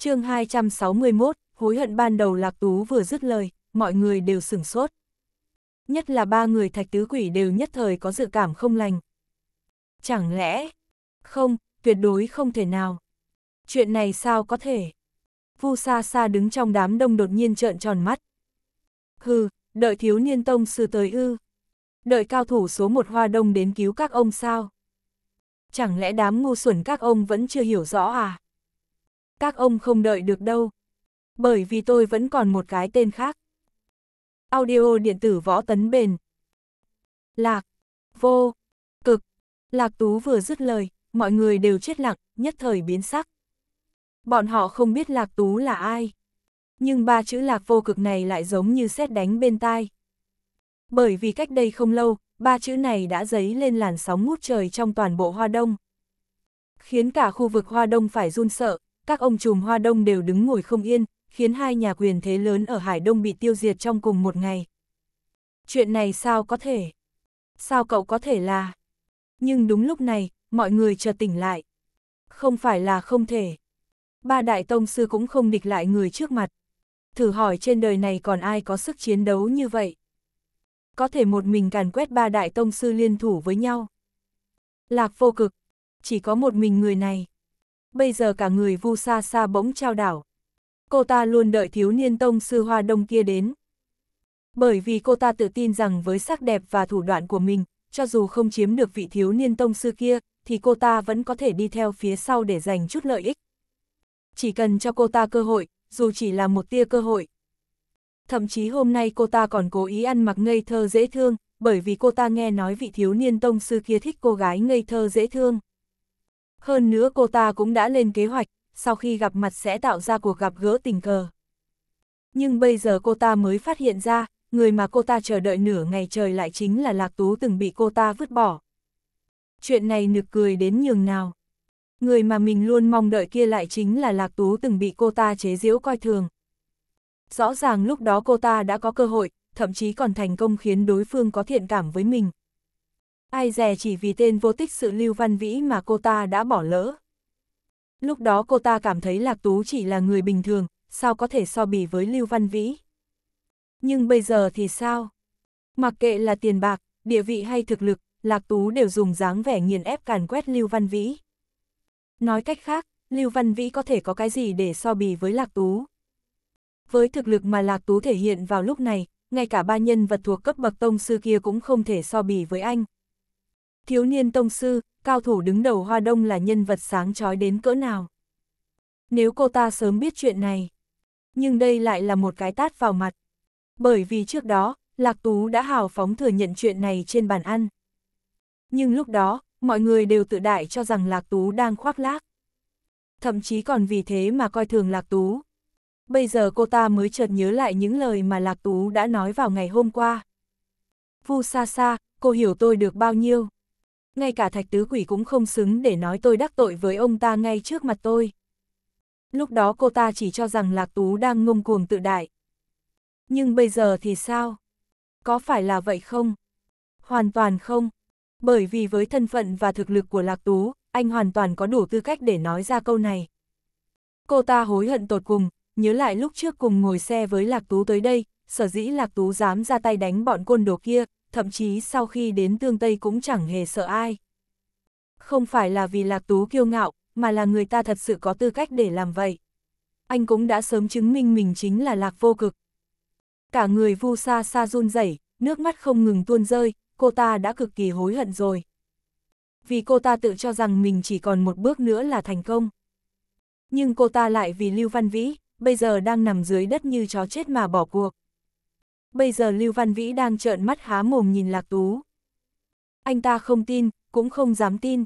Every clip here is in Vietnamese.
chương 261, hối hận ban đầu Lạc Tú vừa dứt lời, mọi người đều sửng sốt. Nhất là ba người thạch tứ quỷ đều nhất thời có dự cảm không lành. Chẳng lẽ? Không, tuyệt đối không thể nào. Chuyện này sao có thể? Vu Sa Sa đứng trong đám đông đột nhiên trợn tròn mắt. Hừ, đợi thiếu niên tông sư tới ư. Đợi cao thủ số một hoa đông đến cứu các ông sao? Chẳng lẽ đám ngu xuẩn các ông vẫn chưa hiểu rõ à? các ông không đợi được đâu. Bởi vì tôi vẫn còn một cái tên khác. Audio điện tử võ tấn bền. Lạc, vô, cực, Lạc Tú vừa dứt lời, mọi người đều chết lặng, nhất thời biến sắc. Bọn họ không biết Lạc Tú là ai. Nhưng ba chữ Lạc vô cực này lại giống như xét đánh bên tai. Bởi vì cách đây không lâu, ba chữ này đã dấy lên làn sóng ngút trời trong toàn bộ Hoa Đông. Khiến cả khu vực Hoa Đông phải run sợ, các ông trùm Hoa Đông đều đứng ngồi không yên, khiến hai nhà quyền thế lớn ở Hải Đông bị tiêu diệt trong cùng một ngày. Chuyện này sao có thể? Sao cậu có thể là? Nhưng đúng lúc này, mọi người chợt tỉnh lại. Không phải là không thể. Ba đại tông sư cũng không địch lại người trước mặt. Thử hỏi trên đời này còn ai có sức chiến đấu như vậy? Có thể một mình càn quét ba đại tông sư liên thủ với nhau. Lạc vô cực, chỉ có một mình người này bây giờ cả người Vu xa xa bỗng trao đảo. Cô ta luôn đợi thiếu niên tông sư Hoa Đông kia đến. Bởi vì cô ta tự tin rằng với sắc đẹp và thủ đoạn của mình, cho dù không chiếm được vị thiếu niên tông sư kia, thì cô ta vẫn có thể đi theo phía sau để giành chút lợi ích. Chỉ cần cho cô ta cơ hội, dù chỉ là một tia cơ hội. Thậm chí hôm nay cô ta còn cố ý ăn mặc ngây thơ dễ thương, bởi vì cô ta nghe nói vị thiếu niên tông sư kia thích cô gái ngây thơ dễ thương. Hơn nữa cô ta cũng đã lên kế hoạch, sau khi gặp mặt sẽ tạo ra cuộc gặp gỡ tình cờ. Nhưng bây giờ cô ta mới phát hiện ra, người mà cô ta chờ đợi nửa ngày trời lại chính là Lạc Tú từng bị cô ta vứt bỏ. Chuyện này nực cười đến nhường nào. Người mà mình luôn mong đợi kia lại chính là Lạc Tú từng bị cô ta chế giễu coi thường. Rõ ràng lúc đó cô ta đã có cơ hội, thậm chí còn thành công khiến đối phương có thiện cảm với mình. Ai dè chỉ vì tên vô tích sự Lưu Văn Vĩ mà cô ta đã bỏ lỡ. Lúc đó cô ta cảm thấy Lạc Tú chỉ là người bình thường, sao có thể so bì với Lưu Văn Vĩ. Nhưng bây giờ thì sao? Mặc kệ là tiền bạc, địa vị hay thực lực, Lạc Tú đều dùng dáng vẻ nghiền ép càn quét Lưu Văn Vĩ. Nói cách khác, Lưu Văn Vĩ có thể có cái gì để so bì với Lạc Tú. Với thực lực mà Lạc Tú thể hiện vào lúc này, ngay cả ba nhân vật thuộc cấp bậc tông sư kia cũng không thể so bì với anh, thiếu niên tông sư, cao thủ đứng đầu Hoa Đông là nhân vật sáng trói đến cỡ nào. Nếu cô ta sớm biết chuyện này, nhưng đây lại là một cái tát vào mặt. Bởi vì trước đó, Lạc Tú đã hào phóng thừa nhận chuyện này trên bàn ăn. Nhưng lúc đó, mọi người đều tự đại cho rằng Lạc Tú đang khoác lác. Thậm chí còn vì thế mà coi thường Lạc Tú. Bây giờ cô ta mới chợt nhớ lại những lời mà Lạc Tú đã nói vào ngày hôm qua. Vu xa xa, cô hiểu tôi được bao nhiêu ngay cả thạch tứ quỷ cũng không xứng để nói tôi đắc tội với ông ta ngay trước mặt tôi. Lúc đó cô ta chỉ cho rằng Lạc Tú đang ngông cuồng tự đại. Nhưng bây giờ thì sao? Có phải là vậy không? Hoàn toàn không. Bởi vì với thân phận và thực lực của Lạc Tú, anh hoàn toàn có đủ tư cách để nói ra câu này. Cô ta hối hận tột cùng, nhớ lại lúc trước cùng ngồi xe với Lạc Tú tới đây, sở dĩ Lạc Tú dám ra tay đánh bọn côn đồ kia, thậm chí sau khi đến tương Tây cũng chẳng hề sợ ai. Không phải là vì Lạc Tú kiêu ngạo, mà là người ta thật sự có tư cách để làm vậy. Anh cũng đã sớm chứng minh mình chính là Lạc vô cực. Cả người vu sa sa run rẩy, nước mắt không ngừng tuôn rơi, cô ta đã cực kỳ hối hận rồi. Vì cô ta tự cho rằng mình chỉ còn một bước nữa là thành công. Nhưng cô ta lại vì Lưu Văn Vĩ, bây giờ đang nằm dưới đất như chó chết mà bỏ cuộc. Bây giờ Lưu Văn Vĩ đang trợn mắt há mồm nhìn Lạc Tú. Anh ta không tin, cũng không dám tin.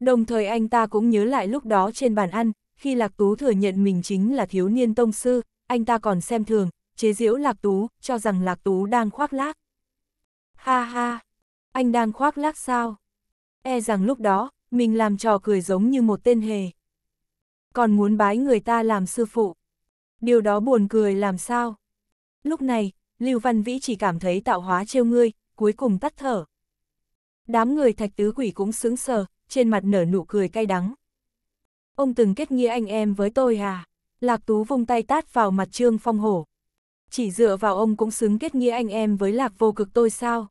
Đồng thời anh ta cũng nhớ lại lúc đó trên bàn ăn, khi Lạc Tú thừa nhận mình chính là thiếu niên tông sư, anh ta còn xem thường, chế giễu Lạc Tú, cho rằng Lạc Tú đang khoác lác. Ha ha, anh đang khoác lác sao? E rằng lúc đó, mình làm trò cười giống như một tên hề. Còn muốn bái người ta làm sư phụ. Điều đó buồn cười làm sao? Lúc này, Lưu Văn Vĩ chỉ cảm thấy tạo hóa trêu ngươi, cuối cùng tắt thở. Đám người thạch tứ quỷ cũng sướng sờ, trên mặt nở nụ cười cay đắng. Ông từng kết nghĩa anh em với tôi à? Lạc Tú vung tay tát vào mặt Trương Phong Hổ. Chỉ dựa vào ông cũng xứng kết nghĩa anh em với Lạc vô cực tôi sao?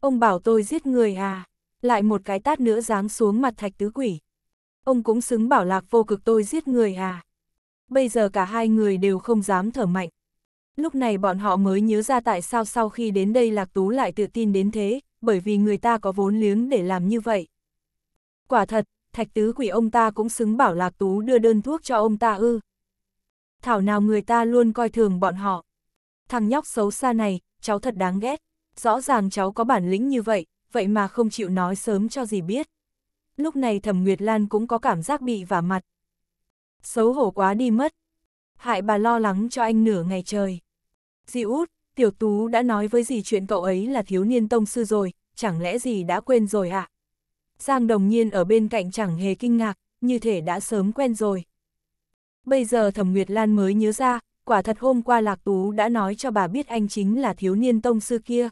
Ông bảo tôi giết người à? Lại một cái tát nữa giáng xuống mặt thạch tứ quỷ. Ông cũng xứng bảo Lạc vô cực tôi giết người à? Bây giờ cả hai người đều không dám thở mạnh. Lúc này bọn họ mới nhớ ra tại sao sau khi đến đây Lạc Tú lại tự tin đến thế, bởi vì người ta có vốn liếng để làm như vậy. Quả thật, thạch tứ quỷ ông ta cũng xứng bảo Lạc Tú đưa đơn thuốc cho ông ta ư. Thảo nào người ta luôn coi thường bọn họ. Thằng nhóc xấu xa này, cháu thật đáng ghét. Rõ ràng cháu có bản lĩnh như vậy, vậy mà không chịu nói sớm cho gì biết. Lúc này Thẩm Nguyệt Lan cũng có cảm giác bị vả mặt. Xấu hổ quá đi mất. Hại bà lo lắng cho anh nửa ngày trời. Di út, tiểu tú đã nói với gì chuyện cậu ấy là thiếu niên tông sư rồi, chẳng lẽ gì đã quên rồi hả? Giang đồng nhiên ở bên cạnh chẳng hề kinh ngạc, như thể đã sớm quen rồi. Bây giờ Thẩm Nguyệt Lan mới nhớ ra, quả thật hôm qua Lạc Tú đã nói cho bà biết anh chính là thiếu niên tông sư kia.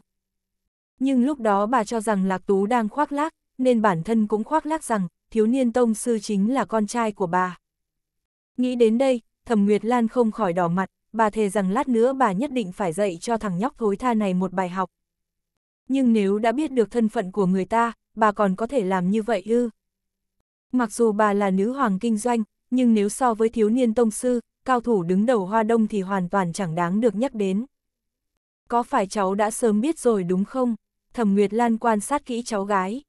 Nhưng lúc đó bà cho rằng Lạc Tú đang khoác lác, nên bản thân cũng khoác lác rằng thiếu niên tông sư chính là con trai của bà. Nghĩ đến đây, Thẩm Nguyệt Lan không khỏi đỏ mặt, bà thề rằng lát nữa bà nhất định phải dạy cho thằng nhóc thối tha này một bài học. Nhưng nếu đã biết được thân phận của người ta, bà còn có thể làm như vậy ư? Mặc dù bà là nữ hoàng kinh doanh, nhưng nếu so với thiếu niên tông sư, cao thủ đứng đầu Hoa Đông thì hoàn toàn chẳng đáng được nhắc đến. Có phải cháu đã sớm biết rồi đúng không? Thẩm Nguyệt Lan quan sát kỹ cháu gái.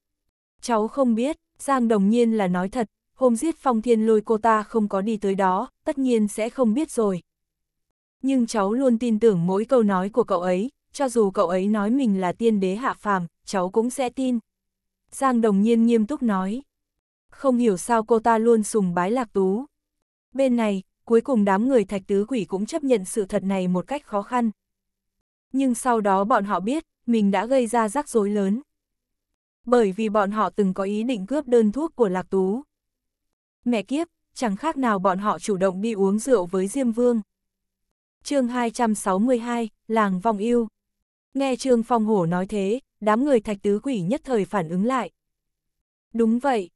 Cháu không biết, Giang đồng nhiên là nói thật, hôm giết phong thiên lôi cô ta không có đi tới đó, tất nhiên sẽ không biết rồi, nhưng cháu luôn tin tưởng mỗi câu nói của cậu ấy, cho dù cậu ấy nói mình là tiên đế hạ phàm, cháu cũng sẽ tin. Giang đồng nhiên nghiêm túc nói. Không hiểu sao cô ta luôn sùng bái lạc tú. Bên này, cuối cùng đám người thạch tứ quỷ cũng chấp nhận sự thật này một cách khó khăn. Nhưng sau đó bọn họ biết, mình đã gây ra rắc rối lớn. Bởi vì bọn họ từng có ý định cướp đơn thuốc của lạc tú. Mẹ kiếp, chẳng khác nào bọn họ chủ động đi uống rượu với Diêm Vương chương 262, Làng Vong Yêu. Nghe Trương Phong Hổ nói thế, đám người thạch tứ quỷ nhất thời phản ứng lại. Đúng vậy,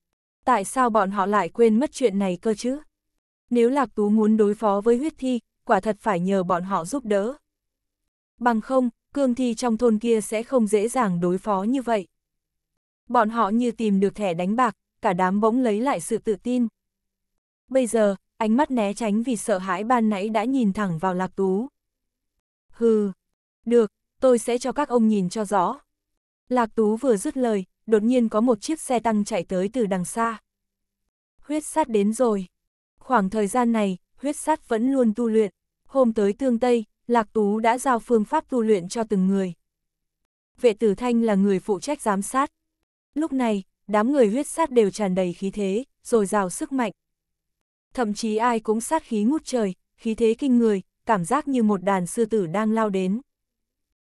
tại sao bọn họ lại quên mất chuyện này cơ chứ? Nếu Lạc Tú muốn đối phó với huyết thi, quả thật phải nhờ bọn họ giúp đỡ. Bằng không, cương thi trong thôn kia sẽ không dễ dàng đối phó như vậy. Bọn họ như tìm được thẻ đánh bạc, cả đám bỗng lấy lại sự tự tin. Bây giờ, ánh mắt né tránh vì sợ hãi ban nãy đã nhìn thẳng vào lạc tú. Hừ, được, tôi sẽ cho các ông nhìn cho rõ. Lạc tú vừa dứt lời, đột nhiên có một chiếc xe tăng chạy tới từ đằng xa. Huyết sát đến rồi. Khoảng thời gian này, huyết sát vẫn luôn tu luyện. Hôm tới tương Tây, Lạc Tú đã giao phương pháp tu luyện cho từng người. Vệ tử thanh là người phụ trách giám sát. Lúc này, đám người huyết sát đều tràn đầy khí thế, rồi rào sức mạnh thậm chí ai cũng sát khí ngút trời, khí thế kinh người, cảm giác như một đàn sư tử đang lao đến.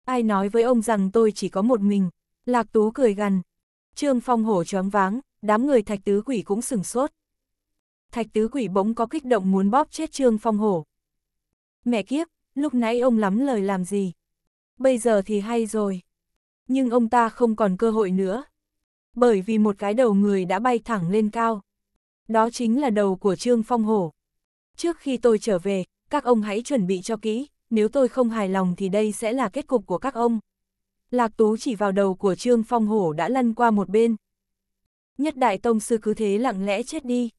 Ai nói với ông rằng tôi chỉ có một mình, Lạc Tú cười gằn. Trương Phong hổ choáng váng, đám người thạch tứ quỷ cũng sừng sốt. Thạch tứ quỷ bỗng có kích động muốn bóp chết Trương Phong hổ. Mẹ kiếp, lúc nãy ông lắm lời làm gì? Bây giờ thì hay rồi. Nhưng ông ta không còn cơ hội nữa. Bởi vì một cái đầu người đã bay thẳng lên cao đó chính là đầu của Trương Phong Hổ. Trước khi tôi trở về, các ông hãy chuẩn bị cho kỹ, nếu tôi không hài lòng thì đây sẽ là kết cục của các ông. Lạc Tú chỉ vào đầu của Trương Phong Hổ đã lăn qua một bên. Nhất Đại Tông Sư cứ thế lặng lẽ chết đi.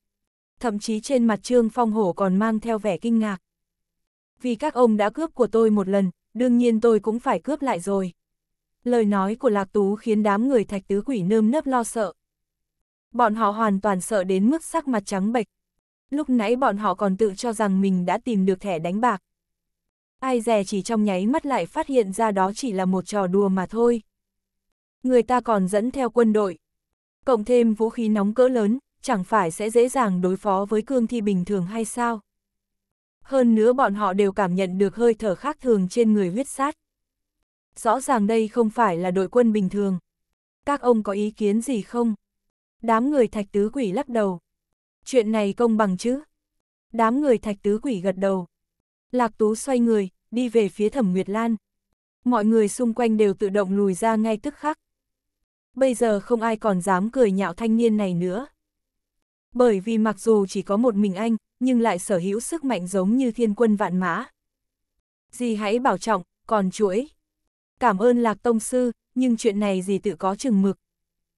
Thậm chí trên mặt Trương Phong Hổ còn mang theo vẻ kinh ngạc. Vì các ông đã cướp của tôi một lần, đương nhiên tôi cũng phải cướp lại rồi. Lời nói của Lạc Tú khiến đám người thạch tứ quỷ nơm nớp lo sợ. Bọn họ hoàn toàn sợ đến mức sắc mặt trắng bệch. Lúc nãy bọn họ còn tự cho rằng mình đã tìm được thẻ đánh bạc. Ai dè chỉ trong nháy mắt lại phát hiện ra đó chỉ là một trò đùa mà thôi. Người ta còn dẫn theo quân đội. Cộng thêm vũ khí nóng cỡ lớn, chẳng phải sẽ dễ dàng đối phó với cương thi bình thường hay sao? Hơn nữa bọn họ đều cảm nhận được hơi thở khác thường trên người huyết sát. Rõ ràng đây không phải là đội quân bình thường. Các ông có ý kiến gì không? Đám người thạch tứ quỷ lắc đầu. Chuyện này công bằng chứ? Đám người thạch tứ quỷ gật đầu. Lạc Tú xoay người, đi về phía thẩm Nguyệt Lan. Mọi người xung quanh đều tự động lùi ra ngay tức khắc. Bây giờ không ai còn dám cười nhạo thanh niên này nữa. Bởi vì mặc dù chỉ có một mình anh, nhưng lại sở hữu sức mạnh giống như thiên quân vạn mã. Dì hãy bảo trọng, còn chuỗi. Cảm ơn Lạc Tông Sư, nhưng chuyện này dì tự có chừng mực.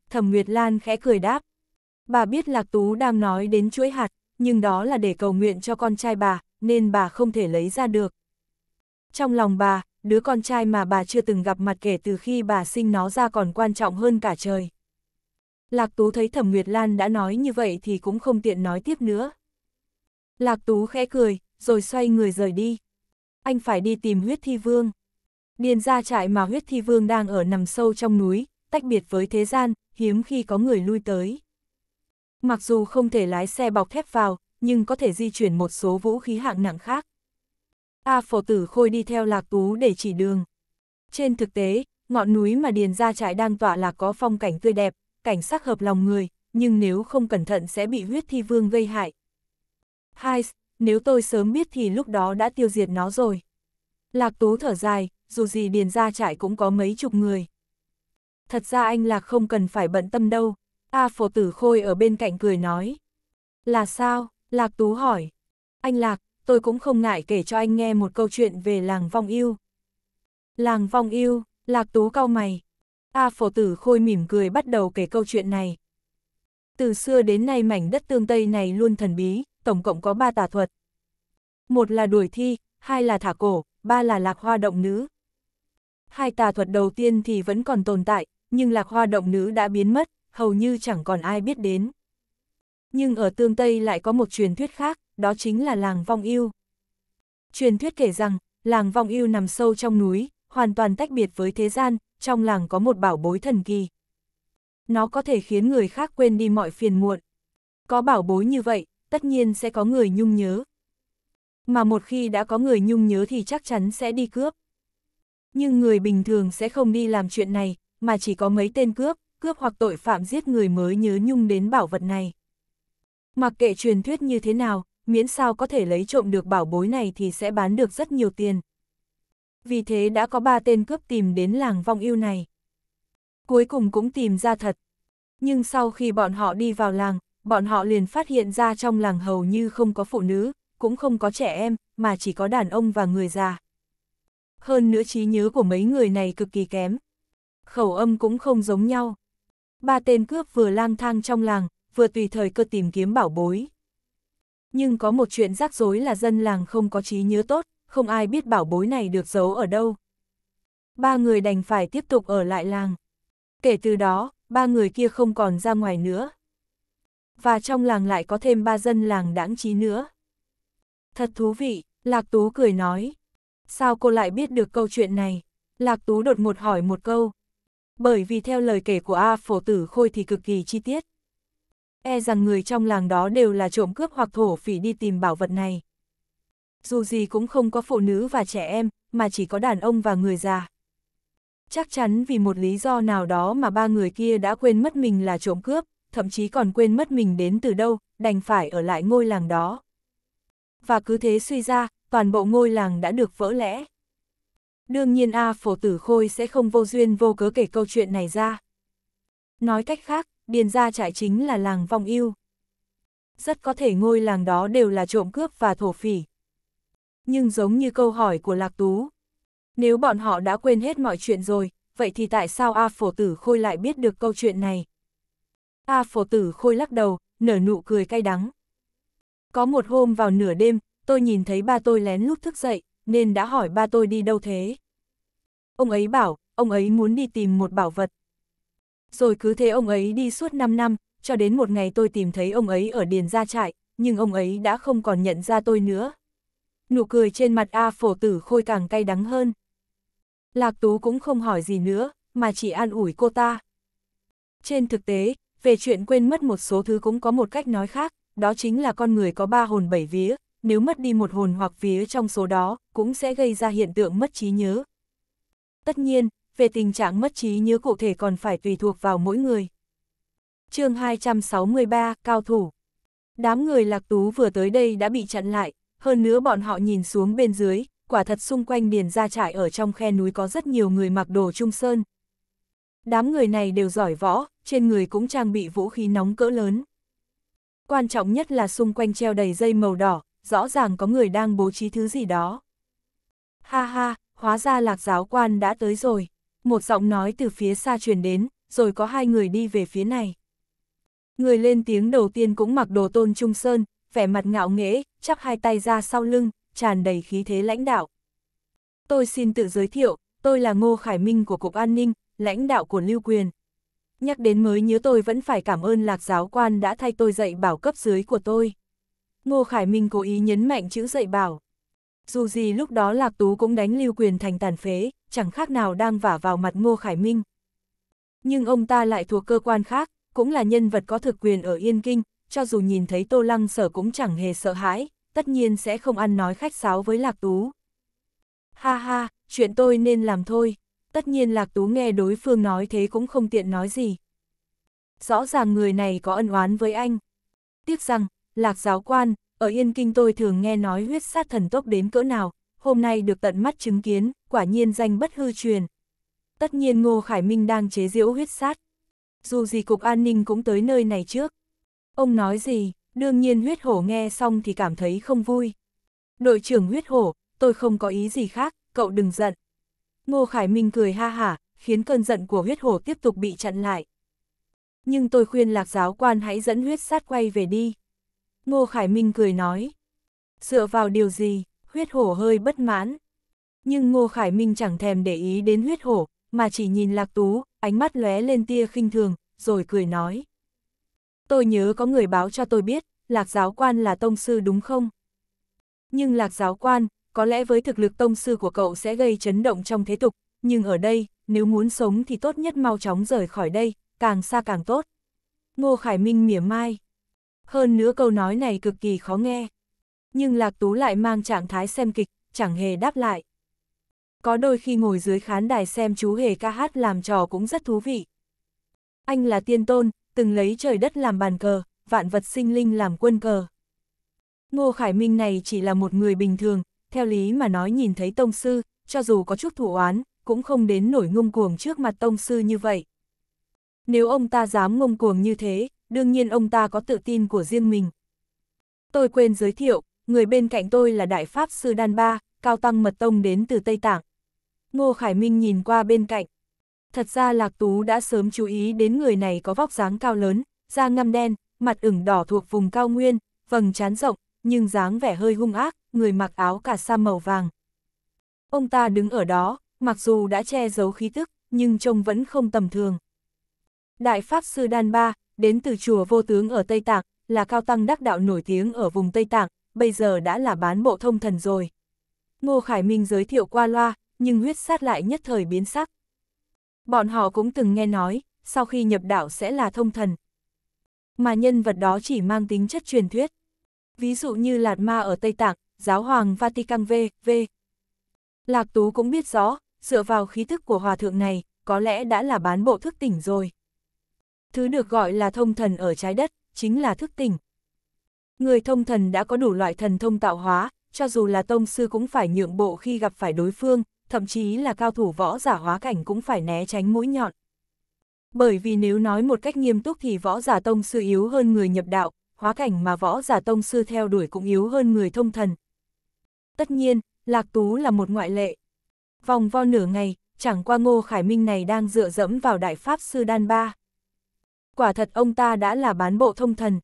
Thẩm Nguyệt Lan khẽ cười đáp. Bà biết Lạc Tú đang nói đến chuỗi hạt, nhưng đó là để cầu nguyện cho con trai bà, nên bà không thể lấy ra được. Trong lòng bà, đứa con trai mà bà chưa từng gặp mặt kể từ khi bà sinh nó ra còn quan trọng hơn cả trời. Lạc Tú thấy Thẩm Nguyệt Lan đã nói như vậy thì cũng không tiện nói tiếp nữa. Lạc Tú khẽ cười, rồi xoay người rời đi. Anh phải đi tìm huyết thi vương. Điền ra trại mà huyết thi vương đang ở nằm sâu trong núi, tách biệt với thế gian, hiếm khi có người lui tới. Mặc dù không thể lái xe bọc thép vào, nhưng có thể di chuyển một số vũ khí hạng nặng khác. A phổ tử khôi đi theo lạc tú để chỉ đường. Trên thực tế, ngọn núi mà Điền Gia Trại đang tỏa là có phong cảnh tươi đẹp, cảnh sắc hợp lòng người, nhưng nếu không cẩn thận sẽ bị huyết thi vương gây hại. Hai, nếu tôi sớm biết thì lúc đó đã tiêu diệt nó rồi. Lạc Tú thở dài, dù gì Điền Gia Trại cũng có mấy chục người thật ra anh Lạc không cần phải bận tâm đâu. A phổ tử khôi ở bên cạnh cười nói. Là sao? Lạc Tú hỏi. Anh Lạc, tôi cũng không ngại kể cho anh nghe một câu chuyện về làng vong yêu. Làng vong yêu, Lạc Tú cau mày. A phổ tử khôi mỉm cười bắt đầu kể câu chuyện này. Từ xưa đến nay mảnh đất tương Tây này luôn thần bí, tổng cộng có ba tà thuật. Một là đuổi thi, hai là thả cổ, ba là lạc hoa động nữ. Hai tà thuật đầu tiên thì vẫn còn tồn tại, nhưng lạc hoa động nữ đã biến mất, hầu như chẳng còn ai biết đến. Nhưng ở tương Tây lại có một truyền thuyết khác, đó chính là làng Vong Yêu. Truyền thuyết kể rằng, làng Vong Yêu nằm sâu trong núi, hoàn toàn tách biệt với thế gian, trong làng có một bảo bối thần kỳ. Nó có thể khiến người khác quên đi mọi phiền muộn. Có bảo bối như vậy, tất nhiên sẽ có người nhung nhớ. Mà một khi đã có người nhung nhớ thì chắc chắn sẽ đi cướp. Nhưng người bình thường sẽ không đi làm chuyện này, mà chỉ có mấy tên cướp, cướp hoặc tội phạm giết người mới nhớ nhung đến bảo vật này. Mặc kệ truyền thuyết như thế nào, miễn sao có thể lấy trộm được bảo bối này thì sẽ bán được rất nhiều tiền. Vì thế đã có ba tên cướp tìm đến làng vong yêu này. Cuối cùng cũng tìm ra thật. Nhưng sau khi bọn họ đi vào làng, bọn họ liền phát hiện ra trong làng hầu như không có phụ nữ, cũng không có trẻ em, mà chỉ có đàn ông và người già. Hơn nữa trí nhớ của mấy người này cực kỳ kém, khẩu âm cũng không giống nhau. Ba tên cướp vừa lang thang trong làng, vừa tùy thời cơ tìm kiếm bảo bối. Nhưng có một chuyện rắc rối là dân làng không có trí nhớ tốt, không ai biết bảo bối này được giấu ở đâu. Ba người đành phải tiếp tục ở lại làng. Kể từ đó, ba người kia không còn ra ngoài nữa. Và trong làng lại có thêm ba dân làng đáng trí nữa. Thật thú vị, Lạc Tú cười nói. Sao cô lại biết được câu chuyện này? Lạc Tú đột ngột hỏi một câu bởi vì theo lời kể của A phổ tử khôi thì cực kỳ chi tiết. E rằng người trong làng đó đều là trộm cướp hoặc thổ phỉ đi tìm bảo vật này. Dù gì cũng không có phụ nữ và trẻ em, mà chỉ có đàn ông và người già. Chắc chắn vì một lý do nào đó mà ba người kia đã quên mất mình là trộm cướp, thậm chí còn quên mất mình đến từ đâu, đành phải ở lại ngôi làng đó. Và cứ thế suy ra, toàn bộ ngôi làng đã được vỡ lẽ. Đương nhiên A Phổ Tử Khôi sẽ không vô duyên vô cớ kể câu chuyện này ra. Nói cách khác, Điền Gia trại chính là làng vong yêu. Rất có thể ngôi làng đó đều là trộm cướp và thổ phỉ. Nhưng giống như câu hỏi của Lạc Tú, nếu bọn họ đã quên hết mọi chuyện rồi, vậy thì tại sao A Phổ Tử Khôi lại biết được câu chuyện này? A Phổ Tử Khôi lắc đầu, nở nụ cười cay đắng. Có một hôm vào nửa đêm, tôi nhìn thấy ba tôi lén lút thức dậy nên đã hỏi ba tôi đi đâu thế. Ông ấy bảo, ông ấy muốn đi tìm một bảo vật. Rồi cứ thế ông ấy đi suốt 5 năm, cho đến một ngày tôi tìm thấy ông ấy ở Điền Gia Trại, nhưng ông ấy đã không còn nhận ra tôi nữa. Nụ cười trên mặt A phổ tử khôi càng cay đắng hơn. Lạc Tú cũng không hỏi gì nữa, mà chỉ an ủi cô ta. Trên thực tế, về chuyện quên mất một số thứ cũng có một cách nói khác, đó chính là con người có ba hồn bảy vía, nếu mất đi một hồn hoặc vía trong số đó, cũng sẽ gây ra hiện tượng mất trí nhớ. Tất nhiên, về tình trạng mất trí nhớ cụ thể còn phải tùy thuộc vào mỗi người. chương 263, Cao Thủ Đám người lạc tú vừa tới đây đã bị chặn lại, hơn nữa bọn họ nhìn xuống bên dưới, quả thật xung quanh điền ra trải ở trong khe núi có rất nhiều người mặc đồ trung sơn. Đám người này đều giỏi võ, trên người cũng trang bị vũ khí nóng cỡ lớn. Quan trọng nhất là xung quanh treo đầy dây màu đỏ, rõ ràng có người đang bố trí thứ gì đó. Ha ha, hóa ra lạc giáo quan đã tới rồi. Một giọng nói từ phía xa truyền đến, rồi có hai người đi về phía này. Người lên tiếng đầu tiên cũng mặc đồ tôn trung sơn, vẻ mặt ngạo nghễ, chắp hai tay ra sau lưng, tràn đầy khí thế lãnh đạo. Tôi xin tự giới thiệu, tôi là Ngô Khải Minh của Cục An ninh, lãnh đạo của Lưu Quyền. Nhắc đến mới nhớ tôi vẫn phải cảm ơn lạc giáo quan đã thay tôi dạy bảo cấp dưới của tôi. Ngô Khải Minh cố ý nhấn mạnh chữ dạy bảo. Dù gì lúc đó Lạc Tú cũng đánh lưu quyền thành tàn phế, chẳng khác nào đang vả vào mặt Ngô Khải Minh. Nhưng ông ta lại thuộc cơ quan khác, cũng là nhân vật có thực quyền ở Yên Kinh, cho dù nhìn thấy Tô Lăng Sở cũng chẳng hề sợ hãi, tất nhiên sẽ không ăn nói khách sáo với Lạc Tú. Ha ha, chuyện tôi nên làm thôi. Tất nhiên Lạc Tú nghe đối phương nói thế cũng không tiện nói gì. Rõ ràng người này có ân oán với anh. Tiếc rằng, Lạc giáo quan, ở Yên Kinh tôi thường nghe nói huyết sát thần tốc đến cỡ nào, hôm nay được tận mắt chứng kiến, quả nhiên danh bất hư truyền. Tất nhiên Ngô Khải Minh đang chế diễu huyết sát. Dù gì Cục An ninh cũng tới nơi này trước. Ông nói gì, đương nhiên huyết hổ nghe xong thì cảm thấy không vui. Đội trưởng huyết hổ, tôi không có ý gì khác, cậu đừng giận. Ngô Khải Minh cười ha hả, khiến cơn giận của huyết hổ tiếp tục bị chặn lại. Nhưng tôi khuyên lạc giáo quan hãy dẫn huyết sát quay về đi. Ngô Khải Minh cười nói. Dựa vào điều gì, huyết hổ hơi bất mãn. Nhưng Ngô Khải Minh chẳng thèm để ý đến huyết hổ, mà chỉ nhìn Lạc Tú, ánh mắt lóe lên tia khinh thường, rồi cười nói. Tôi nhớ có người báo cho tôi biết, Lạc giáo quan là tông sư đúng không? Nhưng Lạc giáo quan, có lẽ với thực lực tông sư của cậu sẽ gây chấn động trong thế tục, nhưng ở đây, nếu muốn sống thì tốt nhất mau chóng rời khỏi đây, càng xa càng tốt. Ngô Khải Minh mỉa mai hơn nữa câu nói này cực kỳ khó nghe. Nhưng Lạc Tú lại mang trạng thái xem kịch, chẳng hề đáp lại. Có đôi khi ngồi dưới khán đài xem chú hề ca hát làm trò cũng rất thú vị. Anh là tiên tôn, từng lấy trời đất làm bàn cờ, vạn vật sinh linh làm quân cờ. Ngô Khải Minh này chỉ là một người bình thường, theo lý mà nói nhìn thấy tông sư, cho dù có chút thủ oán, cũng không đến nổi ngông cuồng trước mặt tông sư như vậy. Nếu ông ta dám ngông cuồng như thế, đương nhiên ông ta có tự tin của riêng mình. Tôi quên giới thiệu, người bên cạnh tôi là Đại Pháp Sư Đan Ba, cao tăng mật tông đến từ Tây Tạng. Ngô Khải Minh nhìn qua bên cạnh. Thật ra Lạc Tú đã sớm chú ý đến người này có vóc dáng cao lớn, da ngăm đen, mặt ửng đỏ thuộc vùng cao nguyên, vầng trán rộng, nhưng dáng vẻ hơi hung ác, người mặc áo cà sa màu vàng. Ông ta đứng ở đó, mặc dù đã che giấu khí tức, nhưng trông vẫn không tầm thường. Đại Pháp Sư Đan Ba, đến từ chùa Vô Tướng ở Tây Tạng, là cao tăng đắc đạo nổi tiếng ở vùng Tây Tạng, bây giờ đã là bán bộ thông thần rồi. Ngô Khải Minh giới thiệu qua loa, nhưng huyết sát lại nhất thời biến sắc. Bọn họ cũng từng nghe nói, sau khi nhập đạo sẽ là thông thần. Mà nhân vật đó chỉ mang tính chất truyền thuyết. Ví dụ như Lạt Ma ở Tây Tạng, Giáo Hoàng Vatican V, V. Lạc Tú cũng biết rõ, dựa vào khí thức của hòa thượng này, có lẽ đã là bán bộ thức tỉnh rồi. Thứ được gọi là thông thần ở trái đất, chính là thức tỉnh. Người thông thần đã có đủ loại thần thông tạo hóa, cho dù là tông sư cũng phải nhượng bộ khi gặp phải đối phương, thậm chí là cao thủ võ giả hóa cảnh cũng phải né tránh mũi nhọn. Bởi vì nếu nói một cách nghiêm túc thì võ giả tông sư yếu hơn người nhập đạo, hóa cảnh mà võ giả tông sư theo đuổi cũng yếu hơn người thông thần. Tất nhiên, Lạc Tú là một ngoại lệ. Vòng vo nửa ngày, chẳng qua Ngô Khải Minh này đang dựa dẫm vào Đại Pháp Sư Đan Ba quả thật ông ta đã là bán bộ thông thần.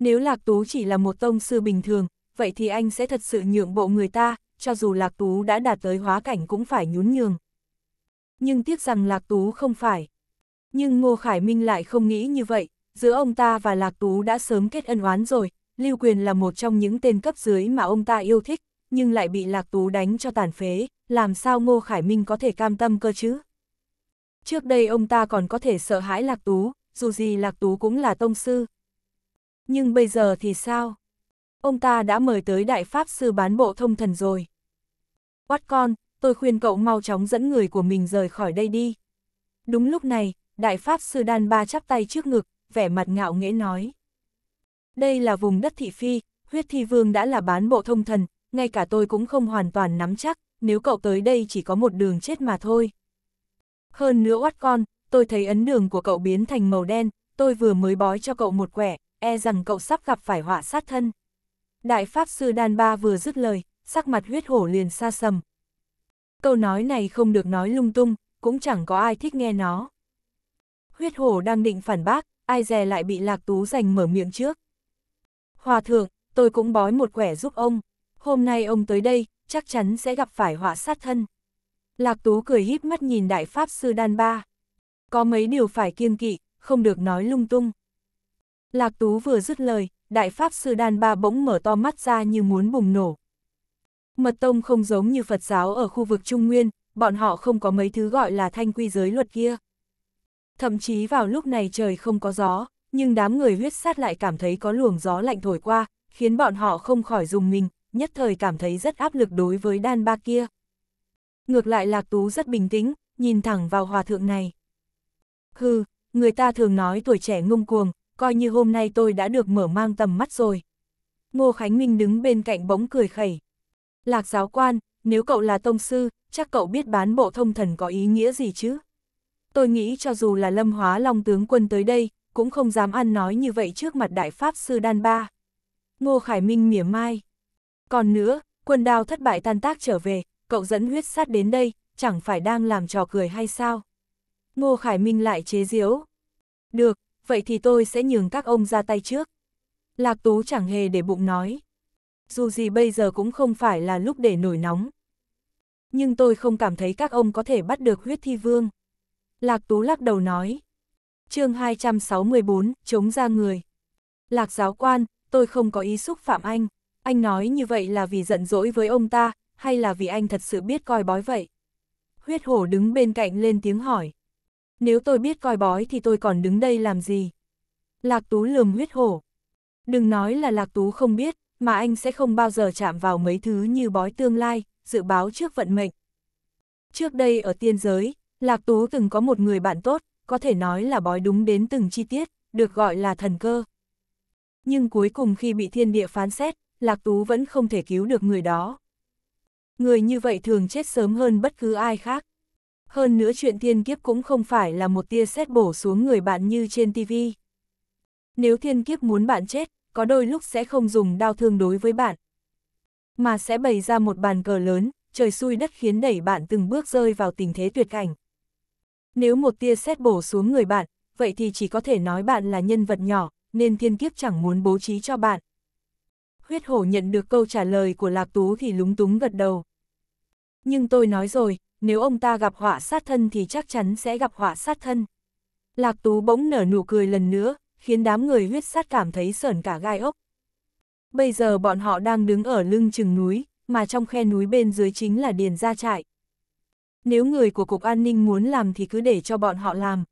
Nếu Lạc Tú chỉ là một tông sư bình thường, vậy thì anh sẽ thật sự nhượng bộ người ta, cho dù Lạc Tú đã đạt tới hóa cảnh cũng phải nhún nhường. Nhưng tiếc rằng Lạc Tú không phải. Nhưng Ngô Khải Minh lại không nghĩ như vậy, giữa ông ta và Lạc Tú đã sớm kết ân oán rồi, Lưu Quyền là một trong những tên cấp dưới mà ông ta yêu thích, nhưng lại bị Lạc Tú đánh cho tàn phế, làm sao Ngô Khải Minh có thể cam tâm cơ chứ? Trước đây ông ta còn có thể sợ hãi Lạc Tú, dù gì Lạc Tú cũng là tông sư. Nhưng bây giờ thì sao? Ông ta đã mời tới Đại Pháp Sư bán bộ thông thần rồi. Quát con, tôi khuyên cậu mau chóng dẫn người của mình rời khỏi đây đi. Đúng lúc này, Đại Pháp Sư Đan Ba chắp tay trước ngực, vẻ mặt ngạo nghễ nói. Đây là vùng đất thị phi, huyết thi vương đã là bán bộ thông thần, ngay cả tôi cũng không hoàn toàn nắm chắc, nếu cậu tới đây chỉ có một đường chết mà thôi. Hơn nữa oát con, tôi thấy ấn đường của cậu biến thành màu đen, tôi vừa mới bói cho cậu một quẻ, e rằng cậu sắp gặp phải họa sát thân. Đại Pháp Sư Đan Ba vừa dứt lời, sắc mặt huyết hổ liền xa sầm. Câu nói này không được nói lung tung, cũng chẳng có ai thích nghe nó. Huyết hổ đang định phản bác, ai dè lại bị Lạc Tú giành mở miệng trước. Hòa thượng, tôi cũng bói một quẻ giúp ông. Hôm nay ông tới đây, chắc chắn sẽ gặp phải họa sát thân. Lạc Tú cười híp mắt nhìn Đại Pháp Sư Đan Ba có mấy điều phải kiêng kỵ, không được nói lung tung. Lạc Tú vừa dứt lời, Đại Pháp Sư Đan Ba bỗng mở to mắt ra như muốn bùng nổ. Mật Tông không giống như Phật giáo ở khu vực Trung Nguyên, bọn họ không có mấy thứ gọi là thanh quy giới luật kia. Thậm chí vào lúc này trời không có gió, nhưng đám người huyết sát lại cảm thấy có luồng gió lạnh thổi qua, khiến bọn họ không khỏi dùng mình, nhất thời cảm thấy rất áp lực đối với đan ba kia. Ngược lại Lạc Tú rất bình tĩnh, nhìn thẳng vào hòa thượng này. Hừ, người ta thường nói tuổi trẻ ngông cuồng, coi như hôm nay tôi đã được mở mang tầm mắt rồi. Ngô Khánh Minh đứng bên cạnh bỗng cười khẩy. Lạc giáo quan, nếu cậu là tông sư, chắc cậu biết bán bộ thông thần có ý nghĩa gì chứ? Tôi nghĩ cho dù là lâm hóa long tướng quân tới đây, cũng không dám ăn nói như vậy trước mặt đại pháp sư Đan Ba. Ngô Khải Minh mỉa mai. Còn nữa, quân đao thất bại tan tác trở về, cậu dẫn huyết sát đến đây, chẳng phải đang làm trò cười hay sao? Ngô Khải Minh lại chế giễu. Được, vậy thì tôi sẽ nhường các ông ra tay trước. Lạc Tú chẳng hề để bụng nói. Dù gì bây giờ cũng không phải là lúc để nổi nóng. Nhưng tôi không cảm thấy các ông có thể bắt được huyết thi vương. Lạc Tú lắc đầu nói. chương 264, chống ra người. Lạc giáo quan, tôi không có ý xúc phạm anh. Anh nói như vậy là vì giận dỗi với ông ta, hay là vì anh thật sự biết coi bói vậy? Huyết hổ đứng bên cạnh lên tiếng hỏi nếu tôi biết coi bói thì tôi còn đứng đây làm gì? Lạc Tú lườm huyết hổ. Đừng nói là Lạc Tú không biết, mà anh sẽ không bao giờ chạm vào mấy thứ như bói tương lai, dự báo trước vận mệnh. Trước đây ở tiên giới, Lạc Tú từng có một người bạn tốt, có thể nói là bói đúng đến từng chi tiết, được gọi là thần cơ. Nhưng cuối cùng khi bị thiên địa phán xét, Lạc Tú vẫn không thể cứu được người đó. Người như vậy thường chết sớm hơn bất cứ ai khác hơn nữa chuyện thiên kiếp cũng không phải là một tia xét bổ xuống người bạn như trên TV. Nếu thiên kiếp muốn bạn chết, có đôi lúc sẽ không dùng đau thương đối với bạn, mà sẽ bày ra một bàn cờ lớn, trời xui đất khiến đẩy bạn từng bước rơi vào tình thế tuyệt cảnh. Nếu một tia xét bổ xuống người bạn, vậy thì chỉ có thể nói bạn là nhân vật nhỏ, nên thiên kiếp chẳng muốn bố trí cho bạn. Huyết hổ nhận được câu trả lời của Lạc Tú thì lúng túng gật đầu. Nhưng tôi nói rồi, nếu ông ta gặp họa sát thân thì chắc chắn sẽ gặp họa sát thân. Lạc Tú bỗng nở nụ cười lần nữa, khiến đám người huyết sát cảm thấy sởn cả gai ốc. Bây giờ bọn họ đang đứng ở lưng chừng núi, mà trong khe núi bên dưới chính là Điền Gia Trại. Nếu người của Cục An ninh muốn làm thì cứ để cho bọn họ làm.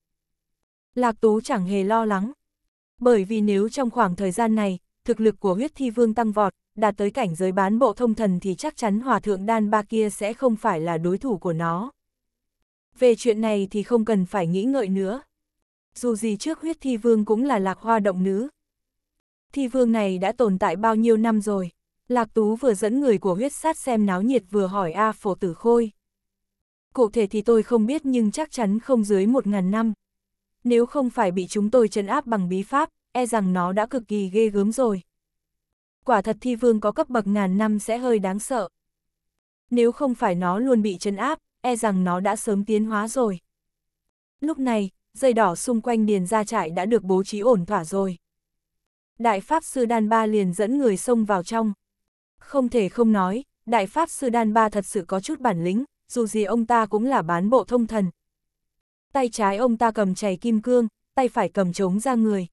Lạc Tú chẳng hề lo lắng. Bởi vì nếu trong khoảng thời gian này, thực lực của huyết thi vương tăng vọt, đạt tới cảnh giới bán bộ thông thần thì chắc chắn hòa thượng đan ba kia sẽ không phải là đối thủ của nó. Về chuyện này thì không cần phải nghĩ ngợi nữa. Dù gì trước huyết thi vương cũng là lạc hoa động nữ. Thi vương này đã tồn tại bao nhiêu năm rồi. Lạc Tú vừa dẫn người của huyết sát xem náo nhiệt vừa hỏi A Phổ Tử Khôi. Cụ thể thì tôi không biết nhưng chắc chắn không dưới một ngàn năm. Nếu không phải bị chúng tôi trấn áp bằng bí pháp, e rằng nó đã cực kỳ ghê gớm rồi quả thật thi vương có cấp bậc ngàn năm sẽ hơi đáng sợ. Nếu không phải nó luôn bị chấn áp, e rằng nó đã sớm tiến hóa rồi. Lúc này, dây đỏ xung quanh điền ra trại đã được bố trí ổn thỏa rồi. Đại Pháp Sư Đan Ba liền dẫn người xông vào trong. Không thể không nói, Đại Pháp Sư Đan Ba thật sự có chút bản lĩnh, dù gì ông ta cũng là bán bộ thông thần. Tay trái ông ta cầm chày kim cương, tay phải cầm trống ra người,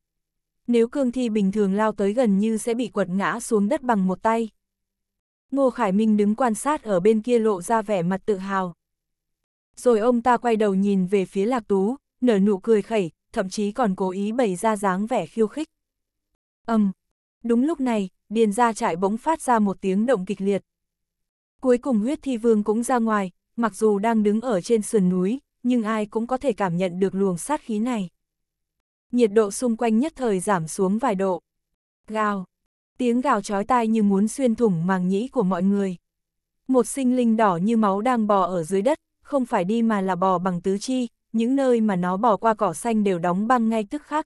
nếu cương thi bình thường lao tới gần như sẽ bị quật ngã xuống đất bằng một tay. Ngô Khải Minh đứng quan sát ở bên kia lộ ra vẻ mặt tự hào. Rồi ông ta quay đầu nhìn về phía Lạc Tú, nở nụ cười khẩy, thậm chí còn cố ý bày ra dáng vẻ khiêu khích. Âm! Um, đúng lúc này, điền ra trại bỗng phát ra một tiếng động kịch liệt. Cuối cùng huyết thi vương cũng ra ngoài, mặc dù đang đứng ở trên sườn núi, nhưng ai cũng có thể cảm nhận được luồng sát khí này. Nhiệt độ xung quanh nhất thời giảm xuống vài độ. Gào. Tiếng gào chói tai như muốn xuyên thủng màng nhĩ của mọi người. Một sinh linh đỏ như máu đang bò ở dưới đất, không phải đi mà là bò bằng tứ chi, những nơi mà nó bò qua cỏ xanh đều đóng băng ngay tức khắc.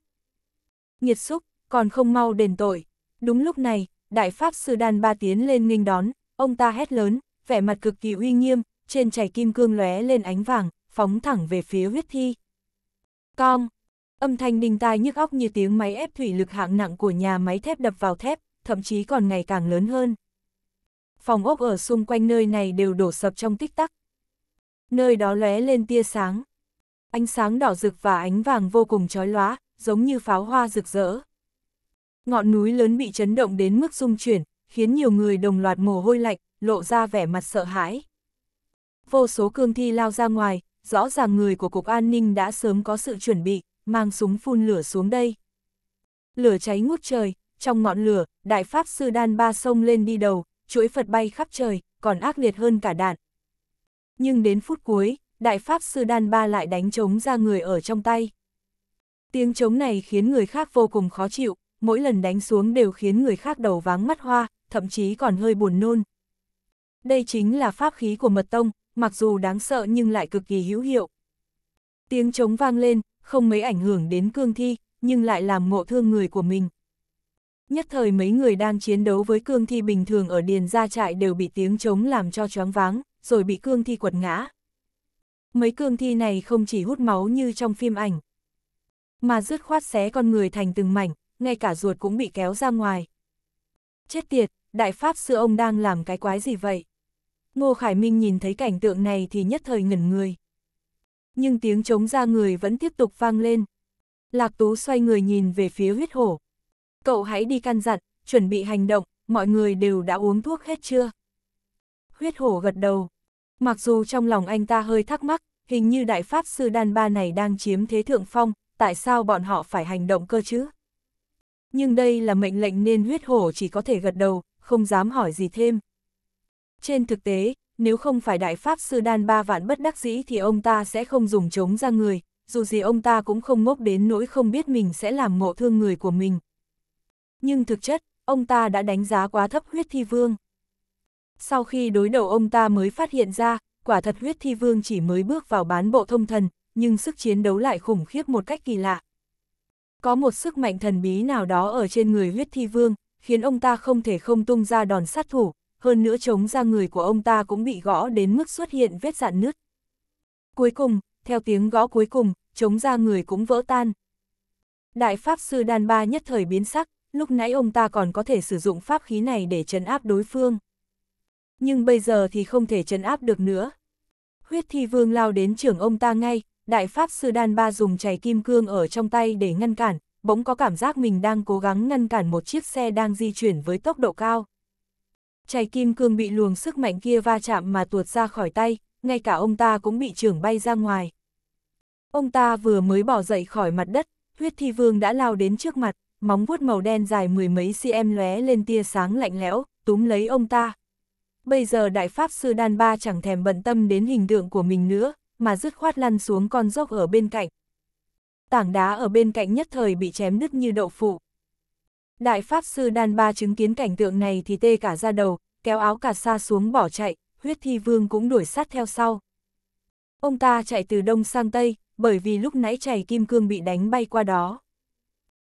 Nhiệt xúc, còn không mau đền tội. Đúng lúc này, Đại Pháp Sư Đan Ba tiến lên nghênh đón, ông ta hét lớn, vẻ mặt cực kỳ uy nghiêm, trên chảy kim cương lóe lên ánh vàng, phóng thẳng về phía huyết thi. Cong! Âm thanh đình tai nhức óc như tiếng máy ép thủy lực hạng nặng của nhà máy thép đập vào thép, thậm chí còn ngày càng lớn hơn. Phòng ốc ở xung quanh nơi này đều đổ sập trong tích tắc. Nơi đó lóe lên tia sáng. Ánh sáng đỏ rực và ánh vàng vô cùng chói lóa, giống như pháo hoa rực rỡ. Ngọn núi lớn bị chấn động đến mức rung chuyển, khiến nhiều người đồng loạt mồ hôi lạnh, lộ ra vẻ mặt sợ hãi. Vô số cương thi lao ra ngoài, rõ ràng người của Cục An ninh đã sớm có sự chuẩn bị mang súng phun lửa xuống đây. Lửa cháy ngút trời, trong ngọn lửa, Đại Pháp Sư Đan Ba sông lên đi đầu, chuỗi Phật bay khắp trời, còn ác liệt hơn cả đạn. Nhưng đến phút cuối, Đại Pháp Sư Đan Ba lại đánh trống ra người ở trong tay. Tiếng trống này khiến người khác vô cùng khó chịu, mỗi lần đánh xuống đều khiến người khác đầu váng mắt hoa, thậm chí còn hơi buồn nôn. Đây chính là pháp khí của mật tông, mặc dù đáng sợ nhưng lại cực kỳ hữu hiệu. Tiếng trống vang lên, không mấy ảnh hưởng đến cương thi, nhưng lại làm ngộ thương người của mình. Nhất thời mấy người đang chiến đấu với cương thi bình thường ở điền gia trại đều bị tiếng trống làm cho choáng váng, rồi bị cương thi quật ngã. Mấy cương thi này không chỉ hút máu như trong phim ảnh, mà rứt khoát xé con người thành từng mảnh, ngay cả ruột cũng bị kéo ra ngoài. Chết tiệt, đại pháp sư ông đang làm cái quái gì vậy? Ngô Khải Minh nhìn thấy cảnh tượng này thì nhất thời ngẩn người nhưng tiếng chống ra người vẫn tiếp tục vang lên. Lạc Tú xoay người nhìn về phía huyết hổ. Cậu hãy đi căn dặn, chuẩn bị hành động, mọi người đều đã uống thuốc hết chưa? Huyết hổ gật đầu. Mặc dù trong lòng anh ta hơi thắc mắc, hình như đại pháp sư đan ba này đang chiếm thế thượng phong, tại sao bọn họ phải hành động cơ chứ? Nhưng đây là mệnh lệnh nên huyết hổ chỉ có thể gật đầu, không dám hỏi gì thêm. Trên thực tế, nếu không phải Đại Pháp Sư Đan ba vạn bất đắc dĩ thì ông ta sẽ không dùng chống ra người, dù gì ông ta cũng không ngốc đến nỗi không biết mình sẽ làm ngộ thương người của mình. Nhưng thực chất, ông ta đã đánh giá quá thấp huyết thi vương. Sau khi đối đầu ông ta mới phát hiện ra, quả thật huyết thi vương chỉ mới bước vào bán bộ thông thần, nhưng sức chiến đấu lại khủng khiếp một cách kỳ lạ. Có một sức mạnh thần bí nào đó ở trên người huyết thi vương, khiến ông ta không thể không tung ra đòn sát thủ, hơn nữa chống ra người của ông ta cũng bị gõ đến mức xuất hiện vết dạn nứt. Cuối cùng, theo tiếng gõ cuối cùng, chống ra người cũng vỡ tan. Đại Pháp Sư Đan Ba nhất thời biến sắc, lúc nãy ông ta còn có thể sử dụng pháp khí này để trấn áp đối phương. Nhưng bây giờ thì không thể trấn áp được nữa. Huyết Thi Vương lao đến trưởng ông ta ngay, Đại Pháp Sư Đan Ba dùng chày kim cương ở trong tay để ngăn cản, bỗng có cảm giác mình đang cố gắng ngăn cản một chiếc xe đang di chuyển với tốc độ cao. Chày kim cương bị luồng sức mạnh kia va chạm mà tuột ra khỏi tay, ngay cả ông ta cũng bị trưởng bay ra ngoài. Ông ta vừa mới bỏ dậy khỏi mặt đất, huyết thi vương đã lao đến trước mặt, móng vuốt màu đen dài mười mấy cm lóe lên tia sáng lạnh lẽo, túm lấy ông ta. Bây giờ đại pháp sư Đan Ba chẳng thèm bận tâm đến hình tượng của mình nữa, mà dứt khoát lăn xuống con dốc ở bên cạnh. Tảng đá ở bên cạnh nhất thời bị chém đứt như đậu phụ. Đại Pháp Sư Đan Ba chứng kiến cảnh tượng này thì tê cả ra đầu, kéo áo cả sa xuống bỏ chạy, huyết thi vương cũng đuổi sát theo sau. Ông ta chạy từ đông sang tây, bởi vì lúc nãy chảy kim cương bị đánh bay qua đó.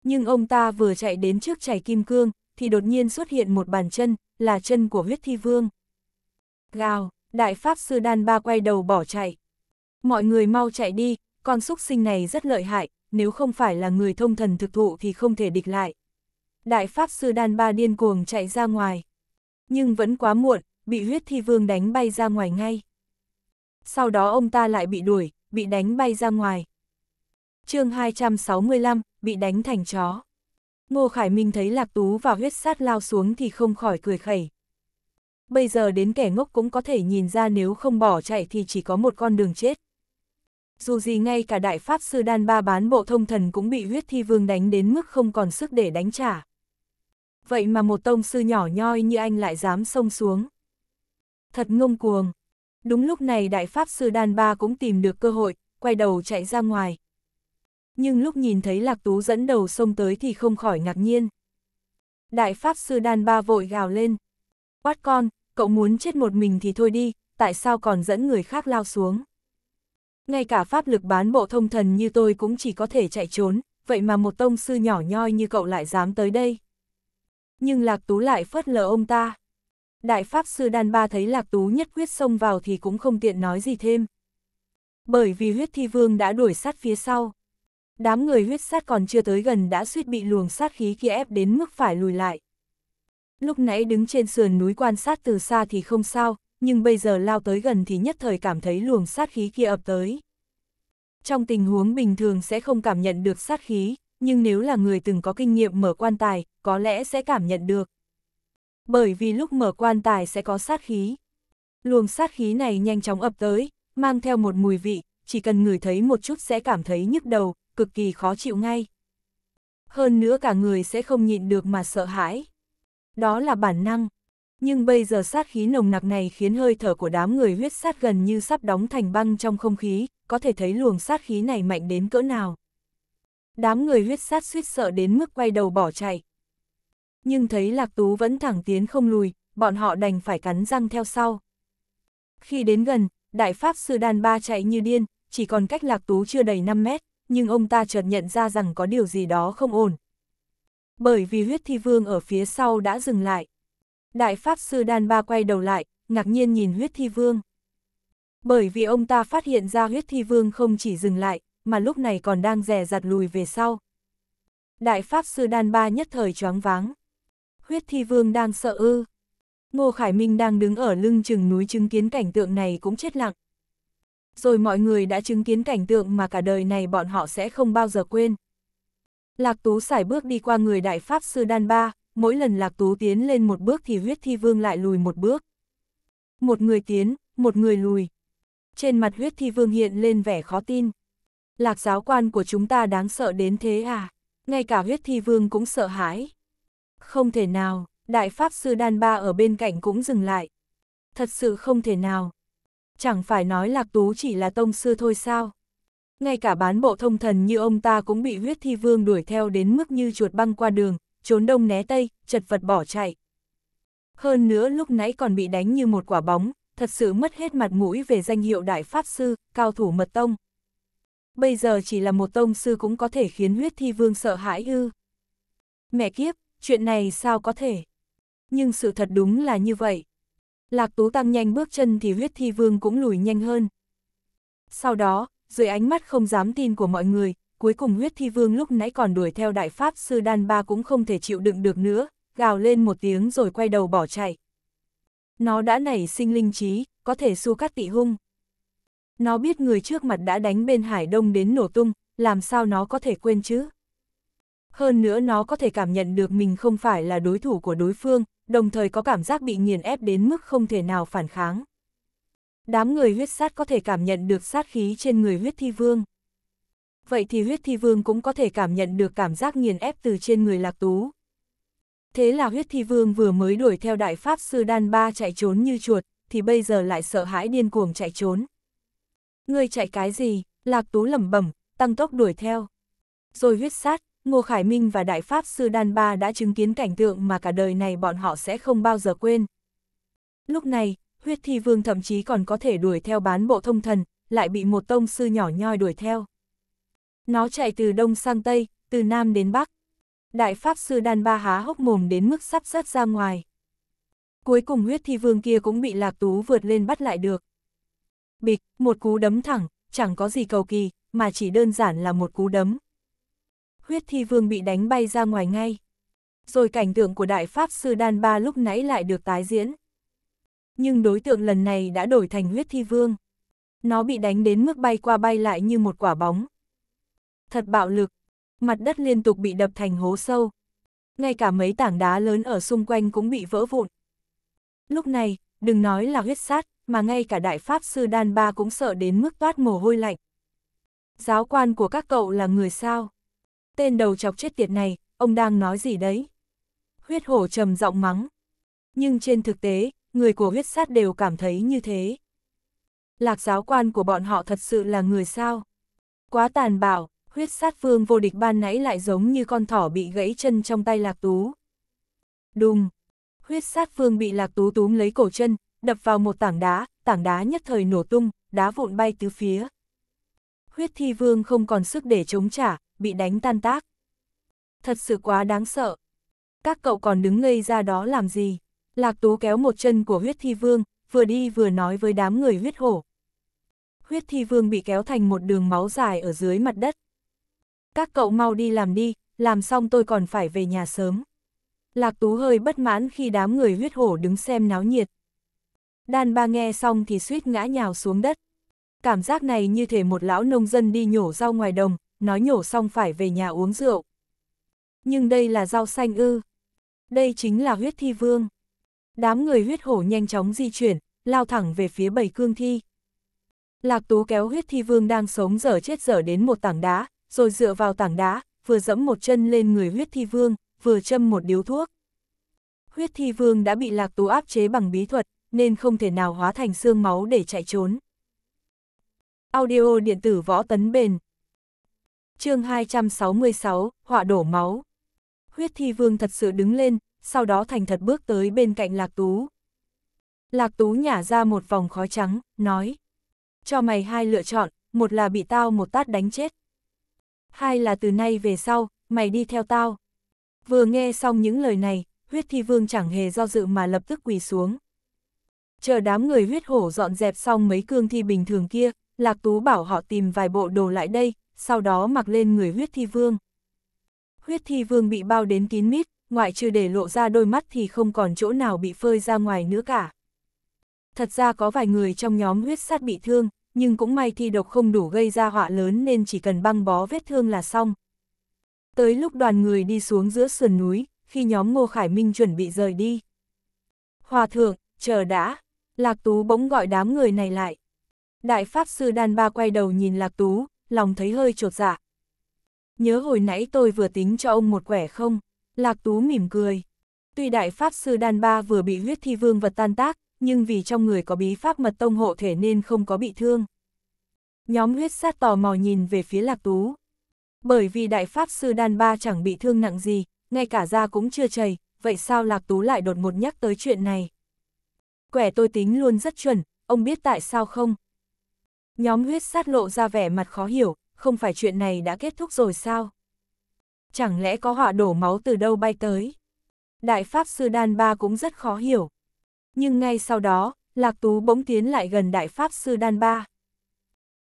Nhưng ông ta vừa chạy đến trước chảy kim cương, thì đột nhiên xuất hiện một bàn chân, là chân của huyết thi vương. Gào, đại pháp sư đan ba quay đầu bỏ chạy. Mọi người mau chạy đi, con xúc sinh này rất lợi hại, nếu không phải là người thông thần thực thụ thì không thể địch lại đại pháp sư đàn ba điên cuồng chạy ra ngoài. Nhưng vẫn quá muộn, bị huyết thi vương đánh bay ra ngoài ngay. Sau đó ông ta lại bị đuổi, bị đánh bay ra ngoài. chương 265, bị đánh thành chó. Ngô Khải Minh thấy Lạc Tú và huyết sát lao xuống thì không khỏi cười khẩy. Bây giờ đến kẻ ngốc cũng có thể nhìn ra nếu không bỏ chạy thì chỉ có một con đường chết. Dù gì ngay cả đại pháp sư đan ba bán bộ thông thần cũng bị huyết thi vương đánh đến mức không còn sức để đánh trả vậy mà một tông sư nhỏ nhoi như anh lại dám xông xuống. Thật ngông cuồng. Đúng lúc này đại pháp sư đan ba cũng tìm được cơ hội, quay đầu chạy ra ngoài. Nhưng lúc nhìn thấy Lạc Tú dẫn đầu xông tới thì không khỏi ngạc nhiên. Đại pháp sư đan ba vội gào lên. Quát con, cậu muốn chết một mình thì thôi đi, tại sao còn dẫn người khác lao xuống? Ngay cả pháp lực bán bộ thông thần như tôi cũng chỉ có thể chạy trốn, vậy mà một tông sư nhỏ nhoi như cậu lại dám tới đây. Nhưng Lạc Tú lại phớt lờ ông ta. Đại Pháp Sư Đan Ba thấy Lạc Tú nhất quyết xông vào thì cũng không tiện nói gì thêm. Bởi vì huyết thi vương đã đuổi sát phía sau. Đám người huyết sát còn chưa tới gần đã suýt bị luồng sát khí kia ép đến mức phải lùi lại. Lúc nãy đứng trên sườn núi quan sát từ xa thì không sao, nhưng bây giờ lao tới gần thì nhất thời cảm thấy luồng sát khí kia ập tới. Trong tình huống bình thường sẽ không cảm nhận được sát khí, nhưng nếu là người từng có kinh nghiệm mở quan tài, có lẽ sẽ cảm nhận được. Bởi vì lúc mở quan tài sẽ có sát khí. Luồng sát khí này nhanh chóng ập tới, mang theo một mùi vị, chỉ cần người thấy một chút sẽ cảm thấy nhức đầu, cực kỳ khó chịu ngay. Hơn nữa cả người sẽ không nhịn được mà sợ hãi. Đó là bản năng. Nhưng bây giờ sát khí nồng nặc này khiến hơi thở của đám người huyết sát gần như sắp đóng thành băng trong không khí, có thể thấy luồng sát khí này mạnh đến cỡ nào đám người huyết sát suýt sợ đến mức quay đầu bỏ chạy. Nhưng thấy Lạc Tú vẫn thẳng tiến không lùi, bọn họ đành phải cắn răng theo sau. Khi đến gần, Đại Pháp Sư đan Ba chạy như điên, chỉ còn cách Lạc Tú chưa đầy 5 mét, nhưng ông ta chợt nhận ra rằng có điều gì đó không ổn. Bởi vì huyết thi vương ở phía sau đã dừng lại. Đại Pháp Sư Đan Ba quay đầu lại, ngạc nhiên nhìn huyết thi vương. Bởi vì ông ta phát hiện ra huyết thi vương không chỉ dừng lại, mà lúc này còn đang rè rặt lùi về sau. Đại Pháp Sư Đan Ba nhất thời choáng váng. Huyết Thi Vương đang sợ ư. Ngô Khải Minh đang đứng ở lưng chừng núi chứng kiến cảnh tượng này cũng chết lặng. Rồi mọi người đã chứng kiến cảnh tượng mà cả đời này bọn họ sẽ không bao giờ quên. Lạc Tú xài bước đi qua người Đại Pháp Sư Đan Ba, mỗi lần Lạc Tú tiến lên một bước thì huyết thi vương lại lùi một bước. Một người tiến, một người lùi. Trên mặt huyết thi vương hiện lên vẻ khó tin. Lạc giáo quan của chúng ta đáng sợ đến thế à? Ngay cả huyết thi vương cũng sợ hãi. Không thể nào, đại pháp sư đan ba ở bên cạnh cũng dừng lại. Thật sự không thể nào. Chẳng phải nói lạc tú chỉ là tông sư thôi sao? Ngay cả bán bộ thông thần như ông ta cũng bị huyết thi vương đuổi theo đến mức như chuột băng qua đường, trốn đông né tây, chật vật bỏ chạy. Hơn nữa lúc nãy còn bị đánh như một quả bóng, thật sự mất hết mặt mũi về danh hiệu đại pháp sư, cao thủ mật tông bây giờ chỉ là một tông sư cũng có thể khiến huyết thi vương sợ hãi ư. Mẹ kiếp, chuyện này sao có thể? Nhưng sự thật đúng là như vậy. Lạc Tú tăng nhanh bước chân thì huyết thi vương cũng lùi nhanh hơn. Sau đó, dưới ánh mắt không dám tin của mọi người, cuối cùng huyết thi vương lúc nãy còn đuổi theo đại pháp sư đan ba cũng không thể chịu đựng được nữa, gào lên một tiếng rồi quay đầu bỏ chạy. Nó đã nảy sinh linh trí, có thể su cắt tị hung. Nó biết người trước mặt đã đánh bên Hải Đông đến nổ tung, làm sao nó có thể quên chứ? Hơn nữa nó có thể cảm nhận được mình không phải là đối thủ của đối phương, đồng thời có cảm giác bị nghiền ép đến mức không thể nào phản kháng. Đám người huyết sát có thể cảm nhận được sát khí trên người huyết thi vương. Vậy thì huyết thi vương cũng có thể cảm nhận được cảm giác nghiền ép từ trên người lạc tú. Thế là huyết thi vương vừa mới đuổi theo đại pháp sư đan ba chạy trốn như chuột, thì bây giờ lại sợ hãi điên cuồng chạy trốn. Ngươi chạy cái gì? Lạc Tú lẩm bẩm, tăng tốc đuổi theo. Rồi huyết sát, Ngô Khải Minh và Đại Pháp Sư Đan Ba đã chứng kiến cảnh tượng mà cả đời này bọn họ sẽ không bao giờ quên. Lúc này, huyết thi vương thậm chí còn có thể đuổi theo bán bộ thông thần, lại bị một tông sư nhỏ nhoi đuổi theo. Nó chạy từ đông sang tây, từ nam đến bắc. Đại Pháp Sư Đan Ba há hốc mồm đến mức sắp rớt ra ngoài. Cuối cùng huyết thi vương kia cũng bị lạc tú vượt lên bắt lại được. Bịch, một cú đấm thẳng, chẳng có gì cầu kỳ, mà chỉ đơn giản là một cú đấm. Huyết thi vương bị đánh bay ra ngoài ngay. Rồi cảnh tượng của Đại Pháp Sư Đan Ba lúc nãy lại được tái diễn. Nhưng đối tượng lần này đã đổi thành huyết thi vương. Nó bị đánh đến mức bay qua bay lại như một quả bóng. Thật bạo lực, mặt đất liên tục bị đập thành hố sâu. Ngay cả mấy tảng đá lớn ở xung quanh cũng bị vỡ vụn. Lúc này, đừng nói là huyết sát, mà ngay cả đại pháp sư đan ba cũng sợ đến mức toát mồ hôi lạnh. Giáo quan của các cậu là người sao? Tên đầu chọc chết tiệt này, ông đang nói gì đấy? Huyết hổ trầm giọng mắng. Nhưng trên thực tế, người của huyết sát đều cảm thấy như thế. Lạc giáo quan của bọn họ thật sự là người sao? Quá tàn bạo, huyết sát vương vô địch ban nãy lại giống như con thỏ bị gãy chân trong tay lạc tú. Đùng! Huyết sát vương bị lạc tú túm lấy cổ chân, đập vào một tảng đá, tảng đá nhất thời nổ tung, đá vụn bay tứ phía. Huyết thi vương không còn sức để chống trả, bị đánh tan tác. Thật sự quá đáng sợ. Các cậu còn đứng ngây ra đó làm gì? Lạc Tú kéo một chân của huyết thi vương, vừa đi vừa nói với đám người huyết hổ. Huyết thi vương bị kéo thành một đường máu dài ở dưới mặt đất. Các cậu mau đi làm đi, làm xong tôi còn phải về nhà sớm. Lạc Tú hơi bất mãn khi đám người huyết hổ đứng xem náo nhiệt. Đan Ba nghe xong thì suýt ngã nhào xuống đất. Cảm giác này như thể một lão nông dân đi nhổ rau ngoài đồng, nói nhổ xong phải về nhà uống rượu. Nhưng đây là rau xanh ư. Đây chính là huyết thi vương. Đám người huyết hổ nhanh chóng di chuyển, lao thẳng về phía bầy cương thi. Lạc Tú kéo huyết thi vương đang sống dở chết dở đến một tảng đá, rồi dựa vào tảng đá, vừa dẫm một chân lên người huyết thi vương, vừa châm một điếu thuốc. Huyết thi vương đã bị Lạc Tú áp chế bằng bí thuật, nên không thể nào hóa thành xương máu để chạy trốn. Audio điện tử võ tấn bền chương 266, họa đổ máu. Huyết thi vương thật sự đứng lên, sau đó thành thật bước tới bên cạnh Lạc Tú. Lạc Tú nhả ra một vòng khói trắng, nói. Cho mày hai lựa chọn, một là bị tao một tát đánh chết. Hai là từ nay về sau, mày đi theo tao. Vừa nghe xong những lời này, huyết thi vương chẳng hề do dự mà lập tức quỳ xuống chờ đám người huyết hổ dọn dẹp xong mấy cương thi bình thường kia, Lạc Tú bảo họ tìm vài bộ đồ lại đây, sau đó mặc lên người huyết thi vương. Huyết thi vương bị bao đến kín mít, ngoại trừ để lộ ra đôi mắt thì không còn chỗ nào bị phơi ra ngoài nữa cả. Thật ra có vài người trong nhóm huyết sát bị thương, nhưng cũng may thi độc không đủ gây ra họa lớn nên chỉ cần băng bó vết thương là xong. Tới lúc đoàn người đi xuống giữa sườn núi, khi nhóm Ngô Khải Minh chuẩn bị rời đi. Hòa thượng, chờ đã, Lạc Tú bỗng gọi đám người này lại. Đại Pháp Sư Đan Ba quay đầu nhìn Lạc Tú, lòng thấy hơi trột dạ. Nhớ hồi nãy tôi vừa tính cho ông một quẻ không? Lạc Tú mỉm cười. Tuy Đại Pháp Sư Đan Ba vừa bị huyết thi vương vật tan tác, nhưng vì trong người có bí pháp mật tông hộ thể nên không có bị thương. Nhóm huyết sát tò mò nhìn về phía Lạc Tú. Bởi vì Đại Pháp Sư Đan Ba chẳng bị thương nặng gì, ngay cả da cũng chưa chảy, vậy sao Lạc Tú lại đột ngột nhắc tới chuyện này? quẻ tôi tính luôn rất chuẩn, ông biết tại sao không? Nhóm huyết sát lộ ra vẻ mặt khó hiểu, không phải chuyện này đã kết thúc rồi sao? Chẳng lẽ có họa đổ máu từ đâu bay tới? Đại Pháp Sư Đan Ba cũng rất khó hiểu. Nhưng ngay sau đó, Lạc Tú bỗng tiến lại gần Đại Pháp Sư Đan Ba.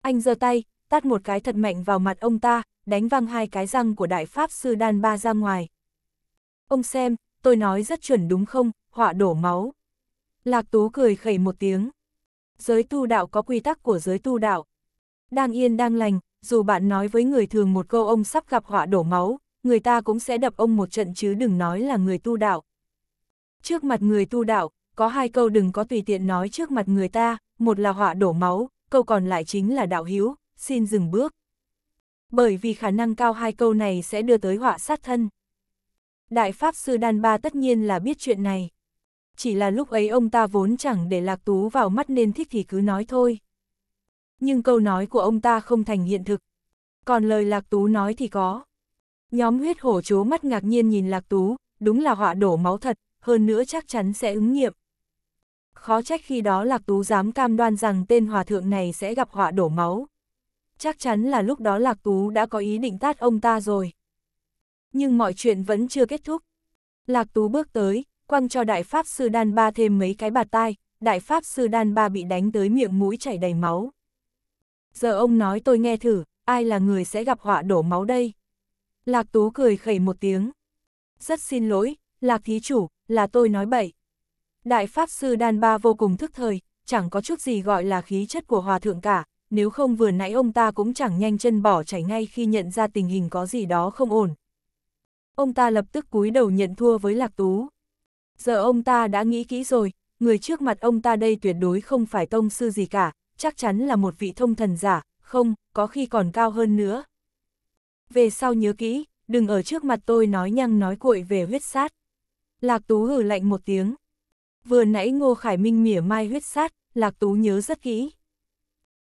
Anh giơ tay, tát một cái thật mạnh vào mặt ông ta, đánh văng hai cái răng của Đại Pháp Sư Đan Ba ra ngoài. Ông xem, tôi nói rất chuẩn đúng không, họa đổ máu. Lạc Tú cười khẩy một tiếng. Giới tu đạo có quy tắc của giới tu đạo. Đang yên đang lành, dù bạn nói với người thường một câu ông sắp gặp họa đổ máu, người ta cũng sẽ đập ông một trận chứ đừng nói là người tu đạo. Trước mặt người tu đạo, có hai câu đừng có tùy tiện nói trước mặt người ta, một là họa đổ máu, câu còn lại chính là đạo hiếu, xin dừng bước. Bởi vì khả năng cao hai câu này sẽ đưa tới họa sát thân. Đại Pháp Sư Đan Ba tất nhiên là biết chuyện này chỉ là lúc ấy ông ta vốn chẳng để Lạc Tú vào mắt nên thích thì cứ nói thôi. Nhưng câu nói của ông ta không thành hiện thực. Còn lời Lạc Tú nói thì có. Nhóm huyết hổ chố mắt ngạc nhiên nhìn Lạc Tú, đúng là họa đổ máu thật, hơn nữa chắc chắn sẽ ứng nghiệm. Khó trách khi đó Lạc Tú dám cam đoan rằng tên hòa thượng này sẽ gặp họa đổ máu. Chắc chắn là lúc đó Lạc Tú đã có ý định tát ông ta rồi. Nhưng mọi chuyện vẫn chưa kết thúc. Lạc Tú bước tới, quăng cho đại pháp sư đan ba thêm mấy cái bạt tai, đại pháp sư đan ba bị đánh tới miệng mũi chảy đầy máu. Giờ ông nói tôi nghe thử, ai là người sẽ gặp họa đổ máu đây? Lạc Tú cười khẩy một tiếng. Rất xin lỗi, Lạc Thí Chủ, là tôi nói bậy. Đại Pháp Sư Đan Ba vô cùng thức thời, chẳng có chút gì gọi là khí chất của Hòa Thượng cả, nếu không vừa nãy ông ta cũng chẳng nhanh chân bỏ chảy ngay khi nhận ra tình hình có gì đó không ổn. Ông ta lập tức cúi đầu nhận thua với Lạc Tú. Giờ ông ta đã nghĩ kỹ rồi, người trước mặt ông ta đây tuyệt đối không phải tông sư gì cả, chắc chắn là một vị thông thần giả, không, có khi còn cao hơn nữa. Về sau nhớ kỹ, đừng ở trước mặt tôi nói nhăng nói cội về huyết sát. Lạc Tú hử lạnh một tiếng. Vừa nãy Ngô Khải Minh mỉa mai huyết sát, Lạc Tú nhớ rất kỹ.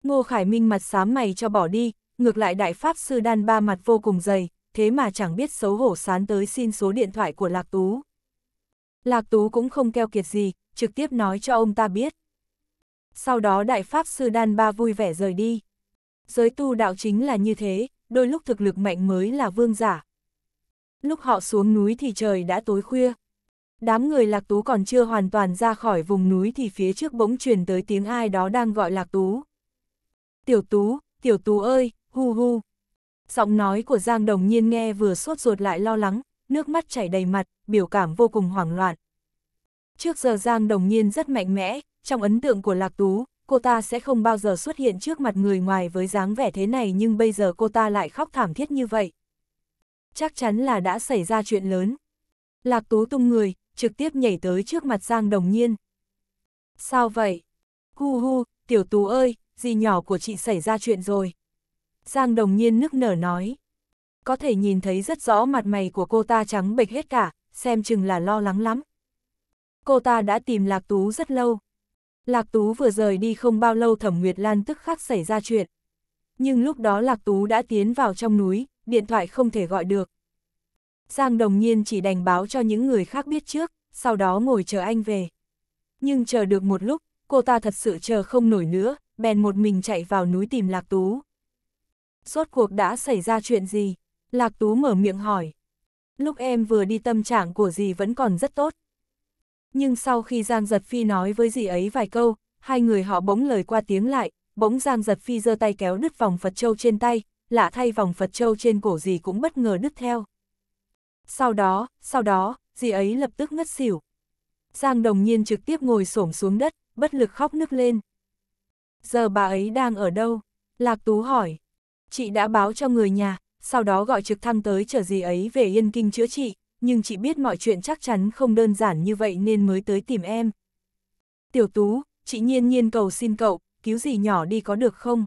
Ngô Khải Minh mặt xám mày cho bỏ đi, ngược lại Đại Pháp Sư Đan ba mặt vô cùng dày, thế mà chẳng biết xấu hổ sán tới xin số điện thoại của Lạc Tú. Lạc Tú cũng không keo kiệt gì, trực tiếp nói cho ông ta biết. Sau đó Đại Pháp Sư Đan Ba vui vẻ rời đi. Giới tu đạo chính là như thế, đôi lúc thực lực mạnh mới là vương giả. Lúc họ xuống núi thì trời đã tối khuya. Đám người Lạc Tú còn chưa hoàn toàn ra khỏi vùng núi thì phía trước bỗng truyền tới tiếng ai đó đang gọi Lạc Tú. Tiểu Tú, Tiểu Tú ơi, hu hu. Giọng nói của Giang Đồng Nhiên nghe vừa sốt ruột lại lo lắng, nước mắt chảy đầy mặt, biểu cảm vô cùng hoảng loạn. Trước giờ Giang Đồng Nhiên rất mạnh mẽ, trong ấn tượng của Lạc Tú, cô ta sẽ không bao giờ xuất hiện trước mặt người ngoài với dáng vẻ thế này nhưng bây giờ cô ta lại khóc thảm thiết như vậy. Chắc chắn là đã xảy ra chuyện lớn. Lạc Tú tung người, trực tiếp nhảy tới trước mặt Giang Đồng Nhiên. Sao vậy? Hu hu, tiểu Tú ơi, gì nhỏ của chị xảy ra chuyện rồi. Giang Đồng Nhiên nức nở nói có thể nhìn thấy rất rõ mặt mày của cô ta trắng bệch hết cả, xem chừng là lo lắng lắm. Cô ta đã tìm Lạc Tú rất lâu. Lạc Tú vừa rời đi không bao lâu Thẩm Nguyệt Lan tức khắc xảy ra chuyện. Nhưng lúc đó Lạc Tú đã tiến vào trong núi, điện thoại không thể gọi được. Giang đồng nhiên chỉ đành báo cho những người khác biết trước, sau đó ngồi chờ anh về. Nhưng chờ được một lúc, cô ta thật sự chờ không nổi nữa, bèn một mình chạy vào núi tìm Lạc Tú. Rốt cuộc đã xảy ra chuyện gì? Lạc Tú mở miệng hỏi. Lúc em vừa đi tâm trạng của dì vẫn còn rất tốt. Nhưng sau khi Giang Giật Phi nói với dì ấy vài câu, hai người họ bỗng lời qua tiếng lại, bỗng Giang Giật Phi giơ tay kéo đứt vòng Phật Châu trên tay, lạ thay vòng Phật Châu trên cổ dì cũng bất ngờ đứt theo. Sau đó, sau đó, dì ấy lập tức ngất xỉu. Giang đồng nhiên trực tiếp ngồi xổm xuống đất, bất lực khóc nức lên. Giờ bà ấy đang ở đâu? Lạc Tú hỏi. Chị đã báo cho người nhà, sau đó gọi trực thăng tới chở gì ấy về Yên Kinh chữa trị, nhưng chị biết mọi chuyện chắc chắn không đơn giản như vậy nên mới tới tìm em. Tiểu Tú, chị nhiên nhiên cầu xin cậu, cứu gì nhỏ đi có được không?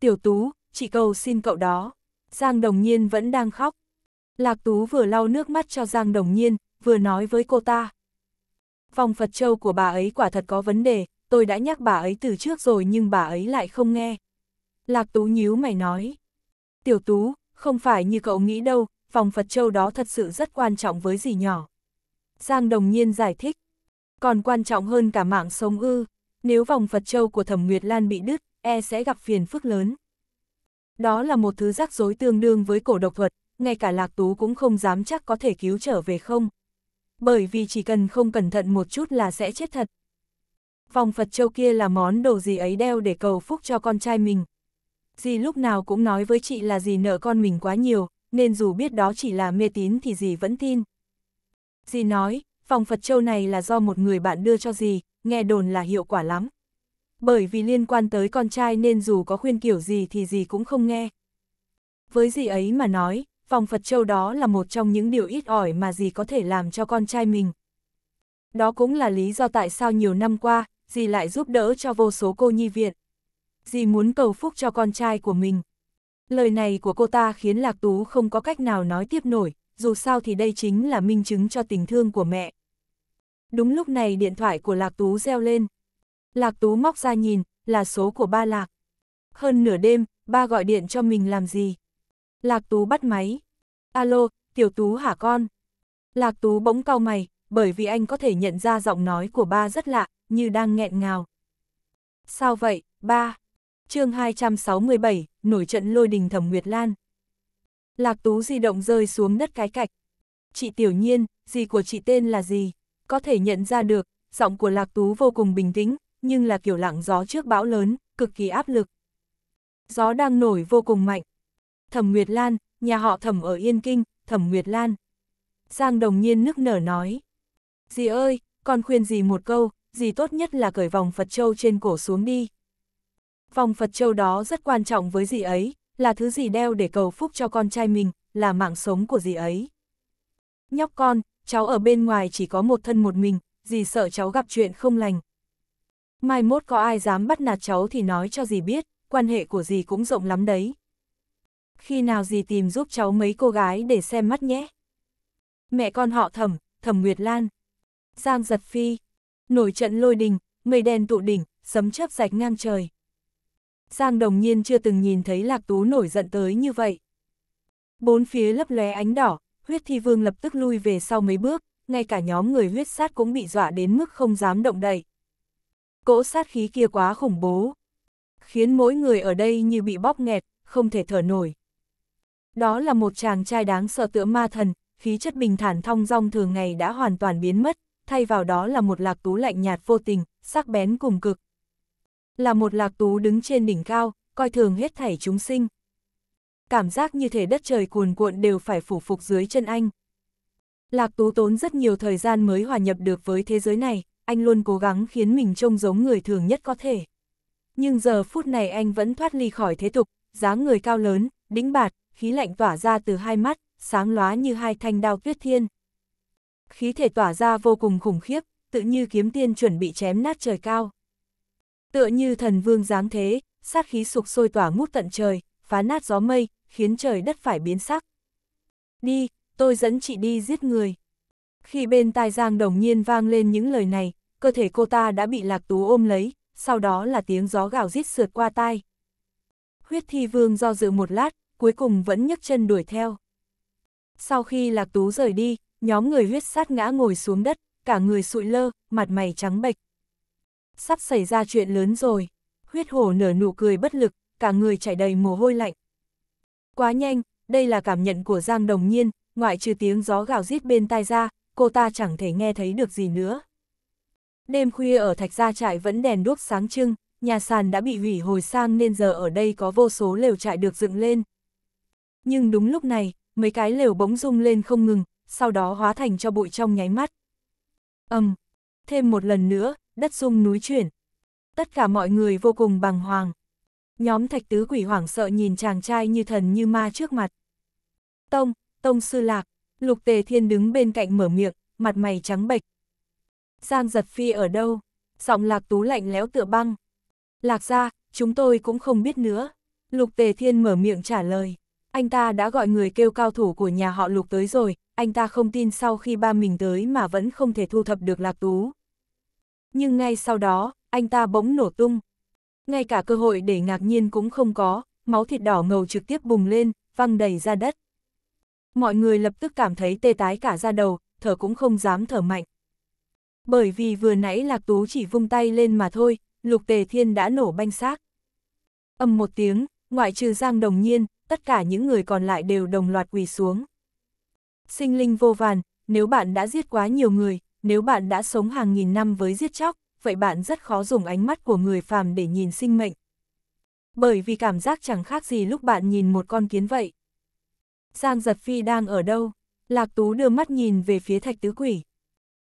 Tiểu Tú, chị cầu xin cậu đó. Giang Đồng Nhiên vẫn đang khóc. Lạc Tú vừa lau nước mắt cho Giang Đồng Nhiên, vừa nói với cô ta. Vòng Phật Châu của bà ấy quả thật có vấn đề, tôi đã nhắc bà ấy từ trước rồi nhưng bà ấy lại không nghe. Lạc Tú nhíu mày nói. Tiểu Tú, không phải như cậu nghĩ đâu, phòng Phật Châu đó thật sự rất quan trọng với gì nhỏ. Giang Đồng Nhiên giải thích, còn quan trọng hơn cả mạng sống ư, nếu vòng Phật Châu của Thẩm Nguyệt Lan bị đứt, e sẽ gặp phiền phức lớn. Đó là một thứ rắc rối tương đương với cổ độc thuật, ngay cả Lạc Tú cũng không dám chắc có thể cứu trở về không. Bởi vì chỉ cần không cẩn thận một chút là sẽ chết thật. Vòng Phật Châu kia là món đồ gì ấy đeo để cầu phúc cho con trai mình, Dì lúc nào cũng nói với chị là dì nợ con mình quá nhiều, nên dù biết đó chỉ là mê tín thì dì vẫn tin. Dì nói, phòng Phật Châu này là do một người bạn đưa cho dì, nghe đồn là hiệu quả lắm. Bởi vì liên quan tới con trai nên dù có khuyên kiểu gì thì dì cũng không nghe. Với dì ấy mà nói, phòng Phật Châu đó là một trong những điều ít ỏi mà dì có thể làm cho con trai mình. Đó cũng là lý do tại sao nhiều năm qua, dì lại giúp đỡ cho vô số cô nhi viện dì muốn cầu phúc cho con trai của mình. Lời này của cô ta khiến Lạc Tú không có cách nào nói tiếp nổi, dù sao thì đây chính là minh chứng cho tình thương của mẹ. Đúng lúc này điện thoại của Lạc Tú reo lên. Lạc Tú móc ra nhìn, là số của ba Lạc. Hơn nửa đêm, ba gọi điện cho mình làm gì? Lạc Tú bắt máy. Alo, Tiểu Tú hả con? Lạc Tú bỗng cau mày, bởi vì anh có thể nhận ra giọng nói của ba rất lạ, như đang nghẹn ngào. Sao vậy, ba? chương 267, nổi trận lôi đình thẩm Nguyệt Lan. Lạc Tú di động rơi xuống đất cái cạch. Chị Tiểu Nhiên, gì của chị tên là gì? Có thể nhận ra được, giọng của Lạc Tú vô cùng bình tĩnh, nhưng là kiểu lặng gió trước bão lớn, cực kỳ áp lực. Gió đang nổi vô cùng mạnh. Thẩm Nguyệt Lan, nhà họ Thẩm ở Yên Kinh, Thẩm Nguyệt Lan. Giang Đồng Nhiên nức nở nói. Dì ơi, con khuyên dì một câu, dì tốt nhất là cởi vòng Phật Châu trên cổ xuống đi vòng Phật Châu đó rất quan trọng với gì ấy, là thứ gì đeo để cầu phúc cho con trai mình, là mạng sống của gì ấy. Nhóc con, cháu ở bên ngoài chỉ có một thân một mình, dì sợ cháu gặp chuyện không lành. Mai mốt có ai dám bắt nạt cháu thì nói cho dì biết, quan hệ của dì cũng rộng lắm đấy. Khi nào dì tìm giúp cháu mấy cô gái để xem mắt nhé. Mẹ con họ thẩm, thẩm Nguyệt Lan. Giang giật phi. Nổi trận lôi đình, mây đen tụ đỉnh, sấm chớp rạch ngang trời. Giang Đồng Nhiên chưa từng nhìn thấy Lạc Tú nổi giận tới như vậy. Bốn phía lấp lóe ánh đỏ, huyết thi vương lập tức lui về sau mấy bước, ngay cả nhóm người huyết sát cũng bị dọa đến mức không dám động đậy. Cỗ sát khí kia quá khủng bố, khiến mỗi người ở đây như bị bóp nghẹt, không thể thở nổi. Đó là một chàng trai đáng sợ tựa ma thần, khí chất bình thản thong dong thường ngày đã hoàn toàn biến mất, thay vào đó là một lạc tú lạnh nhạt vô tình, sắc bén cùng cực, là một lạc tú đứng trên đỉnh cao, coi thường hết thảy chúng sinh. Cảm giác như thể đất trời cuồn cuộn đều phải phủ phục dưới chân anh. Lạc tú tốn rất nhiều thời gian mới hòa nhập được với thế giới này, anh luôn cố gắng khiến mình trông giống người thường nhất có thể. Nhưng giờ phút này anh vẫn thoát ly khỏi thế tục, dáng người cao lớn, đĩnh bạt, khí lạnh tỏa ra từ hai mắt, sáng lóa như hai thanh đao tuyết thiên. Khí thể tỏa ra vô cùng khủng khiếp, tự như kiếm tiên chuẩn bị chém nát trời cao. Tựa như thần vương giáng thế, sát khí sục sôi tỏa ngút tận trời, phá nát gió mây, khiến trời đất phải biến sắc. Đi, tôi dẫn chị đi giết người. Khi bên tai Giang đồng nhiên vang lên những lời này, cơ thể cô ta đã bị lạc tú ôm lấy, sau đó là tiếng gió gào rít sượt qua tai. Huyết thi vương do dự một lát, cuối cùng vẫn nhấc chân đuổi theo. Sau khi lạc tú rời đi, nhóm người huyết sát ngã ngồi xuống đất, cả người sụi lơ, mặt mày trắng bệch. Sắp xảy ra chuyện lớn rồi. Huyết hổ nở nụ cười bất lực, cả người chảy đầy mồ hôi lạnh. Quá nhanh, đây là cảm nhận của Giang Đồng Nhiên, ngoại trừ tiếng gió gào rít bên tai ra, cô ta chẳng thể nghe thấy được gì nữa. Đêm khuya ở thạch gia trại vẫn đèn đuốc sáng trưng, nhà sàn đã bị hủy hồi sang nên giờ ở đây có vô số lều trại được dựng lên. Nhưng đúng lúc này, mấy cái lều bỗng rung lên không ngừng, sau đó hóa thành cho bụi trong nháy mắt. ầm, um, thêm một lần nữa, đất rung núi chuyển. Tất cả mọi người vô cùng bằng hoàng. Nhóm thạch tứ quỷ hoảng sợ nhìn chàng trai như thần như ma trước mặt. Tông, Tông Sư Lạc, Lục Tề Thiên đứng bên cạnh mở miệng, mặt mày trắng bệch. Giang giật phi ở đâu? Giọng Lạc Tú lạnh lẽo tựa băng. Lạc ra, chúng tôi cũng không biết nữa. Lục Tề Thiên mở miệng trả lời. Anh ta đã gọi người kêu cao thủ của nhà họ Lục tới rồi, anh ta không tin sau khi ba mình tới mà vẫn không thể thu thập được Lạc Tú nhưng ngay sau đó, anh ta bỗng nổ tung. Ngay cả cơ hội để ngạc nhiên cũng không có, máu thịt đỏ ngầu trực tiếp bùng lên, văng đầy ra đất. Mọi người lập tức cảm thấy tê tái cả ra đầu, thở cũng không dám thở mạnh. Bởi vì vừa nãy Lạc Tú chỉ vung tay lên mà thôi, Lục Tề Thiên đã nổ banh xác. Âm một tiếng, ngoại trừ Giang Đồng Nhiên, tất cả những người còn lại đều đồng loạt quỳ xuống. Sinh linh vô vàn, nếu bạn đã giết quá nhiều người, nếu bạn đã sống hàng nghìn năm với giết chóc, vậy bạn rất khó dùng ánh mắt của người phàm để nhìn sinh mệnh. Bởi vì cảm giác chẳng khác gì lúc bạn nhìn một con kiến vậy. Giang Giật Phi đang ở đâu? Lạc Tú đưa mắt nhìn về phía Thạch Tứ Quỷ.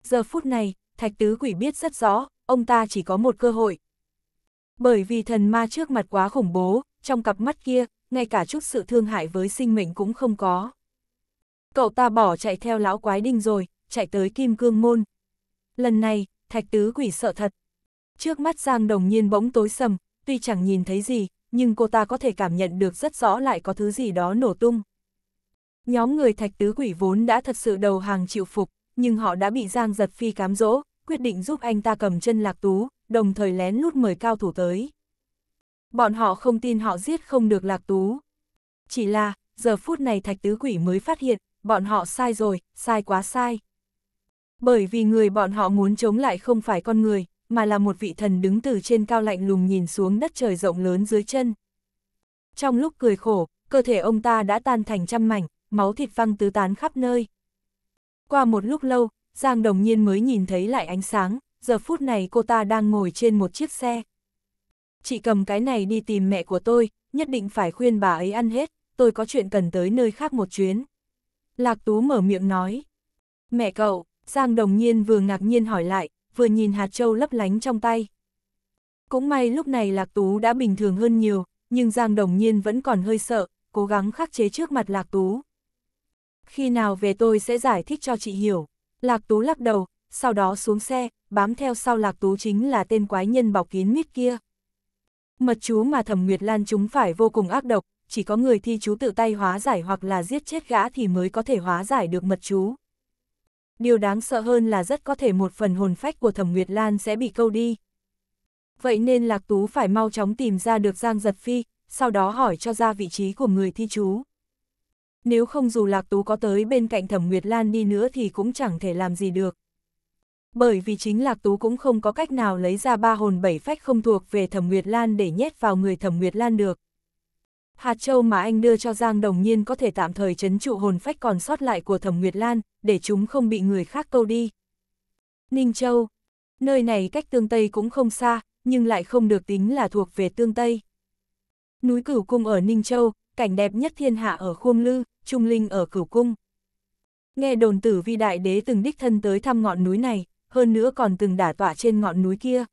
Giờ phút này, Thạch Tứ Quỷ biết rất rõ, ông ta chỉ có một cơ hội. Bởi vì thần ma trước mặt quá khủng bố, trong cặp mắt kia, ngay cả chút sự thương hại với sinh mệnh cũng không có. Cậu ta bỏ chạy theo lão quái đinh rồi, chạy tới kim cương môn. Lần này, thạch tứ quỷ sợ thật. Trước mắt Giang Đồng Nhiên bỗng tối sầm, tuy chẳng nhìn thấy gì, nhưng cô ta có thể cảm nhận được rất rõ lại có thứ gì đó nổ tung. Nhóm người thạch tứ quỷ vốn đã thật sự đầu hàng chịu phục, nhưng họ đã bị Giang giật phi cám dỗ, quyết định giúp anh ta cầm chân lạc tú, đồng thời lén lút mời cao thủ tới. Bọn họ không tin họ giết không được lạc tú. Chỉ là, giờ phút này thạch tứ quỷ mới phát hiện, bọn họ sai rồi, sai quá sai. Bởi vì người bọn họ muốn chống lại không phải con người, mà là một vị thần đứng từ trên cao lạnh lùng nhìn xuống đất trời rộng lớn dưới chân. Trong lúc cười khổ, cơ thể ông ta đã tan thành trăm mảnh, máu thịt văng tứ tán khắp nơi. Qua một lúc lâu, Giang Đồng Nhiên mới nhìn thấy lại ánh sáng, giờ phút này cô ta đang ngồi trên một chiếc xe. Chị cầm cái này đi tìm mẹ của tôi, nhất định phải khuyên bà ấy ăn hết, tôi có chuyện cần tới nơi khác một chuyến. Lạc Tú mở miệng nói. Mẹ cậu, Giang Đồng Nhiên vừa ngạc nhiên hỏi lại, vừa nhìn hạt châu lấp lánh trong tay. Cũng may lúc này Lạc Tú đã bình thường hơn nhiều, nhưng Giang Đồng Nhiên vẫn còn hơi sợ, cố gắng khắc chế trước mặt Lạc Tú. Khi nào về tôi sẽ giải thích cho chị hiểu. Lạc Tú lắc đầu, sau đó xuống xe, bám theo sau Lạc Tú chính là tên quái nhân bọc kín mít kia. Mật chú mà Thẩm Nguyệt Lan chúng phải vô cùng ác độc, chỉ có người thi chú tự tay hóa giải hoặc là giết chết gã thì mới có thể hóa giải được mật chú điều đáng sợ hơn là rất có thể một phần hồn phách của Thẩm Nguyệt Lan sẽ bị câu đi. Vậy nên Lạc Tú phải mau chóng tìm ra được Giang Giật Phi, sau đó hỏi cho ra vị trí của người thi chú. Nếu không dù Lạc Tú có tới bên cạnh Thẩm Nguyệt Lan đi nữa thì cũng chẳng thể làm gì được. Bởi vì chính Lạc Tú cũng không có cách nào lấy ra ba hồn bảy phách không thuộc về Thẩm Nguyệt Lan để nhét vào người Thẩm Nguyệt Lan được. Hạt châu mà anh đưa cho Giang Đồng Nhiên có thể tạm thời chấn trụ hồn phách còn sót lại của Thẩm Nguyệt Lan, để chúng không bị người khác câu đi. Ninh Châu Nơi này cách Tương Tây cũng không xa, nhưng lại không được tính là thuộc về Tương Tây. Núi Cửu Cung ở Ninh Châu, cảnh đẹp nhất thiên hạ ở Khuông Lư, Trung Linh ở Cửu Cung. Nghe đồn tử vi đại đế từng đích thân tới thăm ngọn núi này, hơn nữa còn từng đả tọa trên ngọn núi kia.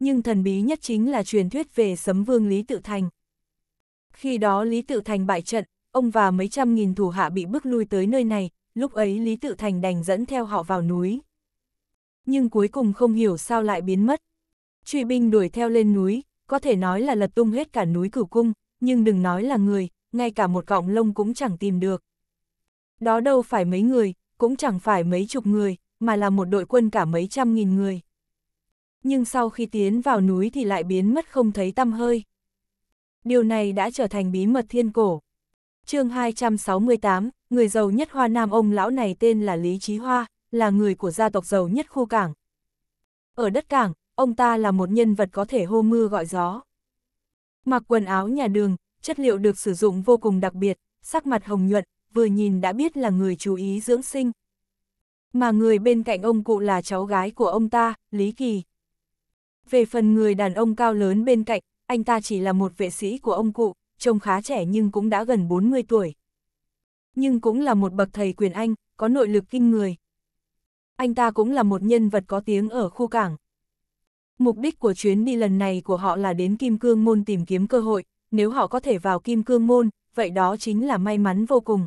Nhưng thần bí nhất chính là truyền thuyết về sấm vương Lý Tự Thành. Khi đó Lý Tự Thành bại trận, ông và mấy trăm nghìn thủ hạ bị bức lui tới nơi này, lúc ấy Lý Tự Thành đành dẫn theo họ vào núi. Nhưng cuối cùng không hiểu sao lại biến mất. Truy binh đuổi theo lên núi, có thể nói là lật tung hết cả núi cửu cung, nhưng đừng nói là người, ngay cả một cọng lông cũng chẳng tìm được. Đó đâu phải mấy người, cũng chẳng phải mấy chục người, mà là một đội quân cả mấy trăm nghìn người. Nhưng sau khi tiến vào núi thì lại biến mất không thấy tăm hơi. Điều này đã trở thành bí mật thiên cổ. chương 268, người giàu nhất Hoa Nam ông lão này tên là Lý Trí Hoa, là người của gia tộc giàu nhất khu cảng. Ở đất cảng, ông ta là một nhân vật có thể hô mưa gọi gió. Mặc quần áo nhà đường, chất liệu được sử dụng vô cùng đặc biệt, sắc mặt hồng nhuận, vừa nhìn đã biết là người chú ý dưỡng sinh. Mà người bên cạnh ông cụ là cháu gái của ông ta, Lý Kỳ. Về phần người đàn ông cao lớn bên cạnh, anh ta chỉ là một vệ sĩ của ông cụ, trông khá trẻ nhưng cũng đã gần 40 tuổi. Nhưng cũng là một bậc thầy quyền Anh, có nội lực kinh người. Anh ta cũng là một nhân vật có tiếng ở khu cảng. Mục đích của chuyến đi lần này của họ là đến Kim Cương Môn tìm kiếm cơ hội, nếu họ có thể vào Kim Cương Môn, vậy đó chính là may mắn vô cùng.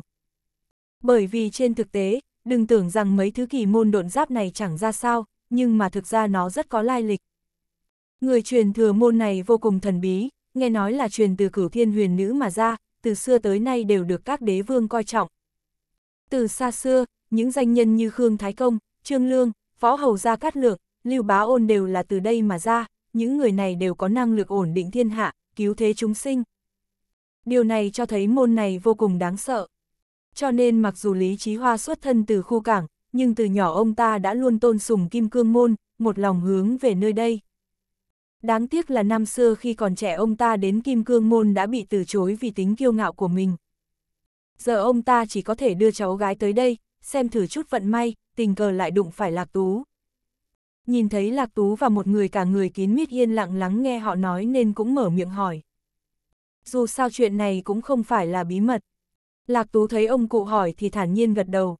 Bởi vì trên thực tế, đừng tưởng rằng mấy thứ kỳ môn độn giáp này chẳng ra sao, nhưng mà thực ra nó rất có lai lịch. Người truyền thừa môn này vô cùng thần bí, nghe nói là truyền từ cửu thiên huyền nữ mà ra, từ xưa tới nay đều được các đế vương coi trọng. Từ xa xưa, những danh nhân như Khương Thái Công, Trương Lương, phó Hầu Gia Cát Lược, Lưu Bá Ôn đều là từ đây mà ra, những người này đều có năng lực ổn định thiên hạ, cứu thế chúng sinh. Điều này cho thấy môn này vô cùng đáng sợ. Cho nên mặc dù Lý Chí Hoa xuất thân từ khu cảng, nhưng từ nhỏ ông ta đã luôn tôn sùng kim cương môn, một lòng hướng về nơi đây. Đáng tiếc là năm xưa khi còn trẻ ông ta đến Kim Cương Môn đã bị từ chối vì tính kiêu ngạo của mình. Giờ ông ta chỉ có thể đưa cháu gái tới đây, xem thử chút vận may, tình cờ lại đụng phải Lạc Tú. Nhìn thấy Lạc Tú và một người cả người kín mít yên lặng lắng nghe họ nói nên cũng mở miệng hỏi. Dù sao chuyện này cũng không phải là bí mật. Lạc Tú thấy ông cụ hỏi thì thản nhiên gật đầu.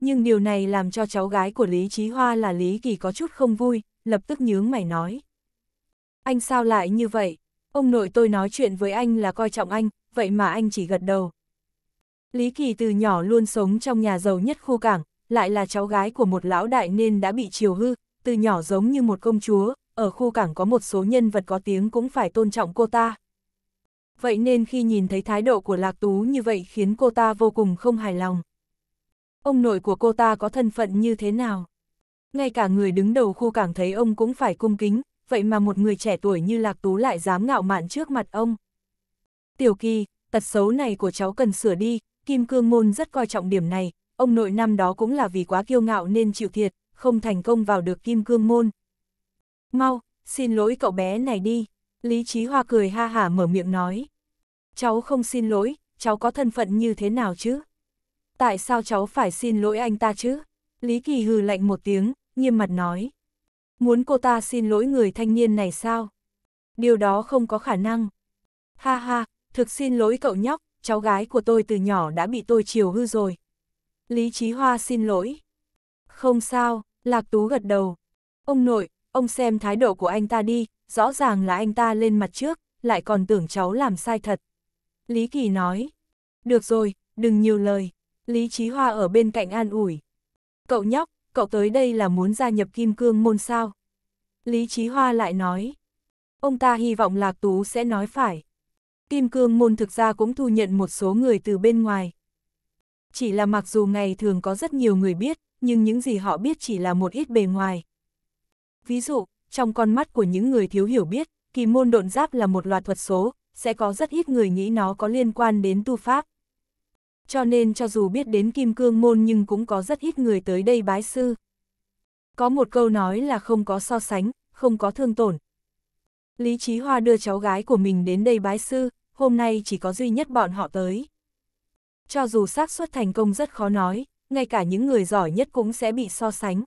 Nhưng điều này làm cho cháu gái của Lý Trí Hoa là Lý Kỳ có chút không vui, lập tức nhướng mày nói. Anh sao lại như vậy? Ông nội tôi nói chuyện với anh là coi trọng anh, vậy mà anh chỉ gật đầu. Lý Kỳ từ nhỏ luôn sống trong nhà giàu nhất khu cảng, lại là cháu gái của một lão đại nên đã bị chiều hư, từ nhỏ giống như một công chúa, ở khu cảng có một số nhân vật có tiếng cũng phải tôn trọng cô ta. Vậy nên khi nhìn thấy thái độ của Lạc Tú như vậy khiến cô ta vô cùng không hài lòng. Ông nội của cô ta có thân phận như thế nào? Ngay cả người đứng đầu khu cảng thấy ông cũng phải cung kính, vậy mà một người trẻ tuổi như Lạc Tú lại dám ngạo mạn trước mặt ông. Tiểu Kỳ, tật xấu này của cháu cần sửa đi, Kim Cương Môn rất coi trọng điểm này, ông nội năm đó cũng là vì quá kiêu ngạo nên chịu thiệt, không thành công vào được Kim Cương Môn. Mau, xin lỗi cậu bé này đi, Lý Chí Hoa cười ha hả mở miệng nói. Cháu không xin lỗi, cháu có thân phận như thế nào chứ? Tại sao cháu phải xin lỗi anh ta chứ? Lý Kỳ hừ lạnh một tiếng, nghiêm mặt nói. Muốn cô ta xin lỗi người thanh niên này sao? Điều đó không có khả năng. Ha ha, thực xin lỗi cậu nhóc, cháu gái của tôi từ nhỏ đã bị tôi chiều hư rồi. Lý Chí Hoa xin lỗi. Không sao, Lạc Tú gật đầu. Ông nội, ông xem thái độ của anh ta đi, rõ ràng là anh ta lên mặt trước, lại còn tưởng cháu làm sai thật. Lý Kỳ nói. Được rồi, đừng nhiều lời. Lý Chí Hoa ở bên cạnh an ủi. Cậu nhóc, cậu tới đây là muốn gia nhập kim cương môn sao? Lý Chí Hoa lại nói, ông ta hy vọng Lạc Tú sẽ nói phải. Kim cương môn thực ra cũng thu nhận một số người từ bên ngoài. Chỉ là mặc dù ngày thường có rất nhiều người biết, nhưng những gì họ biết chỉ là một ít bề ngoài. Ví dụ, trong con mắt của những người thiếu hiểu biết, kỳ môn độn giáp là một loạt thuật số, sẽ có rất ít người nghĩ nó có liên quan đến tu pháp cho nên cho dù biết đến Kim Cương Môn nhưng cũng có rất ít người tới đây bái sư. Có một câu nói là không có so sánh, không có thương tổn. Lý Chí Hoa đưa cháu gái của mình đến đây bái sư, hôm nay chỉ có duy nhất bọn họ tới. Cho dù xác suất thành công rất khó nói, ngay cả những người giỏi nhất cũng sẽ bị so sánh.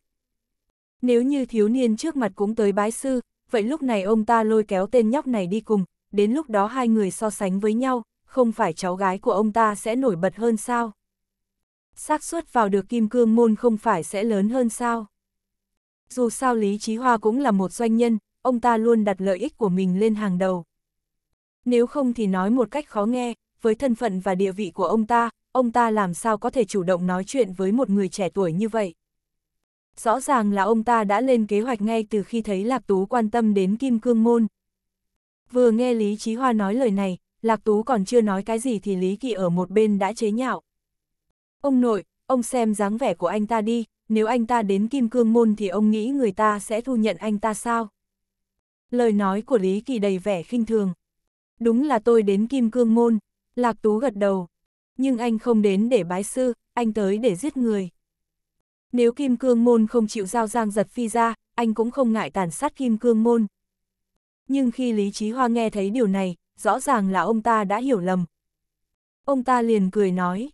Nếu như thiếu niên trước mặt cũng tới bái sư, vậy lúc này ông ta lôi kéo tên nhóc này đi cùng, đến lúc đó hai người so sánh với nhau, không phải cháu gái của ông ta sẽ nổi bật hơn sao? xác suất vào được kim cương môn không phải sẽ lớn hơn sao? Dù sao Lý Chí Hoa cũng là một doanh nhân, ông ta luôn đặt lợi ích của mình lên hàng đầu. Nếu không thì nói một cách khó nghe, với thân phận và địa vị của ông ta, ông ta làm sao có thể chủ động nói chuyện với một người trẻ tuổi như vậy? Rõ ràng là ông ta đã lên kế hoạch ngay từ khi thấy Lạc Tú quan tâm đến Kim Cương Môn. Vừa nghe Lý Chí Hoa nói lời này, Lạc Tú còn chưa nói cái gì thì Lý Kỳ ở một bên đã chế nhạo. Ông nội, ông xem dáng vẻ của anh ta đi, nếu anh ta đến Kim Cương Môn thì ông nghĩ người ta sẽ thu nhận anh ta sao? Lời nói của Lý Kỳ đầy vẻ khinh thường. Đúng là tôi đến Kim Cương Môn, Lạc Tú gật đầu. Nhưng anh không đến để bái sư, anh tới để giết người. Nếu Kim Cương Môn không chịu giao giang giật phi ra, anh cũng không ngại tàn sát Kim Cương Môn. Nhưng khi Lý Trí Hoa nghe thấy điều này, rõ ràng là ông ta đã hiểu lầm. Ông ta liền cười nói,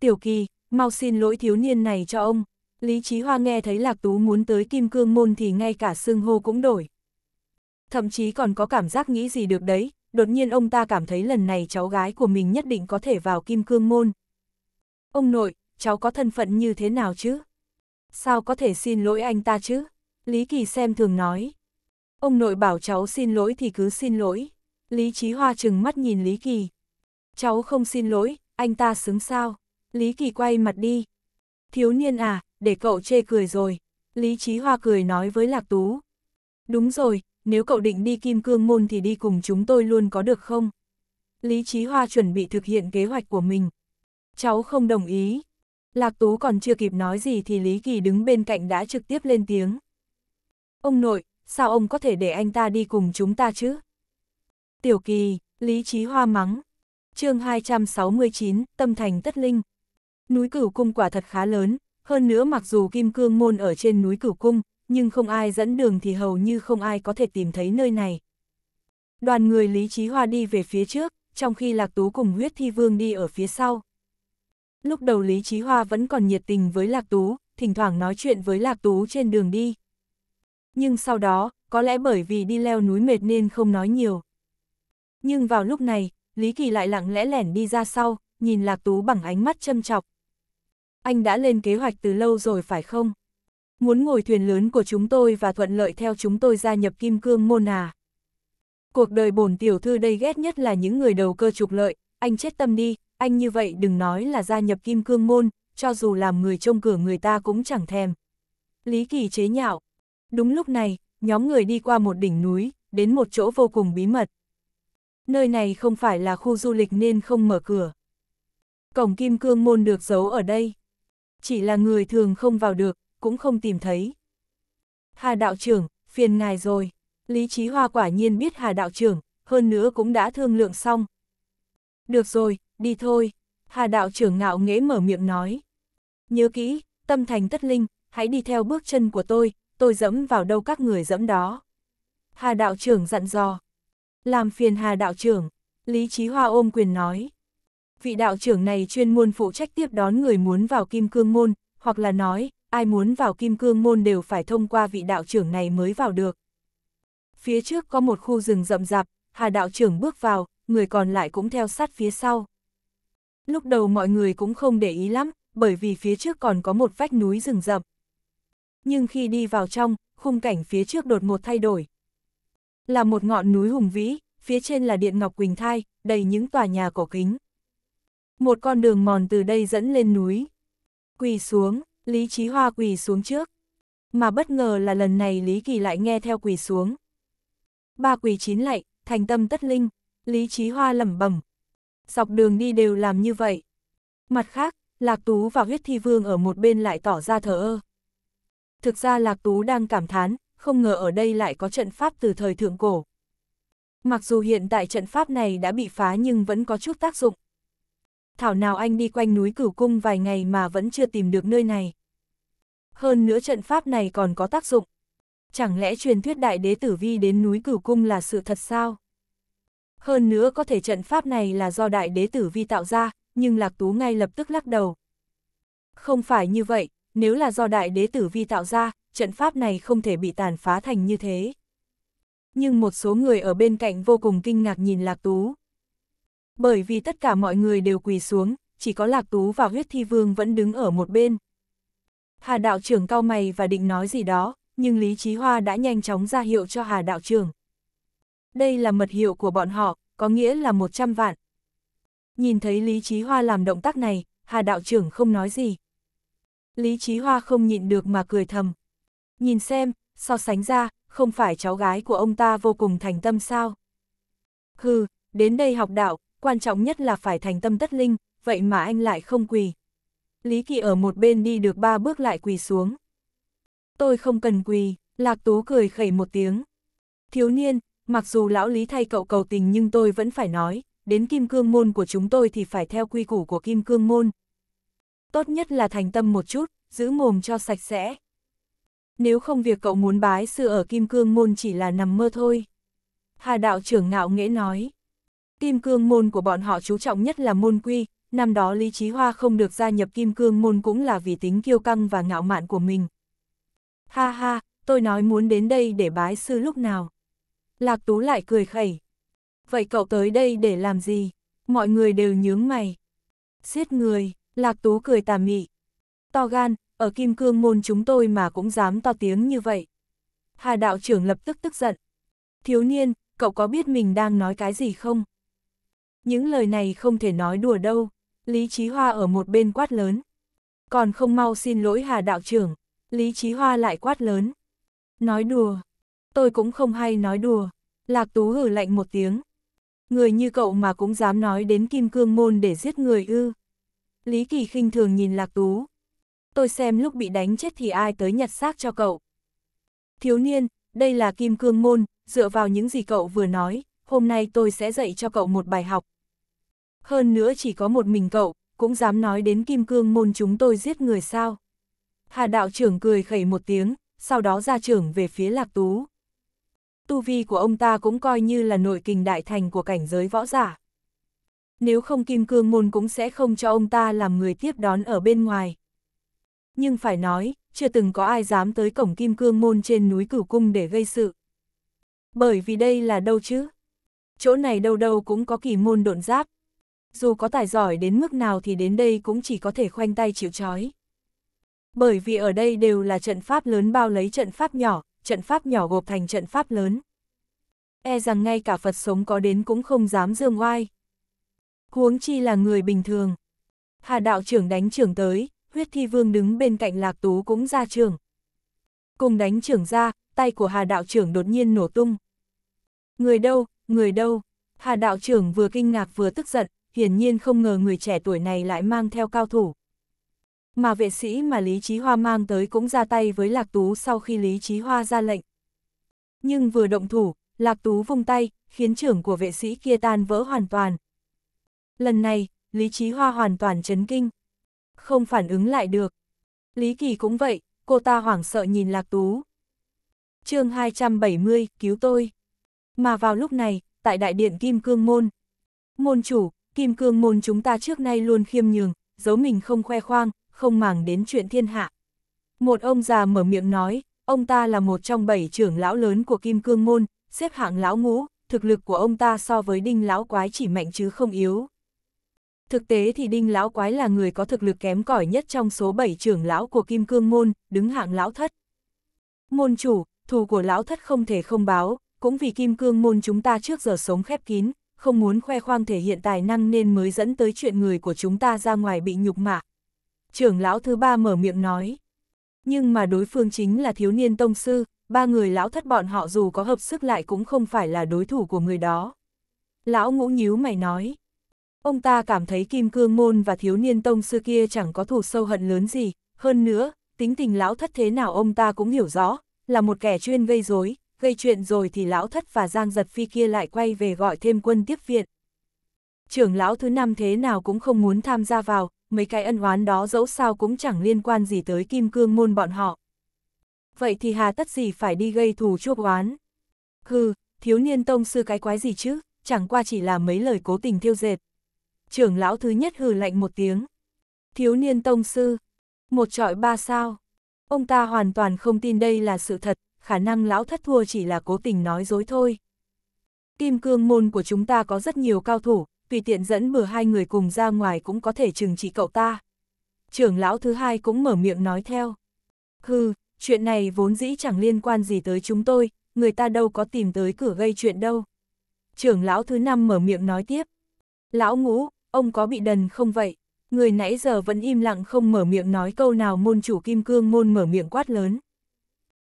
Tiểu Kỳ, mau xin lỗi thiếu niên này cho ông. Lý Chí Hoa nghe thấy Lạc Tú muốn tới Kim Cương Môn thì ngay cả xương hô cũng đổi. Thậm chí còn có cảm giác nghĩ gì được đấy, đột nhiên ông ta cảm thấy lần này cháu gái của mình nhất định có thể vào Kim Cương Môn. Ông nội, cháu có thân phận như thế nào chứ? Sao có thể xin lỗi anh ta chứ? Lý Kỳ xem thường nói. Ông nội bảo cháu xin lỗi thì cứ xin lỗi. Lý Chí Hoa chừng mắt nhìn Lý Kỳ. Cháu không xin lỗi, anh ta xứng sao. Lý Kỳ quay mặt đi. Thiếu niên à, để cậu chê cười rồi. Lý Chí Hoa cười nói với Lạc Tú. Đúng rồi, nếu cậu định đi Kim Cương Môn thì đi cùng chúng tôi luôn có được không? Lý Chí Hoa chuẩn bị thực hiện kế hoạch của mình. Cháu không đồng ý. Lạc Tú còn chưa kịp nói gì thì Lý Kỳ đứng bên cạnh đã trực tiếp lên tiếng. Ông nội, sao ông có thể để anh ta đi cùng chúng ta chứ? Tiểu kỳ, lý trí hoa mắng. chương 269, tâm thành tất linh. Núi cửu cung quả thật khá lớn, hơn nữa mặc dù kim cương môn ở trên núi cửu cung, nhưng không ai dẫn đường thì hầu như không ai có thể tìm thấy nơi này. Đoàn người Lý Trí Hoa đi về phía trước, trong khi Lạc Tú cùng huyết thi vương đi ở phía sau. Lúc đầu Lý Trí Hoa vẫn còn nhiệt tình với Lạc Tú, thỉnh thoảng nói chuyện với Lạc Tú trên đường đi. Nhưng sau đó, có lẽ bởi vì đi leo núi mệt nên không nói nhiều. Nhưng vào lúc này, Lý Kỳ lại lặng lẽ lẻn đi ra sau, nhìn Lạc Tú bằng ánh mắt châm chọc. Anh đã lên kế hoạch từ lâu rồi phải không? Muốn ngồi thuyền lớn của chúng tôi và thuận lợi theo chúng tôi gia nhập kim cương môn à? Cuộc đời bổn tiểu thư đây ghét nhất là những người đầu cơ trục lợi, anh chết tâm đi, anh như vậy đừng nói là gia nhập kim cương môn, cho dù làm người trông cửa người ta cũng chẳng thèm. Lý Kỳ chế nhạo. Đúng lúc này, nhóm người đi qua một đỉnh núi, đến một chỗ vô cùng bí mật nơi này không phải là khu du lịch nên không mở cửa. Cổng kim cương môn được giấu ở đây. Chỉ là người thường không vào được, cũng không tìm thấy. Hà đạo trưởng, phiền ngài rồi. Lý Chí Hoa quả nhiên biết Hà đạo trưởng, hơn nữa cũng đã thương lượng xong. Được rồi, đi thôi. Hà đạo trưởng ngạo nghễ mở miệng nói. Nhớ kỹ, tâm thành tất linh, hãy đi theo bước chân của tôi, tôi dẫm vào đâu các người dẫm đó. Hà đạo trưởng dặn dò. Làm phiền hà đạo trưởng, Lý Chí Hoa ôm quyền nói. Vị đạo trưởng này chuyên môn phụ trách tiếp đón người muốn vào kim cương môn, hoặc là nói, ai muốn vào kim cương môn đều phải thông qua vị đạo trưởng này mới vào được. Phía trước có một khu rừng rậm rạp, hà đạo trưởng bước vào, người còn lại cũng theo sát phía sau. Lúc đầu mọi người cũng không để ý lắm, bởi vì phía trước còn có một vách núi rừng rậm. Nhưng khi đi vào trong, khung cảnh phía trước đột một thay đổi, là một ngọn núi hùng vĩ, phía trên là điện Ngọc Quỳnh Thai, đầy những tòa nhà cổ kính. Một con đường mòn từ đây dẫn lên núi. Quỳ xuống, Lý Chí Hoa quỳ xuống trước. Mà bất ngờ là lần này Lý Kỳ lại nghe theo quỳ xuống. Ba quỳ chín lạy, thành tâm tất linh, Lý Chí Hoa lẩm bẩm. Dọc đường đi đều làm như vậy. Mặt khác, Lạc Tú và Huyết Thi Vương ở một bên lại tỏ ra thờ ơ. Thực ra Lạc Tú đang cảm thán, không ngờ ở đây lại có trận pháp từ thời thượng cổ. Mặc dù hiện tại trận pháp này đã bị phá nhưng vẫn có chút tác dụng. Thảo nào anh đi quanh núi cửu cung vài ngày mà vẫn chưa tìm được nơi này. Hơn nữa trận pháp này còn có tác dụng. Chẳng lẽ truyền thuyết đại đế tử vi đến núi cửu cung là sự thật sao? Hơn nữa có thể trận pháp này là do đại đế tử vi tạo ra, nhưng Lạc Tú ngay lập tức lắc đầu. Không phải như vậy, nếu là do đại đế tử vi tạo ra, trận pháp này không thể bị tàn phá thành như thế. Nhưng một số người ở bên cạnh vô cùng kinh ngạc nhìn Lạc Tú. Bởi vì tất cả mọi người đều quỳ xuống, chỉ có Lạc Tú và huyết thi vương vẫn đứng ở một bên. Hà đạo trưởng cao mày và định nói gì đó, nhưng Lý chí Hoa đã nhanh chóng ra hiệu cho Hà đạo trưởng. Đây là mật hiệu của bọn họ, có nghĩa là 100 vạn. Nhìn thấy Lý chí Hoa làm động tác này, Hà đạo trưởng không nói gì, Lý Chí Hoa không nhịn được mà cười thầm. Nhìn xem, so sánh ra, không phải cháu gái của ông ta vô cùng thành tâm sao? Hừ, đến đây học đạo, quan trọng nhất là phải thành tâm tất linh, vậy mà anh lại không quỳ. Lý Kỳ ở một bên đi được ba bước lại quỳ xuống. Tôi không cần quỳ, Lạc Tú cười khẩy một tiếng. Thiếu niên, mặc dù lão Lý thay cậu cầu tình nhưng tôi vẫn phải nói, đến kim cương môn của chúng tôi thì phải theo quy củ của kim cương môn, tốt nhất là thành tâm một chút, giữ mồm cho sạch sẽ. Nếu không việc cậu muốn bái sư ở Kim Cương Môn chỉ là nằm mơ thôi. Hà đạo trưởng ngạo nghễ nói. Kim Cương Môn của bọn họ chú trọng nhất là môn quy, năm đó Lý Chí Hoa không được gia nhập Kim Cương Môn cũng là vì tính kiêu căng và ngạo mạn của mình. Ha ha, tôi nói muốn đến đây để bái sư lúc nào. Lạc Tú lại cười khẩy. Vậy cậu tới đây để làm gì? Mọi người đều nhướng mày. xiết người. Lạc Tú cười tà mị. To gan, ở kim cương môn chúng tôi mà cũng dám to tiếng như vậy. Hà đạo trưởng lập tức tức giận. Thiếu niên, cậu có biết mình đang nói cái gì không? Những lời này không thể nói đùa đâu. Lý Chí Hoa ở một bên quát lớn. Còn không mau xin lỗi Hà đạo trưởng. Lý Chí Hoa lại quát lớn. Nói đùa. Tôi cũng không hay nói đùa. Lạc Tú hử lạnh một tiếng. Người như cậu mà cũng dám nói đến kim cương môn để giết người ư. Lý Kỳ khinh thường nhìn Lạc Tú. Tôi xem lúc bị đánh chết thì ai tới nhặt xác cho cậu. Thiếu niên, đây là kim cương môn, dựa vào những gì cậu vừa nói, hôm nay tôi sẽ dạy cho cậu một bài học. Hơn nữa chỉ có một mình cậu, cũng dám nói đến kim cương môn chúng tôi giết người sao. Hà đạo trưởng cười khẩy một tiếng, sau đó ra trưởng về phía Lạc Tú. Tu vi của ông ta cũng coi như là nội kình đại thành của cảnh giới võ giả nếu không kim cương môn cũng sẽ không cho ông ta làm người tiếp đón ở bên ngoài. Nhưng phải nói, chưa từng có ai dám tới cổng kim cương môn trên núi cửu cung để gây sự. Bởi vì đây là đâu chứ? Chỗ này đâu đâu cũng có kỳ môn độn giáp. Dù có tài giỏi đến mức nào thì đến đây cũng chỉ có thể khoanh tay chịu chói. Bởi vì ở đây đều là trận pháp lớn bao lấy trận pháp nhỏ, trận pháp nhỏ gộp thành trận pháp lớn. E rằng ngay cả Phật sống có đến cũng không dám dương oai huống chi là người bình thường. Hà đạo trưởng đánh trưởng tới, huyết thi vương đứng bên cạnh lạc tú cũng ra trường. Cùng đánh trưởng ra, tay của hà đạo trưởng đột nhiên nổ tung. Người đâu, người đâu, hà đạo trưởng vừa kinh ngạc vừa tức giận, hiển nhiên không ngờ người trẻ tuổi này lại mang theo cao thủ. Mà vệ sĩ mà Lý Chí Hoa mang tới cũng ra tay với Lạc Tú sau khi Lý Chí Hoa ra lệnh. Nhưng vừa động thủ, Lạc Tú vung tay, khiến trưởng của vệ sĩ kia tan vỡ hoàn toàn, Lần này, Lý Trí Hoa hoàn toàn chấn kinh. Không phản ứng lại được. Lý Kỳ cũng vậy, cô ta hoảng sợ nhìn Lạc Tú. chương 270, cứu tôi. Mà vào lúc này, tại đại điện Kim Cương Môn. Môn chủ, Kim Cương Môn chúng ta trước nay luôn khiêm nhường, giấu mình không khoe khoang, không màng đến chuyện thiên hạ. Một ông già mở miệng nói, ông ta là một trong bảy trưởng lão lớn của Kim Cương Môn, xếp hạng lão ngũ, thực lực của ông ta so với đinh lão quái chỉ mạnh chứ không yếu. Thực tế thì Đinh Lão Quái là người có thực lực kém cỏi nhất trong số 7 trưởng lão của Kim Cương Môn, đứng hạng Lão Thất. Môn chủ, thù của Lão Thất không thể không báo, cũng vì Kim Cương Môn chúng ta trước giờ sống khép kín, không muốn khoe khoang thể hiện tài năng nên mới dẫn tới chuyện người của chúng ta ra ngoài bị nhục mạ. Trưởng lão thứ ba mở miệng nói. Nhưng mà đối phương chính là thiếu niên tông sư, ba người lão thất bọn họ dù có hợp sức lại cũng không phải là đối thủ của người đó. Lão ngũ nhíu mày nói. Ông ta cảm thấy Kim Cương Môn và thiếu niên tông sư kia chẳng có thù sâu hận lớn gì, hơn nữa, tính tình lão thất thế nào ông ta cũng hiểu rõ, là một kẻ chuyên gây rối, gây chuyện rồi thì lão thất và Giang Giật Phi kia lại quay về gọi thêm quân tiếp viện. Trưởng lão thứ năm thế nào cũng không muốn tham gia vào, mấy cái ân oán đó dẫu sao cũng chẳng liên quan gì tới Kim Cương Môn bọn họ. Vậy thì hà tất gì phải đi gây thù chuốc oán? Hừ, thiếu niên tông sư cái quái gì chứ, chẳng qua chỉ là mấy lời cố tình thiêu dệt, trưởng lão thứ nhất hừ lạnh một tiếng. Thiếu niên tông sư, một trọi ba sao. Ông ta hoàn toàn không tin đây là sự thật, khả năng lão thất thua chỉ là cố tình nói dối thôi. Kim cương môn của chúng ta có rất nhiều cao thủ, tùy tiện dẫn bừa hai người cùng ra ngoài cũng có thể trừng trị cậu ta. Trưởng lão thứ hai cũng mở miệng nói theo. Hừ, chuyện này vốn dĩ chẳng liên quan gì tới chúng tôi, người ta đâu có tìm tới cửa gây chuyện đâu. Trưởng lão thứ năm mở miệng nói tiếp. Lão ngũ, ông có bị đần không vậy? Người nãy giờ vẫn im lặng không mở miệng nói câu nào môn chủ kim cương môn mở miệng quát lớn.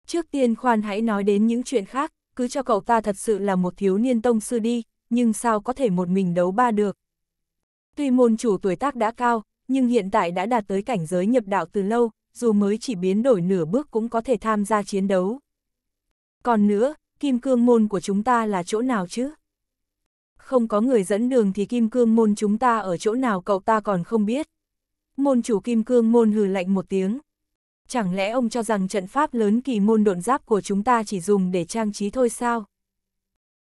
Trước tiên khoan hãy nói đến những chuyện khác, cứ cho cậu ta thật sự là một thiếu niên tông sư đi, nhưng sao có thể một mình đấu ba được. Tuy môn chủ tuổi tác đã cao, nhưng hiện tại đã đạt tới cảnh giới nhập đạo từ lâu, dù mới chỉ biến đổi nửa bước cũng có thể tham gia chiến đấu. Còn nữa, kim cương môn của chúng ta là chỗ nào chứ? không có người dẫn đường thì kim cương môn chúng ta ở chỗ nào cậu ta còn không biết. Môn chủ kim cương môn hừ lạnh một tiếng. Chẳng lẽ ông cho rằng trận pháp lớn kỳ môn độn giáp của chúng ta chỉ dùng để trang trí thôi sao?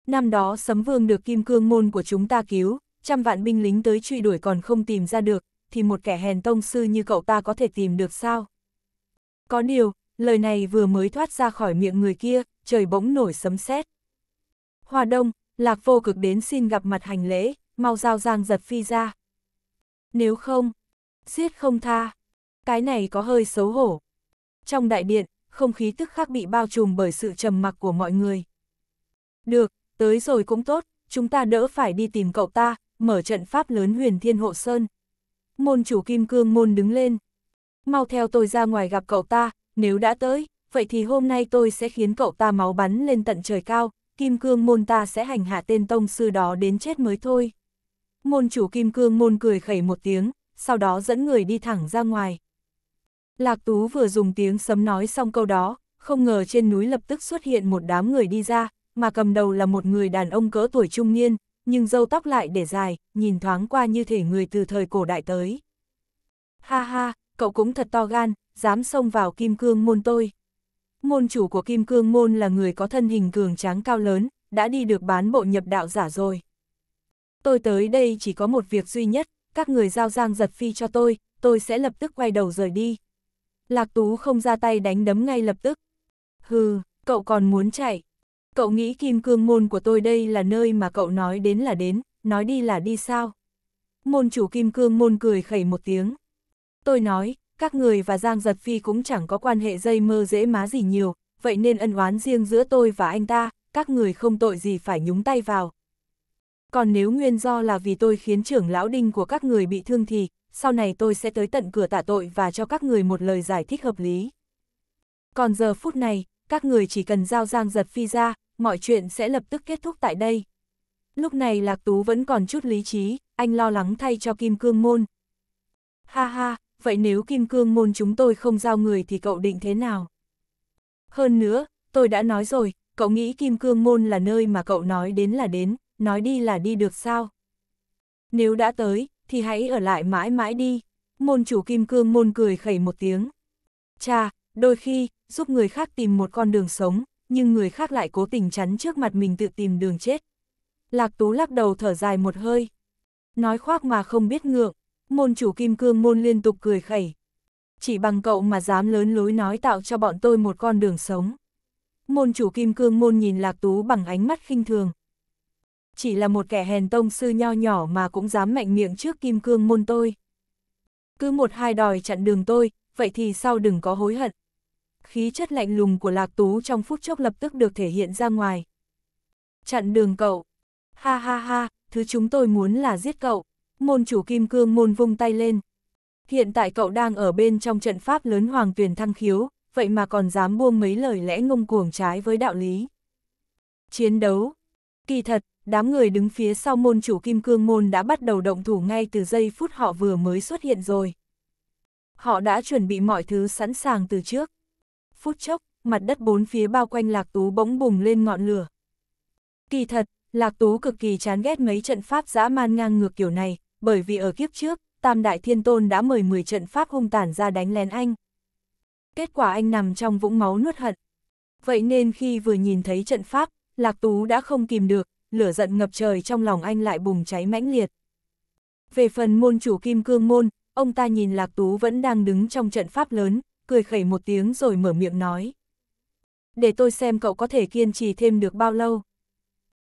Năm đó sấm vương được kim cương môn của chúng ta cứu, trăm vạn binh lính tới truy đuổi còn không tìm ra được, thì một kẻ hèn tông sư như cậu ta có thể tìm được sao? Có điều, lời này vừa mới thoát ra khỏi miệng người kia, trời bỗng nổi sấm sét. Hòa Đông, Lạc vô cực đến xin gặp mặt hành lễ, mau giao giang giật phi ra. Nếu không, giết không tha. Cái này có hơi xấu hổ. Trong đại điện, không khí tức khắc bị bao trùm bởi sự trầm mặc của mọi người. Được, tới rồi cũng tốt, chúng ta đỡ phải đi tìm cậu ta, mở trận pháp lớn huyền thiên hộ sơn. Môn chủ kim cương môn đứng lên. Mau theo tôi ra ngoài gặp cậu ta, nếu đã tới, vậy thì hôm nay tôi sẽ khiến cậu ta máu bắn lên tận trời cao, kim cương môn ta sẽ hành hạ tên tông sư đó đến chết mới thôi. Môn chủ kim cương môn cười khẩy một tiếng, sau đó dẫn người đi thẳng ra ngoài. Lạc Tú vừa dùng tiếng sấm nói xong câu đó, không ngờ trên núi lập tức xuất hiện một đám người đi ra, mà cầm đầu là một người đàn ông cỡ tuổi trung niên, nhưng râu tóc lại để dài, nhìn thoáng qua như thể người từ thời cổ đại tới. Ha ha, cậu cũng thật to gan, dám xông vào kim cương môn tôi môn chủ của Kim Cương Môn là người có thân hình cường tráng cao lớn, đã đi được bán bộ nhập đạo giả rồi. Tôi tới đây chỉ có một việc duy nhất, các người giao giang giật phi cho tôi, tôi sẽ lập tức quay đầu rời đi. Lạc Tú không ra tay đánh đấm ngay lập tức. Hừ, cậu còn muốn chạy. Cậu nghĩ kim cương môn của tôi đây là nơi mà cậu nói đến là đến, nói đi là đi sao? Môn chủ kim cương môn cười khẩy một tiếng. Tôi nói, các người và Giang Giật Phi cũng chẳng có quan hệ dây mơ dễ má gì nhiều, vậy nên ân oán riêng giữa tôi và anh ta, các người không tội gì phải nhúng tay vào. Còn nếu nguyên do là vì tôi khiến trưởng lão đinh của các người bị thương thì, sau này tôi sẽ tới tận cửa tạ tội và cho các người một lời giải thích hợp lý. Còn giờ phút này, các người chỉ cần giao Giang Giật Phi ra, mọi chuyện sẽ lập tức kết thúc tại đây. Lúc này Lạc Tú vẫn còn chút lý trí, anh lo lắng thay cho Kim Cương Môn. Ha ha, vậy nếu kim cương môn chúng tôi không giao người thì cậu định thế nào? Hơn nữa, tôi đã nói rồi, cậu nghĩ kim cương môn là nơi mà cậu nói đến là đến, nói đi là đi được sao? Nếu đã tới, thì hãy ở lại mãi mãi đi. Môn chủ kim cương môn cười khẩy một tiếng. Cha, đôi khi, giúp người khác tìm một con đường sống, nhưng người khác lại cố tình chắn trước mặt mình tự tìm đường chết. Lạc Tú lắc đầu thở dài một hơi. Nói khoác mà không biết ngượng môn chủ kim cương môn liên tục cười khẩy. Chỉ bằng cậu mà dám lớn lối nói tạo cho bọn tôi một con đường sống. Môn chủ kim cương môn nhìn Lạc Tú bằng ánh mắt khinh thường. Chỉ là một kẻ hèn tông sư nho nhỏ mà cũng dám mạnh miệng trước kim cương môn tôi. Cứ một hai đòi chặn đường tôi, vậy thì sau đừng có hối hận. Khí chất lạnh lùng của Lạc Tú trong phút chốc lập tức được thể hiện ra ngoài. Chặn đường cậu. Ha ha ha, thứ chúng tôi muốn là giết cậu môn chủ kim cương môn vung tay lên. Hiện tại cậu đang ở bên trong trận pháp lớn hoàng tuyển thăng khiếu, vậy mà còn dám buông mấy lời lẽ ngông cuồng trái với đạo lý. Chiến đấu Kỳ thật, đám người đứng phía sau môn chủ kim cương môn đã bắt đầu động thủ ngay từ giây phút họ vừa mới xuất hiện rồi. Họ đã chuẩn bị mọi thứ sẵn sàng từ trước. Phút chốc, mặt đất bốn phía bao quanh Lạc Tú bỗng bùng lên ngọn lửa. Kỳ thật, Lạc Tú cực kỳ chán ghét mấy trận pháp dã man ngang ngược kiểu này, bởi vì ở kiếp trước, Tam Đại Thiên Tôn đã mời 10 trận pháp hung tàn ra đánh lén anh. Kết quả anh nằm trong vũng máu nuốt hận. Vậy nên khi vừa nhìn thấy trận pháp, Lạc Tú đã không kìm được, lửa giận ngập trời trong lòng anh lại bùng cháy mãnh liệt. Về phần môn chủ Kim Cương Môn, ông ta nhìn Lạc Tú vẫn đang đứng trong trận pháp lớn, cười khẩy một tiếng rồi mở miệng nói. Để tôi xem cậu có thể kiên trì thêm được bao lâu.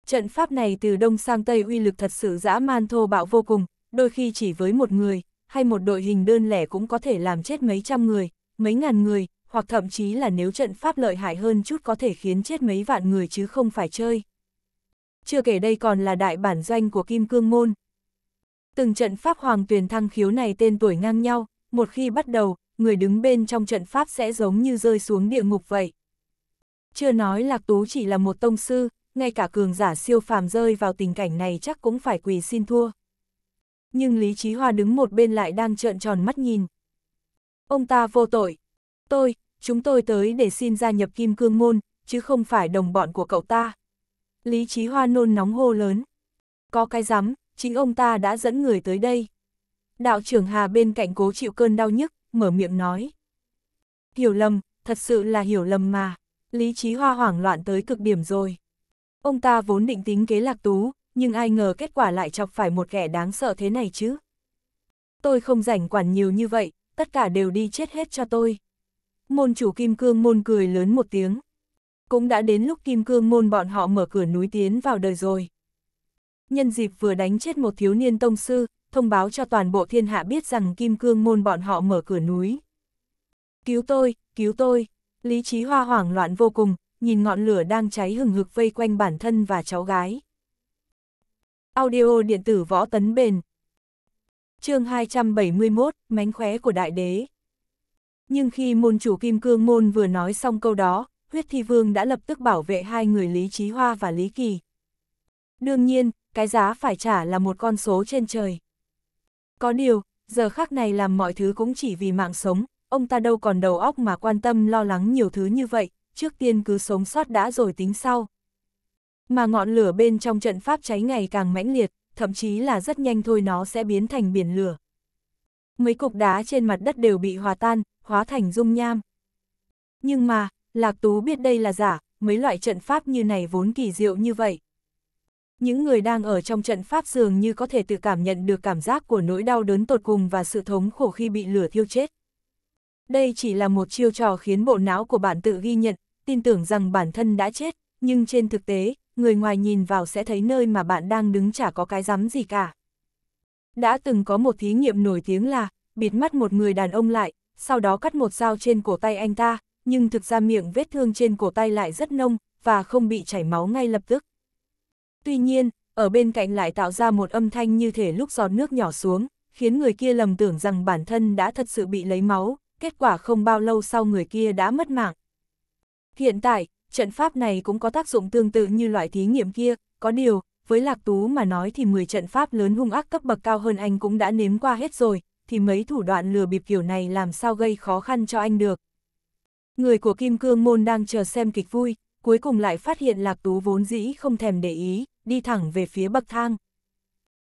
Trận pháp này từ đông sang tây uy lực thật sự dã man thô bạo vô cùng, đôi khi chỉ với một người, hay một đội hình đơn lẻ cũng có thể làm chết mấy trăm người, mấy ngàn người, hoặc thậm chí là nếu trận pháp lợi hại hơn chút có thể khiến chết mấy vạn người chứ không phải chơi. Chưa kể đây còn là đại bản doanh của Kim Cương Môn. Từng trận pháp hoàng tuyền thăng khiếu này tên tuổi ngang nhau, một khi bắt đầu, người đứng bên trong trận pháp sẽ giống như rơi xuống địa ngục vậy. Chưa nói Lạc Tú chỉ là một tông sư, ngay cả cường giả siêu phàm rơi vào tình cảnh này chắc cũng phải quỳ xin thua. Nhưng Lý Chí Hòa đứng một bên lại đang trợn tròn mắt nhìn. Ông ta vô tội. Tôi, chúng tôi tới để xin gia nhập kim cương môn, chứ không phải đồng bọn của cậu ta. Lý Chí Hoa nôn nóng hô lớn. Có cái rắm, chính ông ta đã dẫn người tới đây. Đạo trưởng Hà bên cạnh cố chịu cơn đau nhức, mở miệng nói. Hiểu lầm, thật sự là hiểu lầm mà. Lý Chí Hoa hoảng loạn tới cực điểm rồi. Ông ta vốn định tính kế lạc tú, nhưng ai ngờ kết quả lại chọc phải một kẻ đáng sợ thế này chứ. Tôi không rảnh quản nhiều như vậy, tất cả đều đi chết hết cho tôi. Môn chủ Kim Cương Môn cười lớn một tiếng. Cũng đã đến lúc Kim Cương Môn bọn họ mở cửa núi tiến vào đời rồi. Nhân dịp vừa đánh chết một thiếu niên tông sư, thông báo cho toàn bộ thiên hạ biết rằng Kim Cương Môn bọn họ mở cửa núi. Cứu tôi, cứu tôi, Lý trí Hoa hoảng loạn vô cùng, nhìn ngọn lửa đang cháy hừng hực vây quanh bản thân và cháu gái. Audio điện tử võ tấn bền chương 271, mánh khóe của đại đế. Nhưng khi môn chủ kim cương môn vừa nói xong câu đó, huyết thi vương đã lập tức bảo vệ hai người Lý Trí Hoa và Lý Kỳ. Đương nhiên, cái giá phải trả là một con số trên trời. Có điều, giờ khác này làm mọi thứ cũng chỉ vì mạng sống, ông ta đâu còn đầu óc mà quan tâm lo lắng nhiều thứ như vậy, trước tiên cứ sống sót đã rồi tính sau. Mà ngọn lửa bên trong trận pháp cháy ngày càng mãnh liệt, thậm chí là rất nhanh thôi nó sẽ biến thành biển lửa. Mấy cục đá trên mặt đất đều bị hòa tan, hóa thành dung nham. Nhưng mà, Lạc Tú biết đây là giả, mấy loại trận pháp như này vốn kỳ diệu như vậy. Những người đang ở trong trận pháp dường như có thể tự cảm nhận được cảm giác của nỗi đau đớn tột cùng và sự thống khổ khi bị lửa thiêu chết. Đây chỉ là một chiêu trò khiến bộ não của bạn tự ghi nhận, tin tưởng rằng bản thân đã chết, nhưng trên thực tế, người ngoài nhìn vào sẽ thấy nơi mà bạn đang đứng chả có cái rắm gì cả. Đã từng có một thí nghiệm nổi tiếng là, bịt mắt một người đàn ông lại, sau đó cắt một dao trên cổ tay anh ta, nhưng thực ra miệng vết thương trên cổ tay lại rất nông, và không bị chảy máu ngay lập tức. Tuy nhiên, ở bên cạnh lại tạo ra một âm thanh như thể lúc giọt nước nhỏ xuống, khiến người kia lầm tưởng rằng bản thân đã thật sự bị lấy máu, kết quả không bao lâu sau người kia đã mất mạng. Hiện tại, trận pháp này cũng có tác dụng tương tự như loại thí nghiệm kia, có điều, với Lạc Tú mà nói thì 10 trận pháp lớn hung ác cấp bậc cao hơn anh cũng đã nếm qua hết rồi, thì mấy thủ đoạn lừa bịp kiểu này làm sao gây khó khăn cho anh được. Người của Kim Cương Môn đang chờ xem kịch vui, cuối cùng lại phát hiện Lạc Tú vốn dĩ không thèm để ý, đi thẳng về phía bậc thang.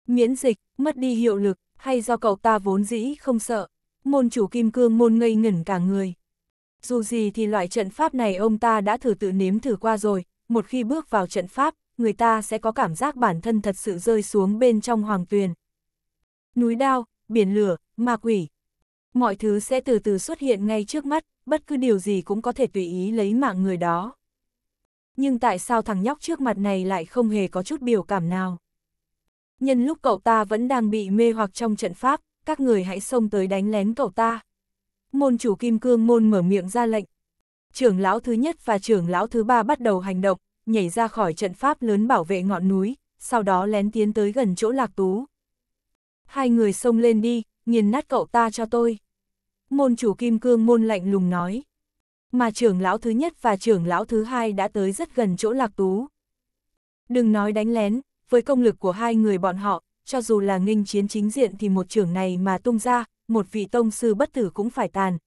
Miễn dịch, mất đi hiệu lực, hay do cậu ta vốn dĩ không sợ, môn chủ kim cương môn ngây ngẩn cả người. Dù gì thì loại trận pháp này ông ta đã thử tự nếm thử qua rồi, một khi bước vào trận pháp, người ta sẽ có cảm giác bản thân thật sự rơi xuống bên trong hoàng tuyền. Núi đao, biển lửa, ma quỷ. Mọi thứ sẽ từ từ xuất hiện ngay trước mắt, bất cứ điều gì cũng có thể tùy ý lấy mạng người đó. Nhưng tại sao thằng nhóc trước mặt này lại không hề có chút biểu cảm nào? Nhân lúc cậu ta vẫn đang bị mê hoặc trong trận pháp, các người hãy xông tới đánh lén cậu ta. Môn chủ kim cương môn mở miệng ra lệnh. Trưởng lão thứ nhất và trưởng lão thứ ba bắt đầu hành động, nhảy ra khỏi trận pháp lớn bảo vệ ngọn núi, sau đó lén tiến tới gần chỗ lạc tú. Hai người xông lên đi, nghiền nát cậu ta cho tôi. Môn chủ kim cương môn lạnh lùng nói. Mà trưởng lão thứ nhất và trưởng lão thứ hai đã tới rất gần chỗ lạc tú. Đừng nói đánh lén, với công lực của hai người bọn họ, cho dù là nghinh chiến chính diện thì một trưởng này mà tung ra, một vị tông sư bất tử cũng phải tàn.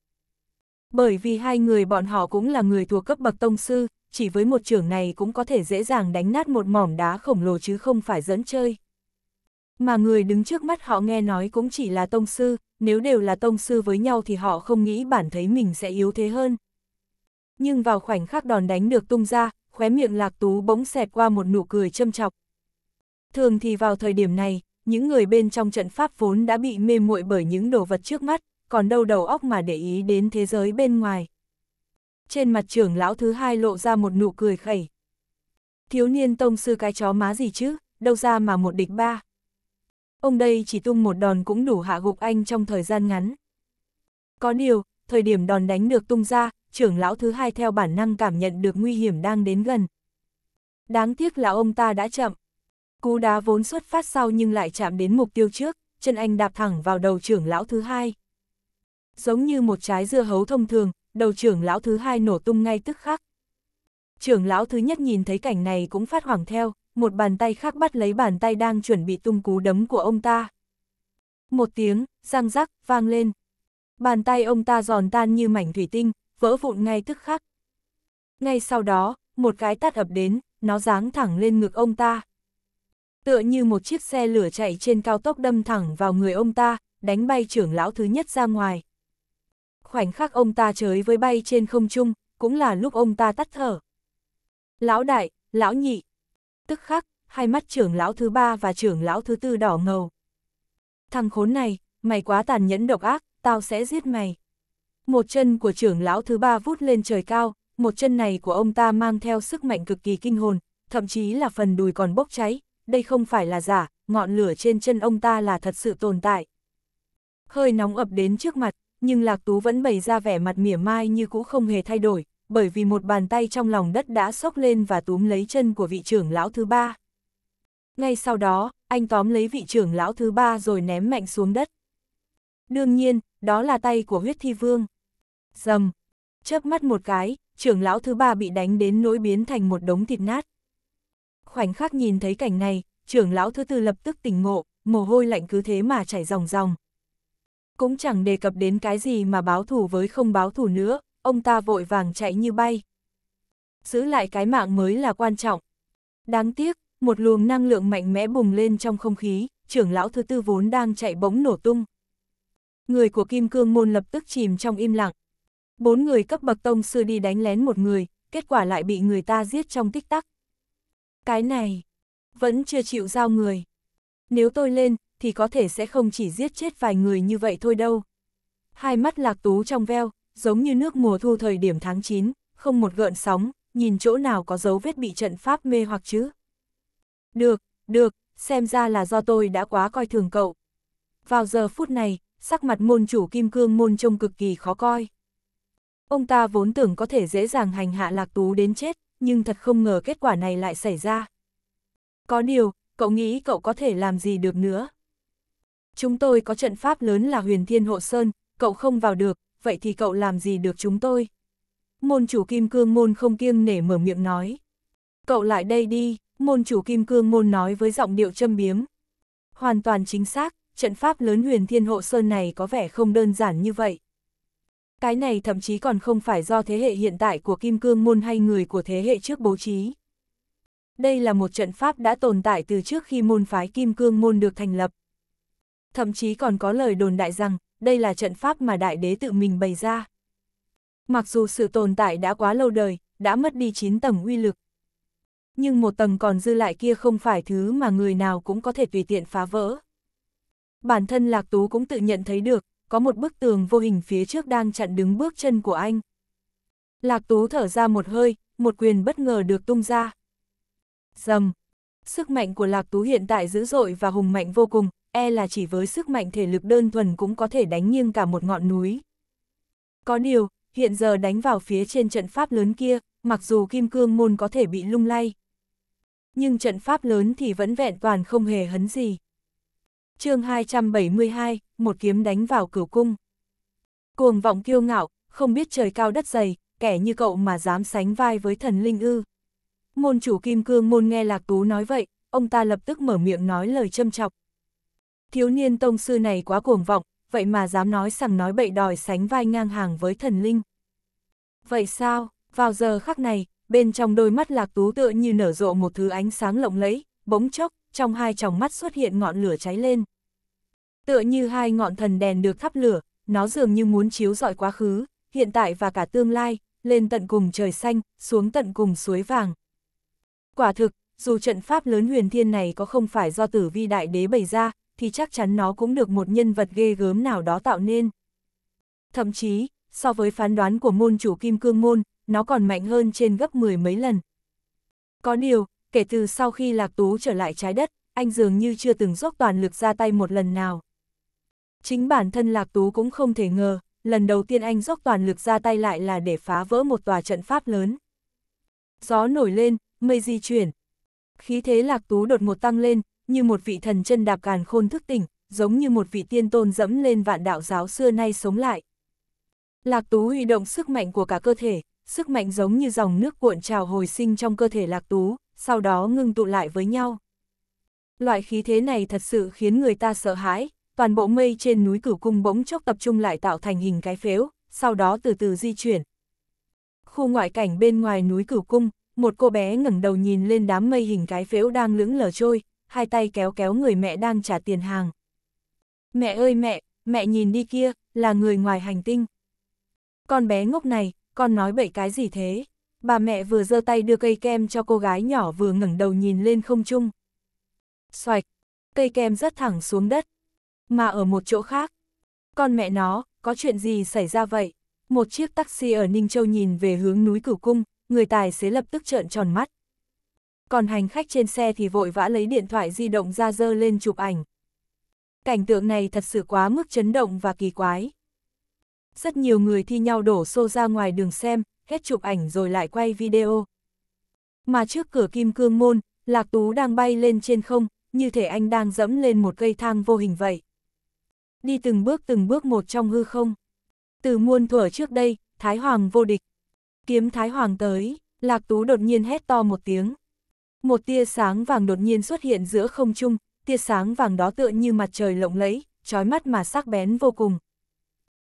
Bởi vì hai người bọn họ cũng là người thuộc cấp bậc tông sư, chỉ với một trưởng này cũng có thể dễ dàng đánh nát một mỏm đá khổng lồ chứ không phải dẫn chơi. Mà người đứng trước mắt họ nghe nói cũng chỉ là tông sư, nếu đều là tông sư với nhau thì họ không nghĩ bản thấy mình sẽ yếu thế hơn. Nhưng vào khoảnh khắc đòn đánh được tung ra, khóe miệng lạc tú bỗng xẹt qua một nụ cười châm chọc, Thường thì vào thời điểm này, những người bên trong trận pháp vốn đã bị mê muội bởi những đồ vật trước mắt, còn đâu đầu óc mà để ý đến thế giới bên ngoài. Trên mặt trưởng lão thứ hai lộ ra một nụ cười khẩy. Thiếu niên tông sư cái chó má gì chứ, đâu ra mà một địch ba. Ông đây chỉ tung một đòn cũng đủ hạ gục anh trong thời gian ngắn. Có điều, thời điểm đòn đánh được tung ra, trưởng lão thứ hai theo bản năng cảm nhận được nguy hiểm đang đến gần. Đáng tiếc là ông ta đã chậm. Cú đá vốn xuất phát sau nhưng lại chạm đến mục tiêu trước, chân anh đạp thẳng vào đầu trưởng lão thứ hai. Giống như một trái dưa hấu thông thường, đầu trưởng lão thứ hai nổ tung ngay tức khắc. Trưởng lão thứ nhất nhìn thấy cảnh này cũng phát hoảng theo, một bàn tay khác bắt lấy bàn tay đang chuẩn bị tung cú đấm của ông ta. Một tiếng, răng rắc, vang lên. Bàn tay ông ta giòn tan như mảnh thủy tinh, vỡ vụn ngay tức khắc. Ngay sau đó, một cái tát ập đến, nó giáng thẳng lên ngực ông ta tựa như một chiếc xe lửa chạy trên cao tốc đâm thẳng vào người ông ta, đánh bay trưởng lão thứ nhất ra ngoài. Khoảnh khắc ông ta chới với bay trên không trung, cũng là lúc ông ta tắt thở. Lão đại, lão nhị. Tức khắc, hai mắt trưởng lão thứ ba và trưởng lão thứ tư đỏ ngầu. Thằng khốn này, mày quá tàn nhẫn độc ác, tao sẽ giết mày. Một chân của trưởng lão thứ ba vút lên trời cao, một chân này của ông ta mang theo sức mạnh cực kỳ kinh hồn, thậm chí là phần đùi còn bốc cháy, đây không phải là giả, ngọn lửa trên chân ông ta là thật sự tồn tại. Hơi nóng ập đến trước mặt, nhưng Lạc Tú vẫn bày ra vẻ mặt mỉa mai như cũ không hề thay đổi, bởi vì một bàn tay trong lòng đất đã sốc lên và túm lấy chân của vị trưởng lão thứ ba. Ngay sau đó, anh tóm lấy vị trưởng lão thứ ba rồi ném mạnh xuống đất. Đương nhiên, đó là tay của huyết thi vương. Dầm! Chớp mắt một cái, trưởng lão thứ ba bị đánh đến nỗi biến thành một đống thịt nát. Khoảnh khắc nhìn thấy cảnh này, trưởng lão thứ tư lập tức tỉnh ngộ, mồ hôi lạnh cứ thế mà chảy ròng ròng. Cũng chẳng đề cập đến cái gì mà báo thủ với không báo thủ nữa, ông ta vội vàng chạy như bay. Giữ lại cái mạng mới là quan trọng. Đáng tiếc, một luồng năng lượng mạnh mẽ bùng lên trong không khí, trưởng lão thứ tư vốn đang chạy bỗng nổ tung. Người của Kim Cương Môn lập tức chìm trong im lặng. Bốn người cấp bậc tông sư đi đánh lén một người, kết quả lại bị người ta giết trong tích tắc. Cái này, vẫn chưa chịu giao người. Nếu tôi lên, thì có thể sẽ không chỉ giết chết vài người như vậy thôi đâu. Hai mắt lạc tú trong veo, giống như nước mùa thu thời điểm tháng 9, không một gợn sóng, nhìn chỗ nào có dấu vết bị trận pháp mê hoặc chứ. Được, được, xem ra là do tôi đã quá coi thường cậu. Vào giờ phút này, sắc mặt môn chủ kim cương môn trông cực kỳ khó coi. Ông ta vốn tưởng có thể dễ dàng hành hạ lạc tú đến chết, nhưng thật không ngờ kết quả này lại xảy ra. Có điều, cậu nghĩ cậu có thể làm gì được nữa? Chúng tôi có trận pháp lớn là huyền thiên hộ sơn, cậu không vào được, vậy thì cậu làm gì được chúng tôi? Môn chủ kim cương môn không kiêng nể mở miệng nói. Cậu lại đây đi, môn chủ kim cương môn nói với giọng điệu châm biếm. Hoàn toàn chính xác, trận pháp lớn huyền thiên hộ sơn này có vẻ không đơn giản như vậy. Cái này thậm chí còn không phải do thế hệ hiện tại của Kim Cương Môn hay người của thế hệ trước bố trí. Đây là một trận pháp đã tồn tại từ trước khi môn phái Kim Cương Môn được thành lập. Thậm chí còn có lời đồn đại rằng, đây là trận pháp mà đại đế tự mình bày ra. Mặc dù sự tồn tại đã quá lâu đời, đã mất đi 9 tầng uy lực. Nhưng một tầng còn dư lại kia không phải thứ mà người nào cũng có thể tùy tiện phá vỡ. Bản thân Lạc Tú cũng tự nhận thấy được, có một bức tường vô hình phía trước đang chặn đứng bước chân của anh. Lạc Tú thở ra một hơi, một quyền bất ngờ được tung ra. Dầm! Sức mạnh của Lạc Tú hiện tại dữ dội và hùng mạnh vô cùng, e là chỉ với sức mạnh thể lực đơn thuần cũng có thể đánh nghiêng cả một ngọn núi. Có điều, hiện giờ đánh vào phía trên trận pháp lớn kia, mặc dù kim cương môn có thể bị lung lay. Nhưng trận pháp lớn thì vẫn vẹn toàn không hề hấn gì. chương 272, một kiếm đánh vào cửu cung. Cuồng vọng kiêu ngạo, không biết trời cao đất dày, kẻ như cậu mà dám sánh vai với thần linh ư. Môn chủ kim cương môn nghe Lạc Tú nói vậy, ông ta lập tức mở miệng nói lời châm chọc. Thiếu niên tông sư này quá cuồng vọng, vậy mà dám nói rằng nói bậy đòi sánh vai ngang hàng với thần linh. Vậy sao, vào giờ khắc này, bên trong đôi mắt lạc tú tựa như nở rộ một thứ ánh sáng lộng lẫy, bỗng chốc, trong hai tròng mắt xuất hiện ngọn lửa cháy lên. Tựa như hai ngọn thần đèn được thắp lửa, nó dường như muốn chiếu rọi quá khứ, hiện tại và cả tương lai, lên tận cùng trời xanh, xuống tận cùng suối vàng. Quả thực, dù trận pháp lớn huyền thiên này có không phải do tử vi đại đế bày ra, thì chắc chắn nó cũng được một nhân vật ghê gớm nào đó tạo nên. Thậm chí, so với phán đoán của môn chủ kim cương môn, nó còn mạnh hơn trên gấp mười mấy lần. Có điều, kể từ sau khi Lạc Tú trở lại trái đất, anh dường như chưa từng dốc toàn lực ra tay một lần nào. Chính bản thân Lạc Tú cũng không thể ngờ, lần đầu tiên anh dốc toàn lực ra tay lại là để phá vỡ một tòa trận pháp lớn. Gió nổi lên, mây di chuyển. Khí thế Lạc Tú đột ngột tăng lên, như một vị thần chân đạp càn khôn thức tỉnh, giống như một vị tiên tôn dẫm lên vạn đạo giáo xưa nay sống lại. Lạc Tú huy động sức mạnh của cả cơ thể, sức mạnh giống như dòng nước cuộn trào hồi sinh trong cơ thể Lạc Tú, sau đó ngưng tụ lại với nhau. Loại khí thế này thật sự khiến người ta sợ hãi, toàn bộ mây trên núi cửu cung bỗng chốc tập trung lại tạo thành hình cái phếu, sau đó từ từ di chuyển. Khu ngoại cảnh bên ngoài núi cửu cung, một cô bé ngẩng đầu nhìn lên đám mây hình cái phếu đang lững lờ trôi, hai tay kéo kéo người mẹ đang trả tiền hàng. Mẹ ơi mẹ, mẹ nhìn đi kia, là người ngoài hành tinh. Con bé ngốc này, con nói bậy cái gì thế? Bà mẹ vừa giơ tay đưa cây kem cho cô gái nhỏ vừa ngẩng đầu nhìn lên không trung. Xoạch, cây kem rất thẳng xuống đất, mà ở một chỗ khác. Con mẹ nó, có chuyện gì xảy ra vậy? Một chiếc taxi ở Ninh Châu nhìn về hướng núi Cửu Cung, người tài xế lập tức trợn tròn mắt. Còn hành khách trên xe thì vội vã lấy điện thoại di động ra dơ lên chụp ảnh. Cảnh tượng này thật sự quá mức chấn động và kỳ quái. Rất nhiều người thi nhau đổ xô ra ngoài đường xem, hết chụp ảnh rồi lại quay video. Mà trước cửa kim cương môn, Lạc Tú đang bay lên trên không, như thể anh đang dẫm lên một cây thang vô hình vậy đi từng bước từng bước một trong hư không. Từ muôn thuở trước đây, Thái Hoàng vô địch. Kiếm Thái Hoàng tới, Lạc Tú đột nhiên hét to một tiếng. Một tia sáng vàng đột nhiên xuất hiện giữa không trung, tia sáng vàng đó tựa như mặt trời lộng lẫy, trói mắt mà sắc bén vô cùng.